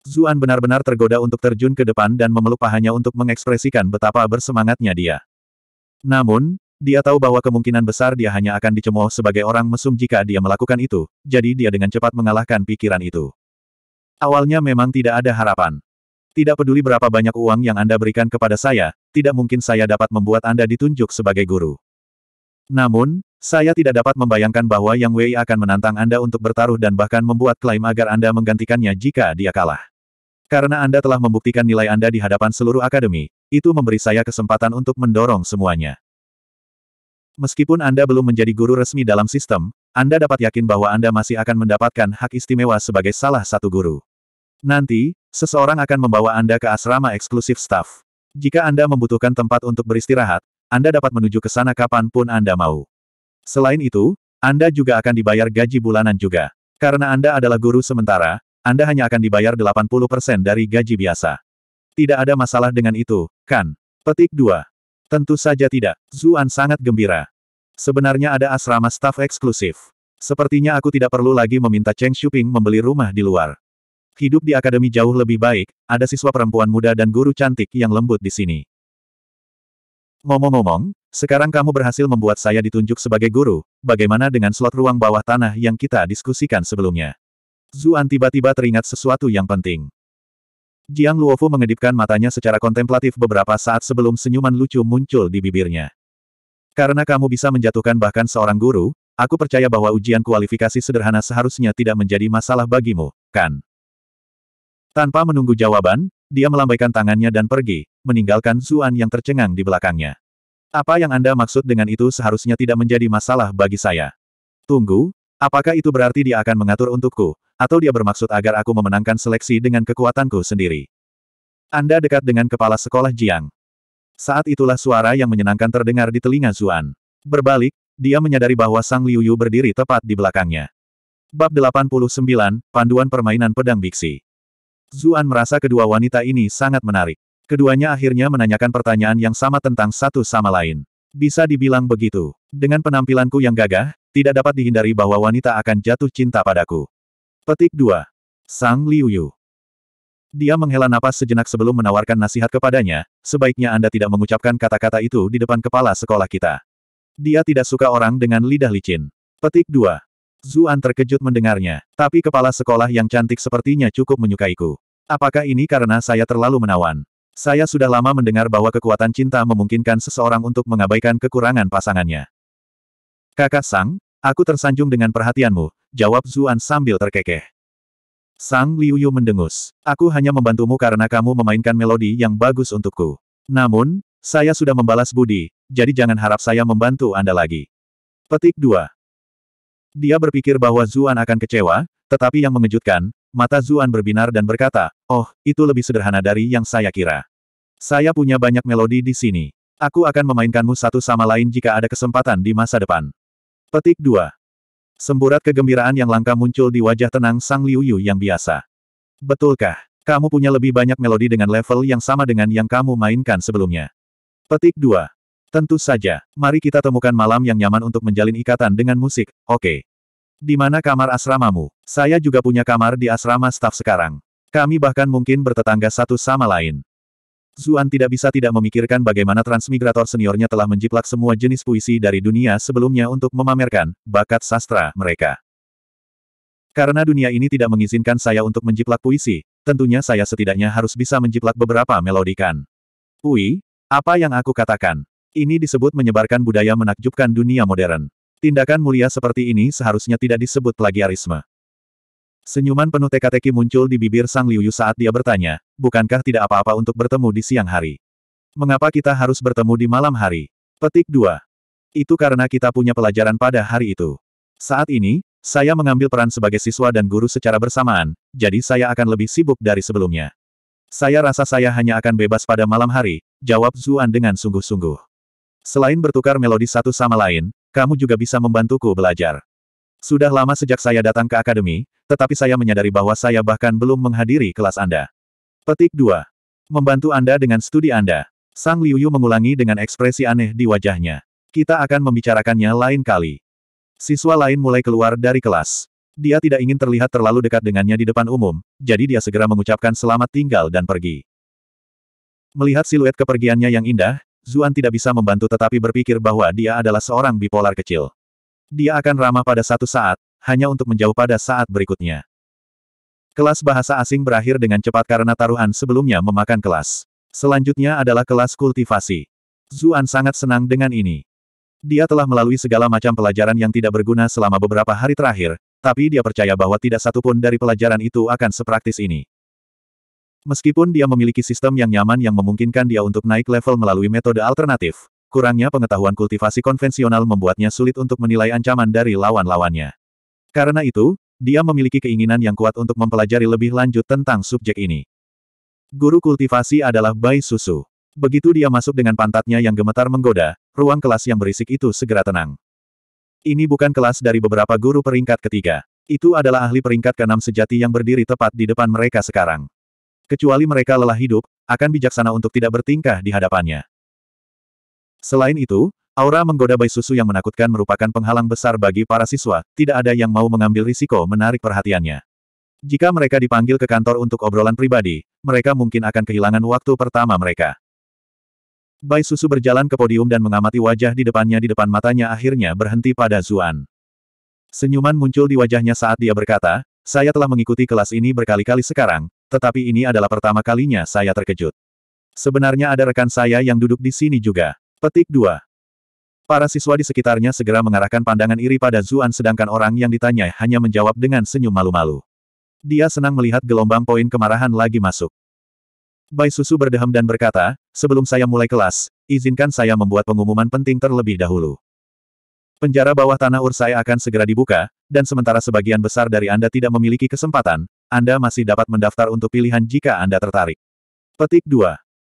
Zuan benar-benar tergoda untuk terjun ke depan dan memeluk pahanya untuk mengekspresikan betapa bersemangatnya dia. Namun, dia tahu bahwa kemungkinan besar dia hanya akan dicemooh sebagai orang mesum jika dia melakukan itu, jadi dia dengan cepat mengalahkan pikiran itu. Awalnya memang tidak ada harapan. Tidak peduli berapa banyak uang yang Anda berikan kepada saya, tidak mungkin saya dapat membuat Anda ditunjuk sebagai guru. Namun, saya tidak dapat membayangkan bahwa Yang Wei akan menantang Anda untuk bertaruh dan bahkan membuat klaim agar Anda menggantikannya jika dia kalah. Karena Anda telah membuktikan nilai Anda di hadapan seluruh akademi, itu memberi saya kesempatan untuk mendorong semuanya. Meskipun Anda belum menjadi guru resmi dalam sistem, Anda dapat yakin bahwa Anda masih akan mendapatkan hak istimewa sebagai salah satu guru. Nanti, seseorang akan membawa Anda ke asrama eksklusif staf. Jika Anda membutuhkan tempat untuk beristirahat, Anda dapat menuju ke sana kapanpun Anda mau. Selain itu, Anda juga akan dibayar gaji bulanan juga. Karena Anda adalah guru sementara, Anda hanya akan dibayar 80% dari gaji biasa. Tidak ada masalah dengan itu, kan? Petik 2. Tentu saja tidak. Zuan sangat gembira. Sebenarnya ada asrama staf eksklusif. Sepertinya aku tidak perlu lagi meminta Cheng Shuping membeli rumah di luar. Hidup di akademi jauh lebih baik, ada siswa perempuan muda dan guru cantik yang lembut di sini. Ngomong-ngomong, sekarang kamu berhasil membuat saya ditunjuk sebagai guru, bagaimana dengan slot ruang bawah tanah yang kita diskusikan sebelumnya? Zuan tiba-tiba teringat sesuatu yang penting. Jiang Luofu mengedipkan matanya secara kontemplatif beberapa saat sebelum senyuman lucu muncul di bibirnya. Karena kamu bisa menjatuhkan bahkan seorang guru, aku percaya bahwa ujian kualifikasi sederhana seharusnya tidak menjadi masalah bagimu, kan? Tanpa menunggu jawaban, dia melambaikan tangannya dan pergi, meninggalkan Zuan yang tercengang di belakangnya. Apa yang Anda maksud dengan itu seharusnya tidak menjadi masalah bagi saya. Tunggu, apakah itu berarti dia akan mengatur untukku? atau dia bermaksud agar aku memenangkan seleksi dengan kekuatanku sendiri. Anda dekat dengan kepala sekolah Jiang. Saat itulah suara yang menyenangkan terdengar di telinga Zuan. Berbalik, dia menyadari bahwa Sang Liu Yu berdiri tepat di belakangnya. Bab 89, Panduan Permainan Pedang Biksi Zuan merasa kedua wanita ini sangat menarik. Keduanya akhirnya menanyakan pertanyaan yang sama tentang satu sama lain. Bisa dibilang begitu. Dengan penampilanku yang gagah, tidak dapat dihindari bahwa wanita akan jatuh cinta padaku. Petik 2. Sang Liu Dia menghela napas sejenak sebelum menawarkan nasihat kepadanya, sebaiknya Anda tidak mengucapkan kata-kata itu di depan kepala sekolah kita. Dia tidak suka orang dengan lidah licin. Petik 2. Zuan terkejut mendengarnya, tapi kepala sekolah yang cantik sepertinya cukup menyukaiku. Apakah ini karena saya terlalu menawan? Saya sudah lama mendengar bahwa kekuatan cinta memungkinkan seseorang untuk mengabaikan kekurangan pasangannya. Kakak Sang, aku tersanjung dengan perhatianmu, jawab Zuan sambil terkekeh. Sang Liuyu mendengus. Aku hanya membantumu karena kamu memainkan melodi yang bagus untukku. Namun, saya sudah membalas budi, jadi jangan harap saya membantu Anda lagi. Petik 2. Dia berpikir bahwa Zuan akan kecewa, tetapi yang mengejutkan, mata Zuan berbinar dan berkata, Oh, itu lebih sederhana dari yang saya kira. Saya punya banyak melodi di sini. Aku akan memainkanmu satu sama lain jika ada kesempatan di masa depan. Petik 2. Semburat kegembiraan yang langka muncul di wajah tenang Sang Liu Yu yang biasa. Betulkah? Kamu punya lebih banyak melodi dengan level yang sama dengan yang kamu mainkan sebelumnya. Petik 2. Tentu saja, mari kita temukan malam yang nyaman untuk menjalin ikatan dengan musik, oke. Okay. Di mana kamar asramamu? Saya juga punya kamar di asrama staf sekarang. Kami bahkan mungkin bertetangga satu sama lain. Zuan tidak bisa tidak memikirkan bagaimana transmigrator seniornya telah menjiplak semua jenis puisi dari dunia sebelumnya untuk memamerkan bakat sastra mereka. Karena dunia ini tidak mengizinkan saya untuk menjiplak puisi, tentunya saya setidaknya harus bisa menjiplak beberapa melodikan. Pui? apa yang aku katakan? Ini disebut menyebarkan budaya menakjubkan dunia modern. Tindakan mulia seperti ini seharusnya tidak disebut plagiarisme. Senyuman penuh teka-teki muncul di bibir Sang Liuyu saat dia bertanya, bukankah tidak apa-apa untuk bertemu di siang hari? Mengapa kita harus bertemu di malam hari? Petik 2. Itu karena kita punya pelajaran pada hari itu. Saat ini, saya mengambil peran sebagai siswa dan guru secara bersamaan, jadi saya akan lebih sibuk dari sebelumnya. Saya rasa saya hanya akan bebas pada malam hari, jawab Zuan dengan sungguh-sungguh. Selain bertukar melodi satu sama lain, kamu juga bisa membantuku belajar. Sudah lama sejak saya datang ke akademi, tetapi saya menyadari bahwa saya bahkan belum menghadiri kelas Anda. Petik 2. Membantu Anda dengan studi Anda. Sang Liuyu mengulangi dengan ekspresi aneh di wajahnya. Kita akan membicarakannya lain kali. Siswa lain mulai keluar dari kelas. Dia tidak ingin terlihat terlalu dekat dengannya di depan umum, jadi dia segera mengucapkan selamat tinggal dan pergi. Melihat siluet kepergiannya yang indah, Zuan tidak bisa membantu tetapi berpikir bahwa dia adalah seorang bipolar kecil. Dia akan ramah pada satu saat, hanya untuk menjauh pada saat berikutnya. Kelas bahasa asing berakhir dengan cepat karena taruhan sebelumnya memakan kelas. Selanjutnya adalah kelas kultivasi. Zuan sangat senang dengan ini. Dia telah melalui segala macam pelajaran yang tidak berguna selama beberapa hari terakhir, tapi dia percaya bahwa tidak satupun dari pelajaran itu akan sepraktis ini. Meskipun dia memiliki sistem yang nyaman yang memungkinkan dia untuk naik level melalui metode alternatif, kurangnya pengetahuan kultivasi konvensional membuatnya sulit untuk menilai ancaman dari lawan-lawannya. Karena itu, dia memiliki keinginan yang kuat untuk mempelajari lebih lanjut tentang subjek ini. Guru kultivasi adalah Bai Susu. Begitu dia masuk dengan pantatnya yang gemetar menggoda, ruang kelas yang berisik itu segera tenang. Ini bukan kelas dari beberapa guru peringkat ketiga. Itu adalah ahli peringkat keenam sejati yang berdiri tepat di depan mereka sekarang. Kecuali mereka lelah hidup, akan bijaksana untuk tidak bertingkah di hadapannya. Selain itu, aura menggoda Bai Susu yang menakutkan merupakan penghalang besar bagi para siswa, tidak ada yang mau mengambil risiko menarik perhatiannya. Jika mereka dipanggil ke kantor untuk obrolan pribadi, mereka mungkin akan kehilangan waktu pertama mereka. Bai Susu berjalan ke podium dan mengamati wajah di depannya di depan matanya akhirnya berhenti pada Zuan. Senyuman muncul di wajahnya saat dia berkata, saya telah mengikuti kelas ini berkali-kali sekarang, tetapi ini adalah pertama kalinya saya terkejut. Sebenarnya ada rekan saya yang duduk di sini juga. Petik 2. Para siswa di sekitarnya segera mengarahkan pandangan iri pada Zuan sedangkan orang yang ditanya hanya menjawab dengan senyum malu-malu. Dia senang melihat gelombang poin kemarahan lagi masuk. Bai Susu berdehem dan berkata, sebelum saya mulai kelas, izinkan saya membuat pengumuman penting terlebih dahulu. Penjara bawah tanah Ursai akan segera dibuka, dan sementara sebagian besar dari Anda tidak memiliki kesempatan, Anda masih dapat mendaftar untuk pilihan jika Anda tertarik. Petik 2.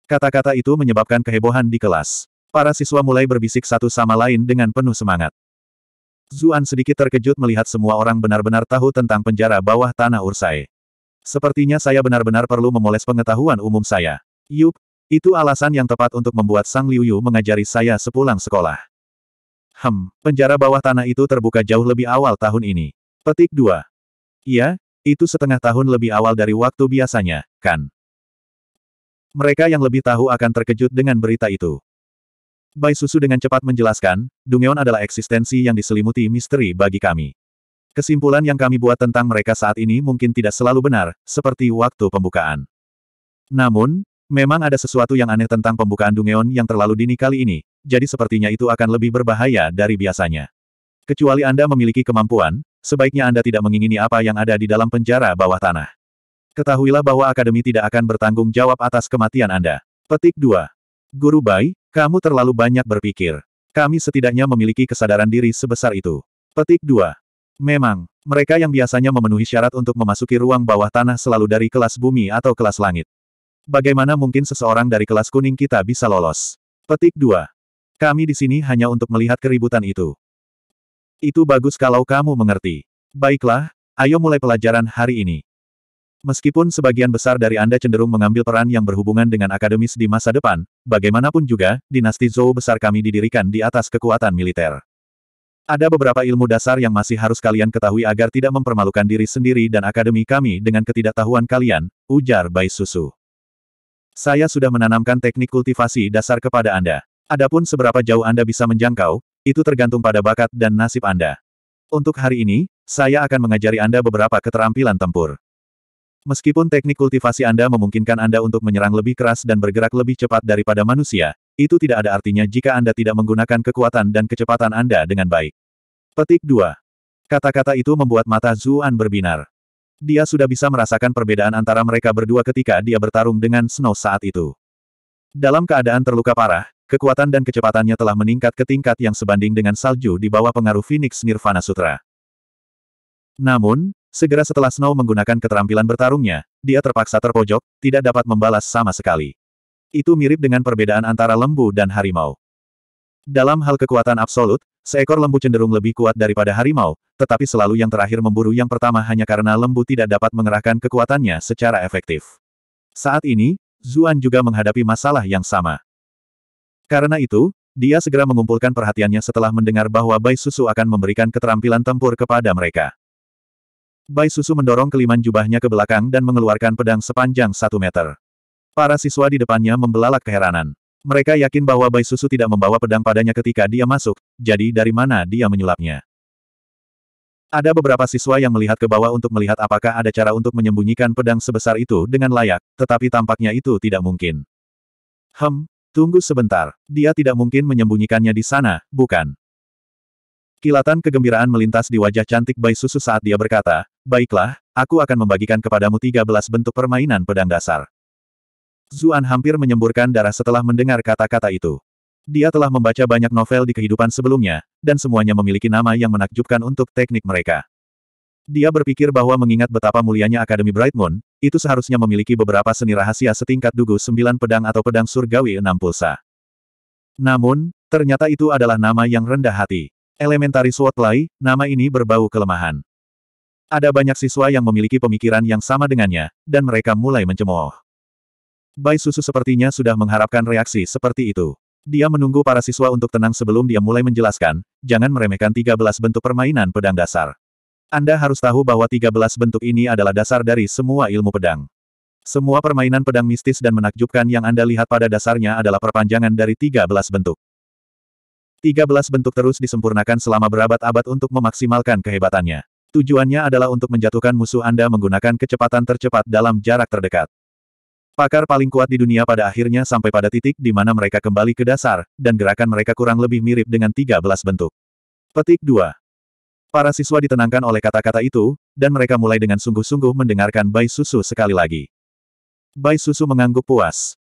Kata-kata itu menyebabkan kehebohan di kelas. Para siswa mulai berbisik satu sama lain dengan penuh semangat. Zuan sedikit terkejut melihat semua orang benar-benar tahu tentang penjara bawah tanah Ursae. Sepertinya saya benar-benar perlu memoles pengetahuan umum saya. Yup, itu alasan yang tepat untuk membuat Sang Liu mengajari saya sepulang sekolah. Hem, penjara bawah tanah itu terbuka jauh lebih awal tahun ini. Petik 2. Iya, itu setengah tahun lebih awal dari waktu biasanya, kan? Mereka yang lebih tahu akan terkejut dengan berita itu. Bai Susu dengan cepat menjelaskan, Dungeon adalah eksistensi yang diselimuti misteri bagi kami. Kesimpulan yang kami buat tentang mereka saat ini mungkin tidak selalu benar, seperti waktu pembukaan. Namun, memang ada sesuatu yang aneh tentang pembukaan Dungeon yang terlalu dini kali ini, jadi sepertinya itu akan lebih berbahaya dari biasanya. Kecuali Anda memiliki kemampuan, sebaiknya Anda tidak mengingini apa yang ada di dalam penjara bawah tanah. Ketahuilah bahwa Akademi tidak akan bertanggung jawab atas kematian Anda. Petik 2. Guru Bai, kamu terlalu banyak berpikir. Kami setidaknya memiliki kesadaran diri sebesar itu. Petik 2. Memang, mereka yang biasanya memenuhi syarat untuk memasuki ruang bawah tanah selalu dari kelas bumi atau kelas langit. Bagaimana mungkin seseorang dari kelas kuning kita bisa lolos? Petik 2. Kami di sini hanya untuk melihat keributan itu. Itu bagus kalau kamu mengerti. Baiklah, ayo mulai pelajaran hari ini. Meskipun sebagian besar dari Anda cenderung mengambil peran yang berhubungan dengan akademis di masa depan, bagaimanapun juga, dinasti Zhou besar kami didirikan di atas kekuatan militer. Ada beberapa ilmu dasar yang masih harus kalian ketahui agar tidak mempermalukan diri sendiri dan akademi kami dengan ketidaktahuan kalian, ujar Bai Susu. Saya sudah menanamkan teknik kultivasi dasar kepada Anda. Adapun seberapa jauh Anda bisa menjangkau, itu tergantung pada bakat dan nasib Anda. Untuk hari ini, saya akan mengajari Anda beberapa keterampilan tempur. Meskipun teknik kultivasi Anda memungkinkan Anda untuk menyerang lebih keras dan bergerak lebih cepat daripada manusia, itu tidak ada artinya jika Anda tidak menggunakan kekuatan dan kecepatan Anda dengan baik. Petik 2. Kata-kata itu membuat mata Zuan berbinar. Dia sudah bisa merasakan perbedaan antara mereka berdua ketika dia bertarung dengan Snow saat itu. Dalam keadaan terluka parah, kekuatan dan kecepatannya telah meningkat ke tingkat yang sebanding dengan salju di bawah pengaruh Phoenix Nirvana Sutra. Namun, Segera setelah Snow menggunakan keterampilan bertarungnya, dia terpaksa terpojok, tidak dapat membalas sama sekali. Itu mirip dengan perbedaan antara lembu dan harimau. Dalam hal kekuatan absolut, seekor lembu cenderung lebih kuat daripada harimau, tetapi selalu yang terakhir memburu yang pertama hanya karena lembu tidak dapat mengerahkan kekuatannya secara efektif. Saat ini, Zuan juga menghadapi masalah yang sama. Karena itu, dia segera mengumpulkan perhatiannya setelah mendengar bahwa Bai Susu akan memberikan keterampilan tempur kepada mereka. Bai Susu mendorong keliman jubahnya ke belakang dan mengeluarkan pedang sepanjang satu meter. Para siswa di depannya membelalak keheranan. Mereka yakin bahwa Bai Susu tidak membawa pedang padanya ketika dia masuk, jadi dari mana dia menyulapnya. Ada beberapa siswa yang melihat ke bawah untuk melihat apakah ada cara untuk menyembunyikan pedang sebesar itu dengan layak, tetapi tampaknya itu tidak mungkin. Hem, tunggu sebentar. Dia tidak mungkin menyembunyikannya di sana, bukan? Kilatan kegembiraan melintas di wajah cantik Bai Susu saat dia berkata, Baiklah, aku akan membagikan kepadamu 13 bentuk permainan pedang dasar. Zuan hampir menyemburkan darah setelah mendengar kata-kata itu. Dia telah membaca banyak novel di kehidupan sebelumnya, dan semuanya memiliki nama yang menakjubkan untuk teknik mereka. Dia berpikir bahwa mengingat betapa mulianya Akademi Bright Moon, itu seharusnya memiliki beberapa seni rahasia setingkat dugu sembilan pedang atau pedang surgawi enam pulsa. Namun, ternyata itu adalah nama yang rendah hati. Elementary Swordplay, nama ini berbau kelemahan. Ada banyak siswa yang memiliki pemikiran yang sama dengannya, dan mereka mulai mencemooh. Bai Susu sepertinya sudah mengharapkan reaksi seperti itu. Dia menunggu para siswa untuk tenang sebelum dia mulai menjelaskan, jangan meremehkan 13 bentuk permainan pedang dasar. Anda harus tahu bahwa 13 bentuk ini adalah dasar dari semua ilmu pedang. Semua permainan pedang mistis dan menakjubkan yang Anda lihat pada dasarnya adalah perpanjangan dari 13 bentuk. 13 bentuk terus disempurnakan selama berabad-abad untuk memaksimalkan kehebatannya. Tujuannya adalah untuk menjatuhkan musuh Anda menggunakan kecepatan tercepat dalam jarak terdekat. Pakar paling kuat di dunia pada akhirnya sampai pada titik di mana mereka kembali ke dasar, dan gerakan mereka kurang lebih mirip dengan 13 bentuk. Petik 2. Para siswa ditenangkan oleh kata-kata itu, dan mereka mulai dengan sungguh-sungguh mendengarkan Bai Susu sekali lagi. Bai Susu mengangguk puas.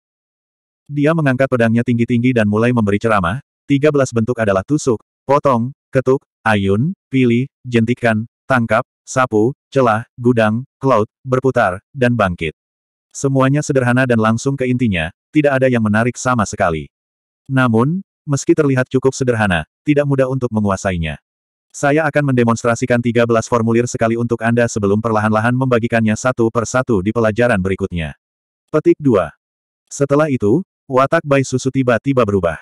Dia mengangkat pedangnya tinggi-tinggi dan mulai memberi ceramah, 13 bentuk adalah tusuk, potong, ketuk, ayun, pilih, jentikan, tangkap, sapu, celah, gudang, cloud, berputar, dan bangkit. Semuanya sederhana dan langsung ke intinya, tidak ada yang menarik sama sekali. Namun, meski terlihat cukup sederhana, tidak mudah untuk menguasainya. Saya akan mendemonstrasikan 13 formulir sekali untuk Anda sebelum perlahan-lahan membagikannya satu per satu di pelajaran berikutnya. Petik 2. Setelah itu, watak Bai Susu tiba-tiba berubah.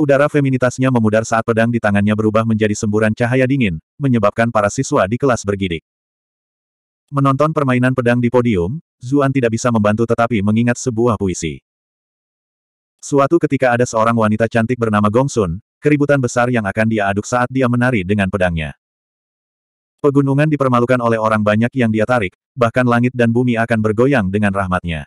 Udara feminitasnya memudar saat pedang di tangannya berubah menjadi semburan cahaya dingin, menyebabkan para siswa di kelas bergidik. Menonton permainan pedang di podium, Zuan tidak bisa membantu tetapi mengingat sebuah puisi. Suatu ketika ada seorang wanita cantik bernama Gongsun, keributan besar yang akan dia aduk saat dia menari dengan pedangnya. Pegunungan dipermalukan oleh orang banyak yang dia tarik, bahkan langit dan bumi akan bergoyang dengan rahmatnya.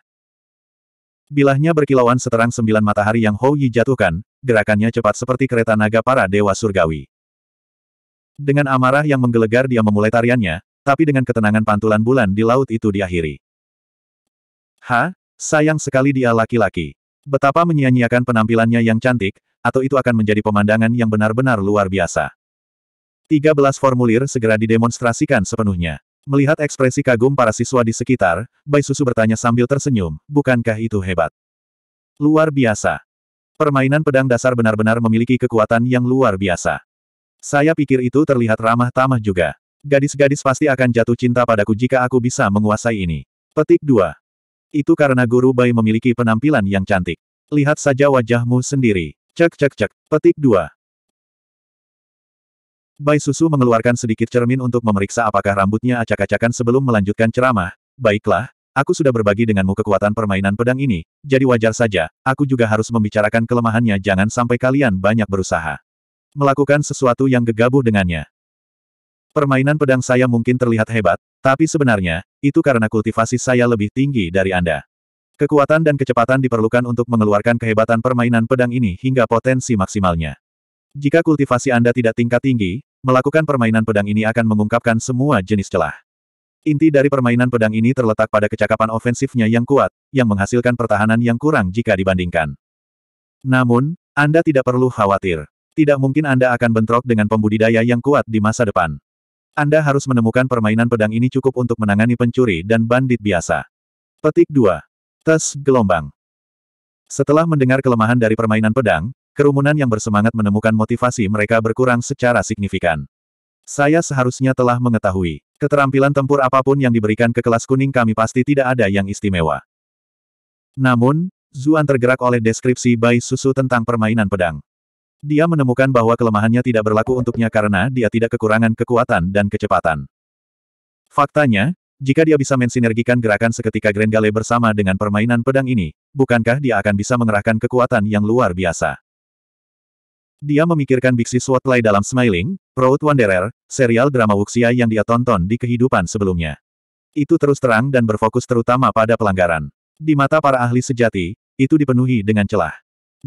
Bilahnya berkilauan seterang sembilan matahari yang Hou Yi jatuhkan, gerakannya cepat seperti kereta naga para dewa surgawi. Dengan amarah yang menggelegar dia memulai tariannya, tapi dengan ketenangan pantulan bulan di laut itu diakhiri. Ha, sayang sekali dia laki-laki. Betapa menyia-nyiakan penampilannya yang cantik, atau itu akan menjadi pemandangan yang benar-benar luar biasa. 13 formulir segera didemonstrasikan sepenuhnya. Melihat ekspresi kagum para siswa di sekitar, Bai Susu bertanya sambil tersenyum, bukankah itu hebat? Luar biasa. Permainan pedang dasar benar-benar memiliki kekuatan yang luar biasa. Saya pikir itu terlihat ramah tamah juga. Gadis-gadis pasti akan jatuh cinta padaku jika aku bisa menguasai ini. Petik 2. Itu karena Guru Bai memiliki penampilan yang cantik. Lihat saja wajahmu sendiri. Cek cek cek. Petik 2. Bai Susu mengeluarkan sedikit cermin untuk memeriksa apakah rambutnya acak-acakan sebelum melanjutkan ceramah. Baiklah, Aku sudah berbagi denganmu kekuatan permainan pedang ini, jadi wajar saja, aku juga harus membicarakan kelemahannya jangan sampai kalian banyak berusaha. Melakukan sesuatu yang gegabah dengannya. Permainan pedang saya mungkin terlihat hebat, tapi sebenarnya, itu karena kultivasi saya lebih tinggi dari Anda. Kekuatan dan kecepatan diperlukan untuk mengeluarkan kehebatan permainan pedang ini hingga potensi maksimalnya. Jika kultivasi Anda tidak tingkat tinggi, melakukan permainan pedang ini akan mengungkapkan semua jenis celah. Inti dari permainan pedang ini terletak pada kecakapan ofensifnya yang kuat, yang menghasilkan pertahanan yang kurang jika dibandingkan. Namun, Anda tidak perlu khawatir. Tidak mungkin Anda akan bentrok dengan pembudidaya yang kuat di masa depan. Anda harus menemukan permainan pedang ini cukup untuk menangani pencuri dan bandit biasa. Petik 2. Tes gelombang. Setelah mendengar kelemahan dari permainan pedang, kerumunan yang bersemangat menemukan motivasi mereka berkurang secara signifikan. Saya seharusnya telah mengetahui. Keterampilan tempur apapun yang diberikan ke kelas kuning kami pasti tidak ada yang istimewa. Namun, Zuan tergerak oleh deskripsi Bai Susu tentang permainan pedang. Dia menemukan bahwa kelemahannya tidak berlaku untuknya karena dia tidak kekurangan kekuatan dan kecepatan. Faktanya, jika dia bisa mensinergikan gerakan seketika Gale bersama dengan permainan pedang ini, bukankah dia akan bisa mengerahkan kekuatan yang luar biasa? Dia memikirkan Bixi Swatlai dalam smiling, Road Wanderer, serial drama Wuxia yang dia tonton di kehidupan sebelumnya. Itu terus terang dan berfokus terutama pada pelanggaran. Di mata para ahli sejati, itu dipenuhi dengan celah.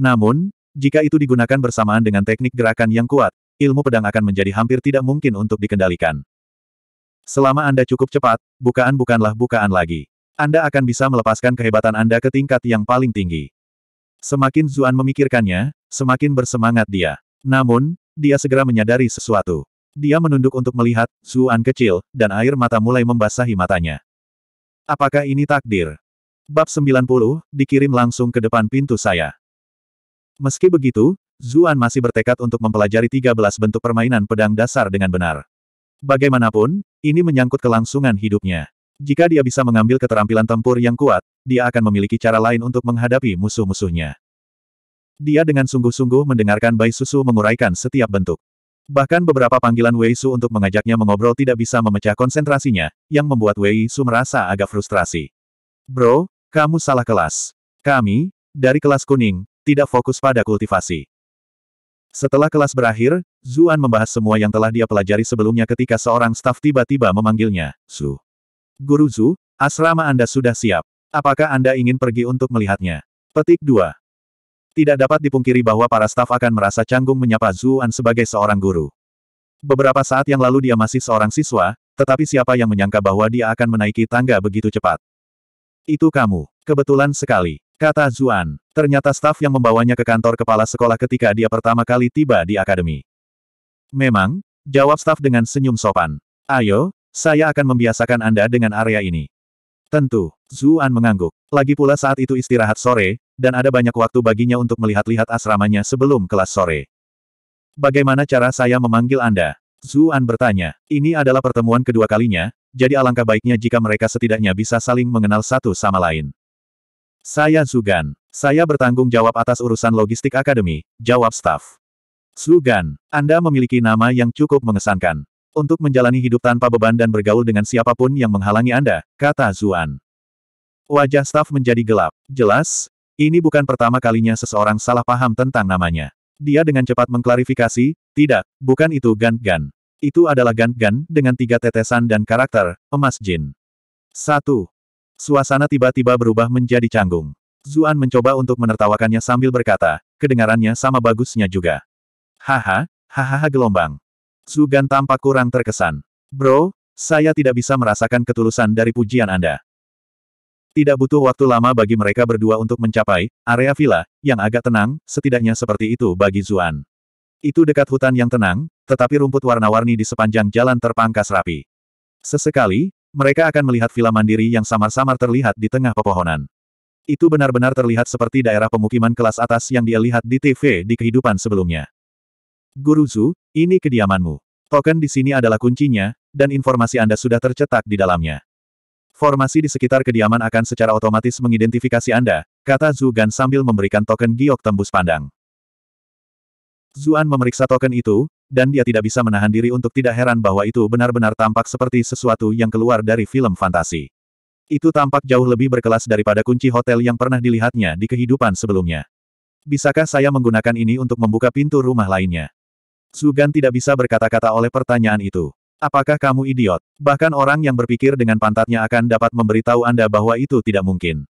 Namun, jika itu digunakan bersamaan dengan teknik gerakan yang kuat, ilmu pedang akan menjadi hampir tidak mungkin untuk dikendalikan. Selama Anda cukup cepat, bukaan bukanlah bukaan lagi. Anda akan bisa melepaskan kehebatan Anda ke tingkat yang paling tinggi. Semakin Zuan memikirkannya, semakin bersemangat dia. Namun, dia segera menyadari sesuatu. Dia menunduk untuk melihat, Zuan kecil, dan air mata mulai membasahi matanya. Apakah ini takdir? Bab 90, dikirim langsung ke depan pintu saya. Meski begitu, Zuan masih bertekad untuk mempelajari 13 bentuk permainan pedang dasar dengan benar. Bagaimanapun, ini menyangkut kelangsungan hidupnya. Jika dia bisa mengambil keterampilan tempur yang kuat, dia akan memiliki cara lain untuk menghadapi musuh-musuhnya. Dia dengan sungguh-sungguh mendengarkan Bai Susu menguraikan setiap bentuk. Bahkan beberapa panggilan Wei Su untuk mengajaknya mengobrol tidak bisa memecah konsentrasinya, yang membuat Wei Su merasa agak frustrasi. Bro, kamu salah kelas. Kami, dari kelas kuning, tidak fokus pada kultivasi. Setelah kelas berakhir, Zuan membahas semua yang telah dia pelajari sebelumnya ketika seorang staf tiba-tiba memanggilnya, Su. Guru Zu, asrama Anda sudah siap. Apakah Anda ingin pergi untuk melihatnya? Petik 2. Tidak dapat dipungkiri bahwa para staf akan merasa canggung menyapa Zuan sebagai seorang guru. Beberapa saat yang lalu dia masih seorang siswa, tetapi siapa yang menyangka bahwa dia akan menaiki tangga begitu cepat. Itu kamu. Kebetulan sekali. Kata Zuan. Ternyata staf yang membawanya ke kantor kepala sekolah ketika dia pertama kali tiba di akademi. Memang, jawab staf dengan senyum sopan. Ayo, saya akan membiasakan Anda dengan area ini. Tentu, Zuan mengangguk. Lagi pula saat itu istirahat sore, dan ada banyak waktu baginya untuk melihat-lihat asramanya sebelum kelas sore. Bagaimana cara saya memanggil Anda? Zuan bertanya. Ini adalah pertemuan kedua kalinya, jadi alangkah baiknya jika mereka setidaknya bisa saling mengenal satu sama lain. Saya Zugan. Saya bertanggung jawab atas urusan logistik akademi, jawab staf. Zugan, Anda memiliki nama yang cukup mengesankan. Untuk menjalani hidup tanpa beban dan bergaul dengan siapapun yang menghalangi Anda, kata Zuan. Wajah staf menjadi gelap. Jelas, ini bukan pertama kalinya seseorang salah paham tentang namanya. Dia dengan cepat mengklarifikasi, tidak, bukan itu Gan Gan. Itu adalah Gan Gan dengan tiga tetesan dan karakter, emas jin. Satu. Suasana tiba-tiba berubah menjadi canggung. Zuan mencoba untuk menertawakannya sambil berkata, kedengarannya sama bagusnya juga. Haha, hahaha gelombang. Zugan tampak kurang terkesan. Bro, saya tidak bisa merasakan ketulusan dari pujian Anda. Tidak butuh waktu lama bagi mereka berdua untuk mencapai area villa yang agak tenang, setidaknya seperti itu bagi Zuan. Itu dekat hutan yang tenang, tetapi rumput warna-warni di sepanjang jalan terpangkas rapi. Sesekali, mereka akan melihat villa mandiri yang samar-samar terlihat di tengah pepohonan. Itu benar-benar terlihat seperti daerah pemukiman kelas atas yang dia lihat di TV di kehidupan sebelumnya. Guru Zu, ini kediamanmu. Token di sini adalah kuncinya, dan informasi Anda sudah tercetak di dalamnya. Formasi di sekitar kediaman akan secara otomatis mengidentifikasi Anda, kata Zugan sambil memberikan token giok tembus pandang. Zuan memeriksa token itu, dan dia tidak bisa menahan diri untuk tidak heran bahwa itu benar-benar tampak seperti sesuatu yang keluar dari film fantasi. Itu tampak jauh lebih berkelas daripada kunci hotel yang pernah dilihatnya di kehidupan sebelumnya. Bisakah saya menggunakan ini untuk membuka pintu rumah lainnya? Zugan tidak bisa berkata-kata oleh pertanyaan itu. Apakah kamu idiot? Bahkan orang yang berpikir dengan pantatnya akan dapat memberitahu Anda bahwa itu tidak mungkin.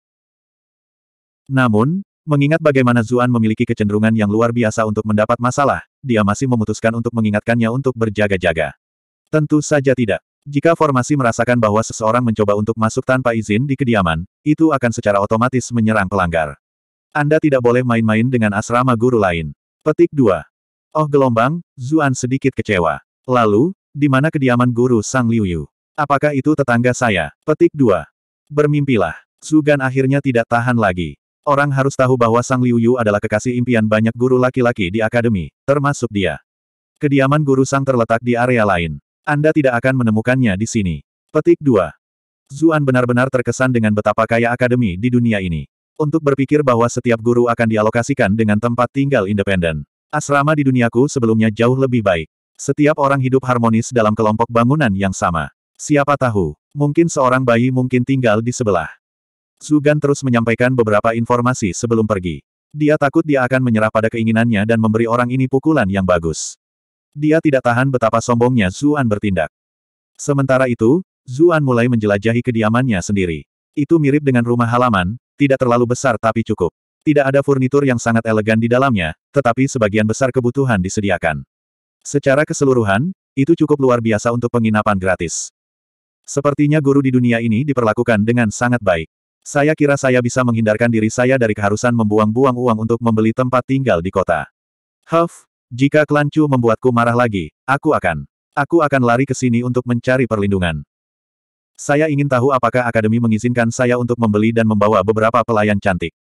Namun, mengingat bagaimana Zuan memiliki kecenderungan yang luar biasa untuk mendapat masalah, dia masih memutuskan untuk mengingatkannya untuk berjaga-jaga. Tentu saja tidak. Jika formasi merasakan bahwa seseorang mencoba untuk masuk tanpa izin di kediaman, itu akan secara otomatis menyerang pelanggar. Anda tidak boleh main-main dengan asrama guru lain. Petik 2. Oh gelombang, Zuan sedikit kecewa. Lalu, di mana kediaman guru Sang Liuyu? Apakah itu tetangga saya? Petik 2. Bermimpilah. Sugan akhirnya tidak tahan lagi. Orang harus tahu bahwa Sang Liuyu adalah kekasih impian banyak guru laki-laki di akademi, termasuk dia. Kediaman guru Sang terletak di area lain. Anda tidak akan menemukannya di sini. Petik 2. Zuan benar-benar terkesan dengan betapa kaya akademi di dunia ini. Untuk berpikir bahwa setiap guru akan dialokasikan dengan tempat tinggal independen. Asrama di duniaku sebelumnya jauh lebih baik. Setiap orang hidup harmonis dalam kelompok bangunan yang sama. Siapa tahu, mungkin seorang bayi mungkin tinggal di sebelah. Zugan terus menyampaikan beberapa informasi sebelum pergi. Dia takut dia akan menyerah pada keinginannya dan memberi orang ini pukulan yang bagus. Dia tidak tahan betapa sombongnya Zuan bertindak. Sementara itu, Zuan mulai menjelajahi kediamannya sendiri. Itu mirip dengan rumah halaman, tidak terlalu besar tapi cukup. Tidak ada furnitur yang sangat elegan di dalamnya, tetapi sebagian besar kebutuhan disediakan. Secara keseluruhan, itu cukup luar biasa untuk penginapan gratis. Sepertinya guru di dunia ini diperlakukan dengan sangat baik. Saya kira saya bisa menghindarkan diri saya dari keharusan membuang-buang uang untuk membeli tempat tinggal di kota. Huff, jika klan Chu membuatku marah lagi, aku akan. Aku akan lari ke sini untuk mencari perlindungan. Saya ingin tahu apakah akademi mengizinkan saya untuk membeli dan membawa beberapa pelayan cantik.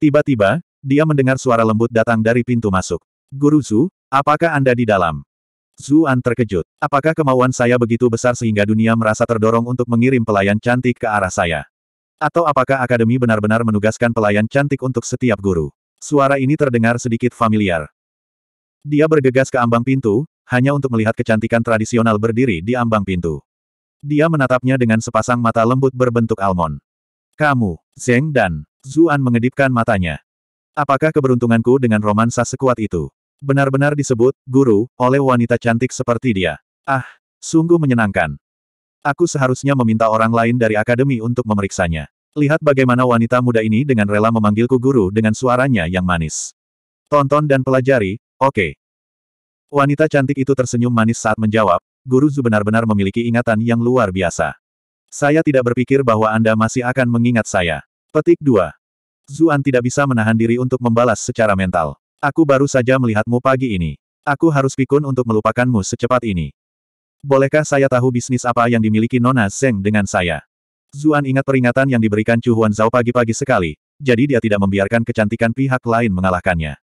Tiba-tiba, dia mendengar suara lembut datang dari pintu masuk. Guru Zhu, Apakah Anda di dalam? Zuan terkejut. Apakah kemauan saya begitu besar sehingga dunia merasa terdorong untuk mengirim pelayan cantik ke arah saya? Atau apakah akademi benar-benar menugaskan pelayan cantik untuk setiap guru? Suara ini terdengar sedikit familiar. Dia bergegas ke ambang pintu, hanya untuk melihat kecantikan tradisional berdiri di ambang pintu. Dia menatapnya dengan sepasang mata lembut berbentuk almond. Kamu, Zeng dan Zuan mengedipkan matanya. Apakah keberuntunganku dengan romansa sekuat itu? Benar-benar disebut, guru, oleh wanita cantik seperti dia. Ah, sungguh menyenangkan. Aku seharusnya meminta orang lain dari akademi untuk memeriksanya. Lihat bagaimana wanita muda ini dengan rela memanggilku guru dengan suaranya yang manis. Tonton dan pelajari, oke. Okay. Wanita cantik itu tersenyum manis saat menjawab, Guru Zu benar-benar memiliki ingatan yang luar biasa. Saya tidak berpikir bahwa Anda masih akan mengingat saya. Petik 2. Zuan tidak bisa menahan diri untuk membalas secara mental. Aku baru saja melihatmu pagi ini. Aku harus pikun untuk melupakanmu secepat ini. Bolehkah saya tahu bisnis apa yang dimiliki Nona Zeng dengan saya? Zuan ingat peringatan yang diberikan Chu Huan Zhao pagi-pagi sekali, jadi dia tidak membiarkan kecantikan pihak lain mengalahkannya.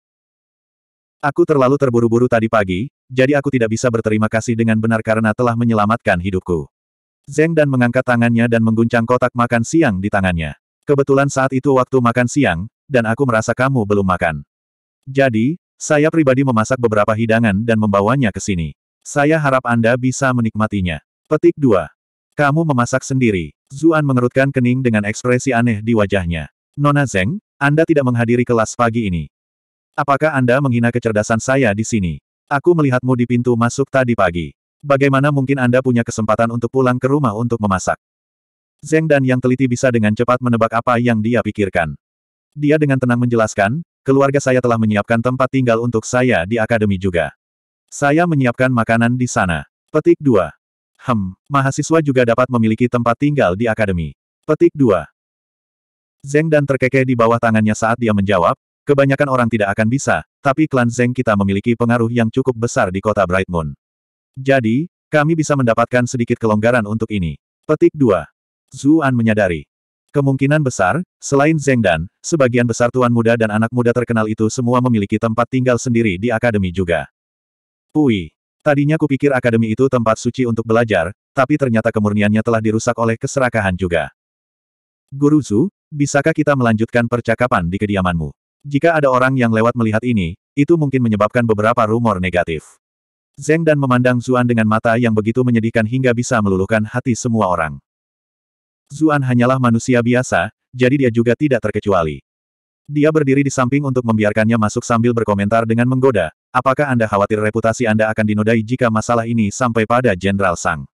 Aku terlalu terburu-buru tadi pagi, jadi aku tidak bisa berterima kasih dengan benar karena telah menyelamatkan hidupku. Zeng dan mengangkat tangannya dan mengguncang kotak makan siang di tangannya. Kebetulan saat itu waktu makan siang, dan aku merasa kamu belum makan. Jadi, saya pribadi memasak beberapa hidangan dan membawanya ke sini. Saya harap Anda bisa menikmatinya. Petik 2. Kamu memasak sendiri. Zuan mengerutkan kening dengan ekspresi aneh di wajahnya. Nona Zeng, Anda tidak menghadiri kelas pagi ini. Apakah Anda menghina kecerdasan saya di sini? Aku melihatmu di pintu masuk tadi pagi. Bagaimana mungkin Anda punya kesempatan untuk pulang ke rumah untuk memasak? Zeng dan yang teliti bisa dengan cepat menebak apa yang dia pikirkan. Dia dengan tenang menjelaskan, Keluarga saya telah menyiapkan tempat tinggal untuk saya di akademi juga. Saya menyiapkan makanan di sana. Petik 2. Hem, mahasiswa juga dapat memiliki tempat tinggal di akademi. Petik 2. Zeng dan terkekeh di bawah tangannya saat dia menjawab, kebanyakan orang tidak akan bisa, tapi klan Zeng kita memiliki pengaruh yang cukup besar di kota Bright Moon. Jadi, kami bisa mendapatkan sedikit kelonggaran untuk ini. Petik 2. Zuan menyadari. Kemungkinan besar, selain Zeng Dan, sebagian besar tuan muda dan anak muda terkenal itu semua memiliki tempat tinggal sendiri di akademi juga. Pui. Tadinya kupikir akademi itu tempat suci untuk belajar, tapi ternyata kemurniannya telah dirusak oleh keserakahan juga. Guru Zu, bisakah kita melanjutkan percakapan di kediamanmu? Jika ada orang yang lewat melihat ini, itu mungkin menyebabkan beberapa rumor negatif. Zeng dan memandang Zuan dengan mata yang begitu menyedihkan hingga bisa meluluhkan hati semua orang. Zuan hanyalah manusia biasa, jadi dia juga tidak terkecuali. Dia berdiri di samping untuk membiarkannya masuk sambil berkomentar dengan menggoda, apakah Anda khawatir reputasi Anda akan dinodai jika masalah ini sampai pada Jenderal Sang?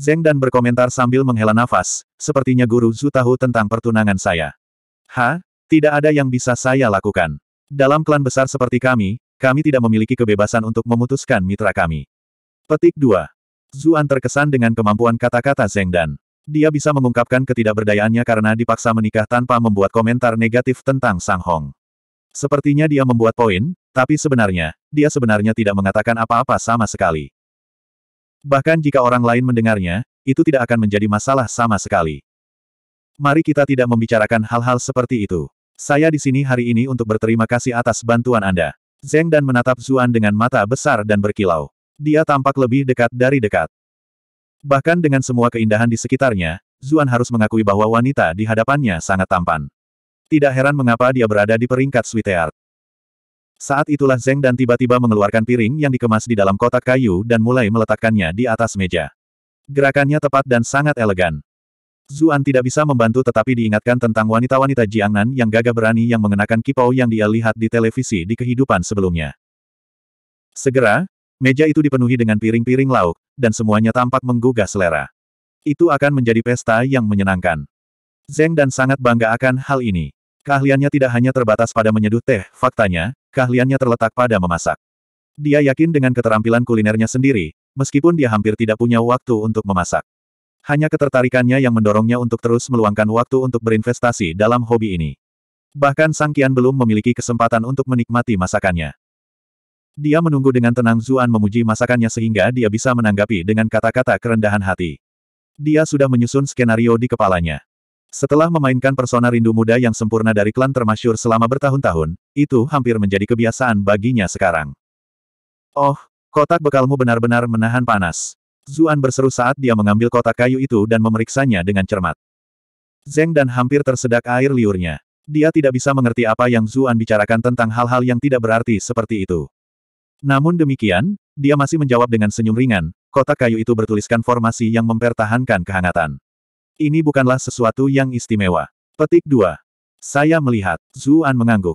Zeng dan berkomentar sambil menghela nafas, sepertinya guru Zhu tahu tentang pertunangan saya. Ha? Tidak ada yang bisa saya lakukan. Dalam klan besar seperti kami, kami tidak memiliki kebebasan untuk memutuskan mitra kami. Petik 2. Zuan terkesan dengan kemampuan kata-kata Zeng dan. Dia bisa mengungkapkan ketidakberdayaannya karena dipaksa menikah tanpa membuat komentar negatif tentang Sang Hong. Sepertinya dia membuat poin, tapi sebenarnya, dia sebenarnya tidak mengatakan apa-apa sama sekali. Bahkan jika orang lain mendengarnya, itu tidak akan menjadi masalah sama sekali. Mari kita tidak membicarakan hal-hal seperti itu. Saya di sini hari ini untuk berterima kasih atas bantuan Anda. Zeng dan menatap Zuan dengan mata besar dan berkilau. Dia tampak lebih dekat dari dekat. Bahkan dengan semua keindahan di sekitarnya, Zuan harus mengakui bahwa wanita di hadapannya sangat tampan. Tidak heran mengapa dia berada di peringkat sweetheart. Saat itulah Zeng dan tiba-tiba mengeluarkan piring yang dikemas di dalam kotak kayu dan mulai meletakkannya di atas meja. Gerakannya tepat dan sangat elegan. Zuan tidak bisa membantu tetapi diingatkan tentang wanita-wanita Jiangnan yang gagah berani yang mengenakan kipau yang dia lihat di televisi di kehidupan sebelumnya. Segera, meja itu dipenuhi dengan piring-piring lauk, dan semuanya tampak menggugah selera. Itu akan menjadi pesta yang menyenangkan. Zeng dan sangat bangga akan hal ini. Keahliannya tidak hanya terbatas pada menyeduh teh, faktanya, keahliannya terletak pada memasak. Dia yakin dengan keterampilan kulinernya sendiri, meskipun dia hampir tidak punya waktu untuk memasak. Hanya ketertarikannya yang mendorongnya untuk terus meluangkan waktu untuk berinvestasi dalam hobi ini. Bahkan Sang Kian belum memiliki kesempatan untuk menikmati masakannya. Dia menunggu dengan tenang Zuan memuji masakannya sehingga dia bisa menanggapi dengan kata-kata kerendahan hati. Dia sudah menyusun skenario di kepalanya. Setelah memainkan persona rindu muda yang sempurna dari klan termasyur selama bertahun-tahun, itu hampir menjadi kebiasaan baginya sekarang. Oh, kotak bekalmu benar-benar menahan panas. Zuan berseru saat dia mengambil kotak kayu itu dan memeriksanya dengan cermat. Zeng dan hampir tersedak air liurnya. Dia tidak bisa mengerti apa yang Zuan bicarakan tentang hal-hal yang tidak berarti seperti itu. Namun demikian, dia masih menjawab dengan senyum ringan, kotak kayu itu bertuliskan formasi yang mempertahankan kehangatan. Ini bukanlah sesuatu yang istimewa. Petik 2. Saya melihat, Zuan mengangguk.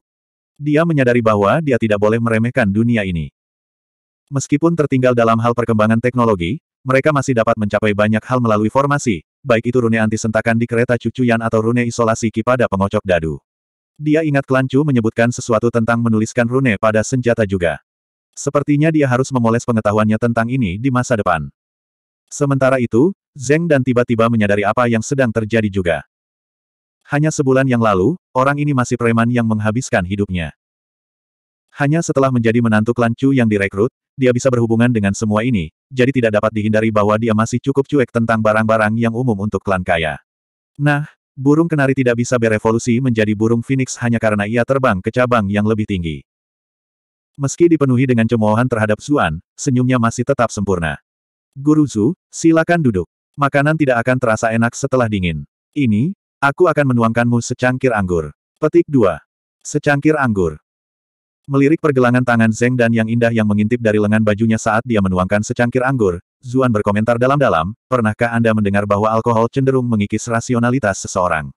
Dia menyadari bahwa dia tidak boleh meremehkan dunia ini. Meskipun tertinggal dalam hal perkembangan teknologi, mereka masih dapat mencapai banyak hal melalui formasi, baik itu rune anti sentakan di kereta cucuyan atau rune isolasi ki pada pengocok dadu. Dia ingat Klancu menyebutkan sesuatu tentang menuliskan rune pada senjata juga. Sepertinya dia harus memoles pengetahuannya tentang ini di masa depan. Sementara itu, Zeng dan tiba-tiba menyadari apa yang sedang terjadi juga. Hanya sebulan yang lalu, orang ini masih preman yang menghabiskan hidupnya. Hanya setelah menjadi menantu klan Chu yang direkrut, dia bisa berhubungan dengan semua ini, jadi tidak dapat dihindari bahwa dia masih cukup cuek tentang barang-barang yang umum untuk klan kaya. Nah, burung kenari tidak bisa berevolusi menjadi burung phoenix hanya karena ia terbang ke cabang yang lebih tinggi. Meski dipenuhi dengan cemoohan terhadap Zuan, senyumnya masih tetap sempurna. Guru Zu, silakan duduk. Makanan tidak akan terasa enak setelah dingin. Ini, aku akan menuangkanmu secangkir anggur. Petik 2. Secangkir anggur. Melirik pergelangan tangan Zeng dan yang indah yang mengintip dari lengan bajunya saat dia menuangkan secangkir anggur, Zuan berkomentar dalam-dalam, pernahkah Anda mendengar bahwa alkohol cenderung mengikis rasionalitas seseorang?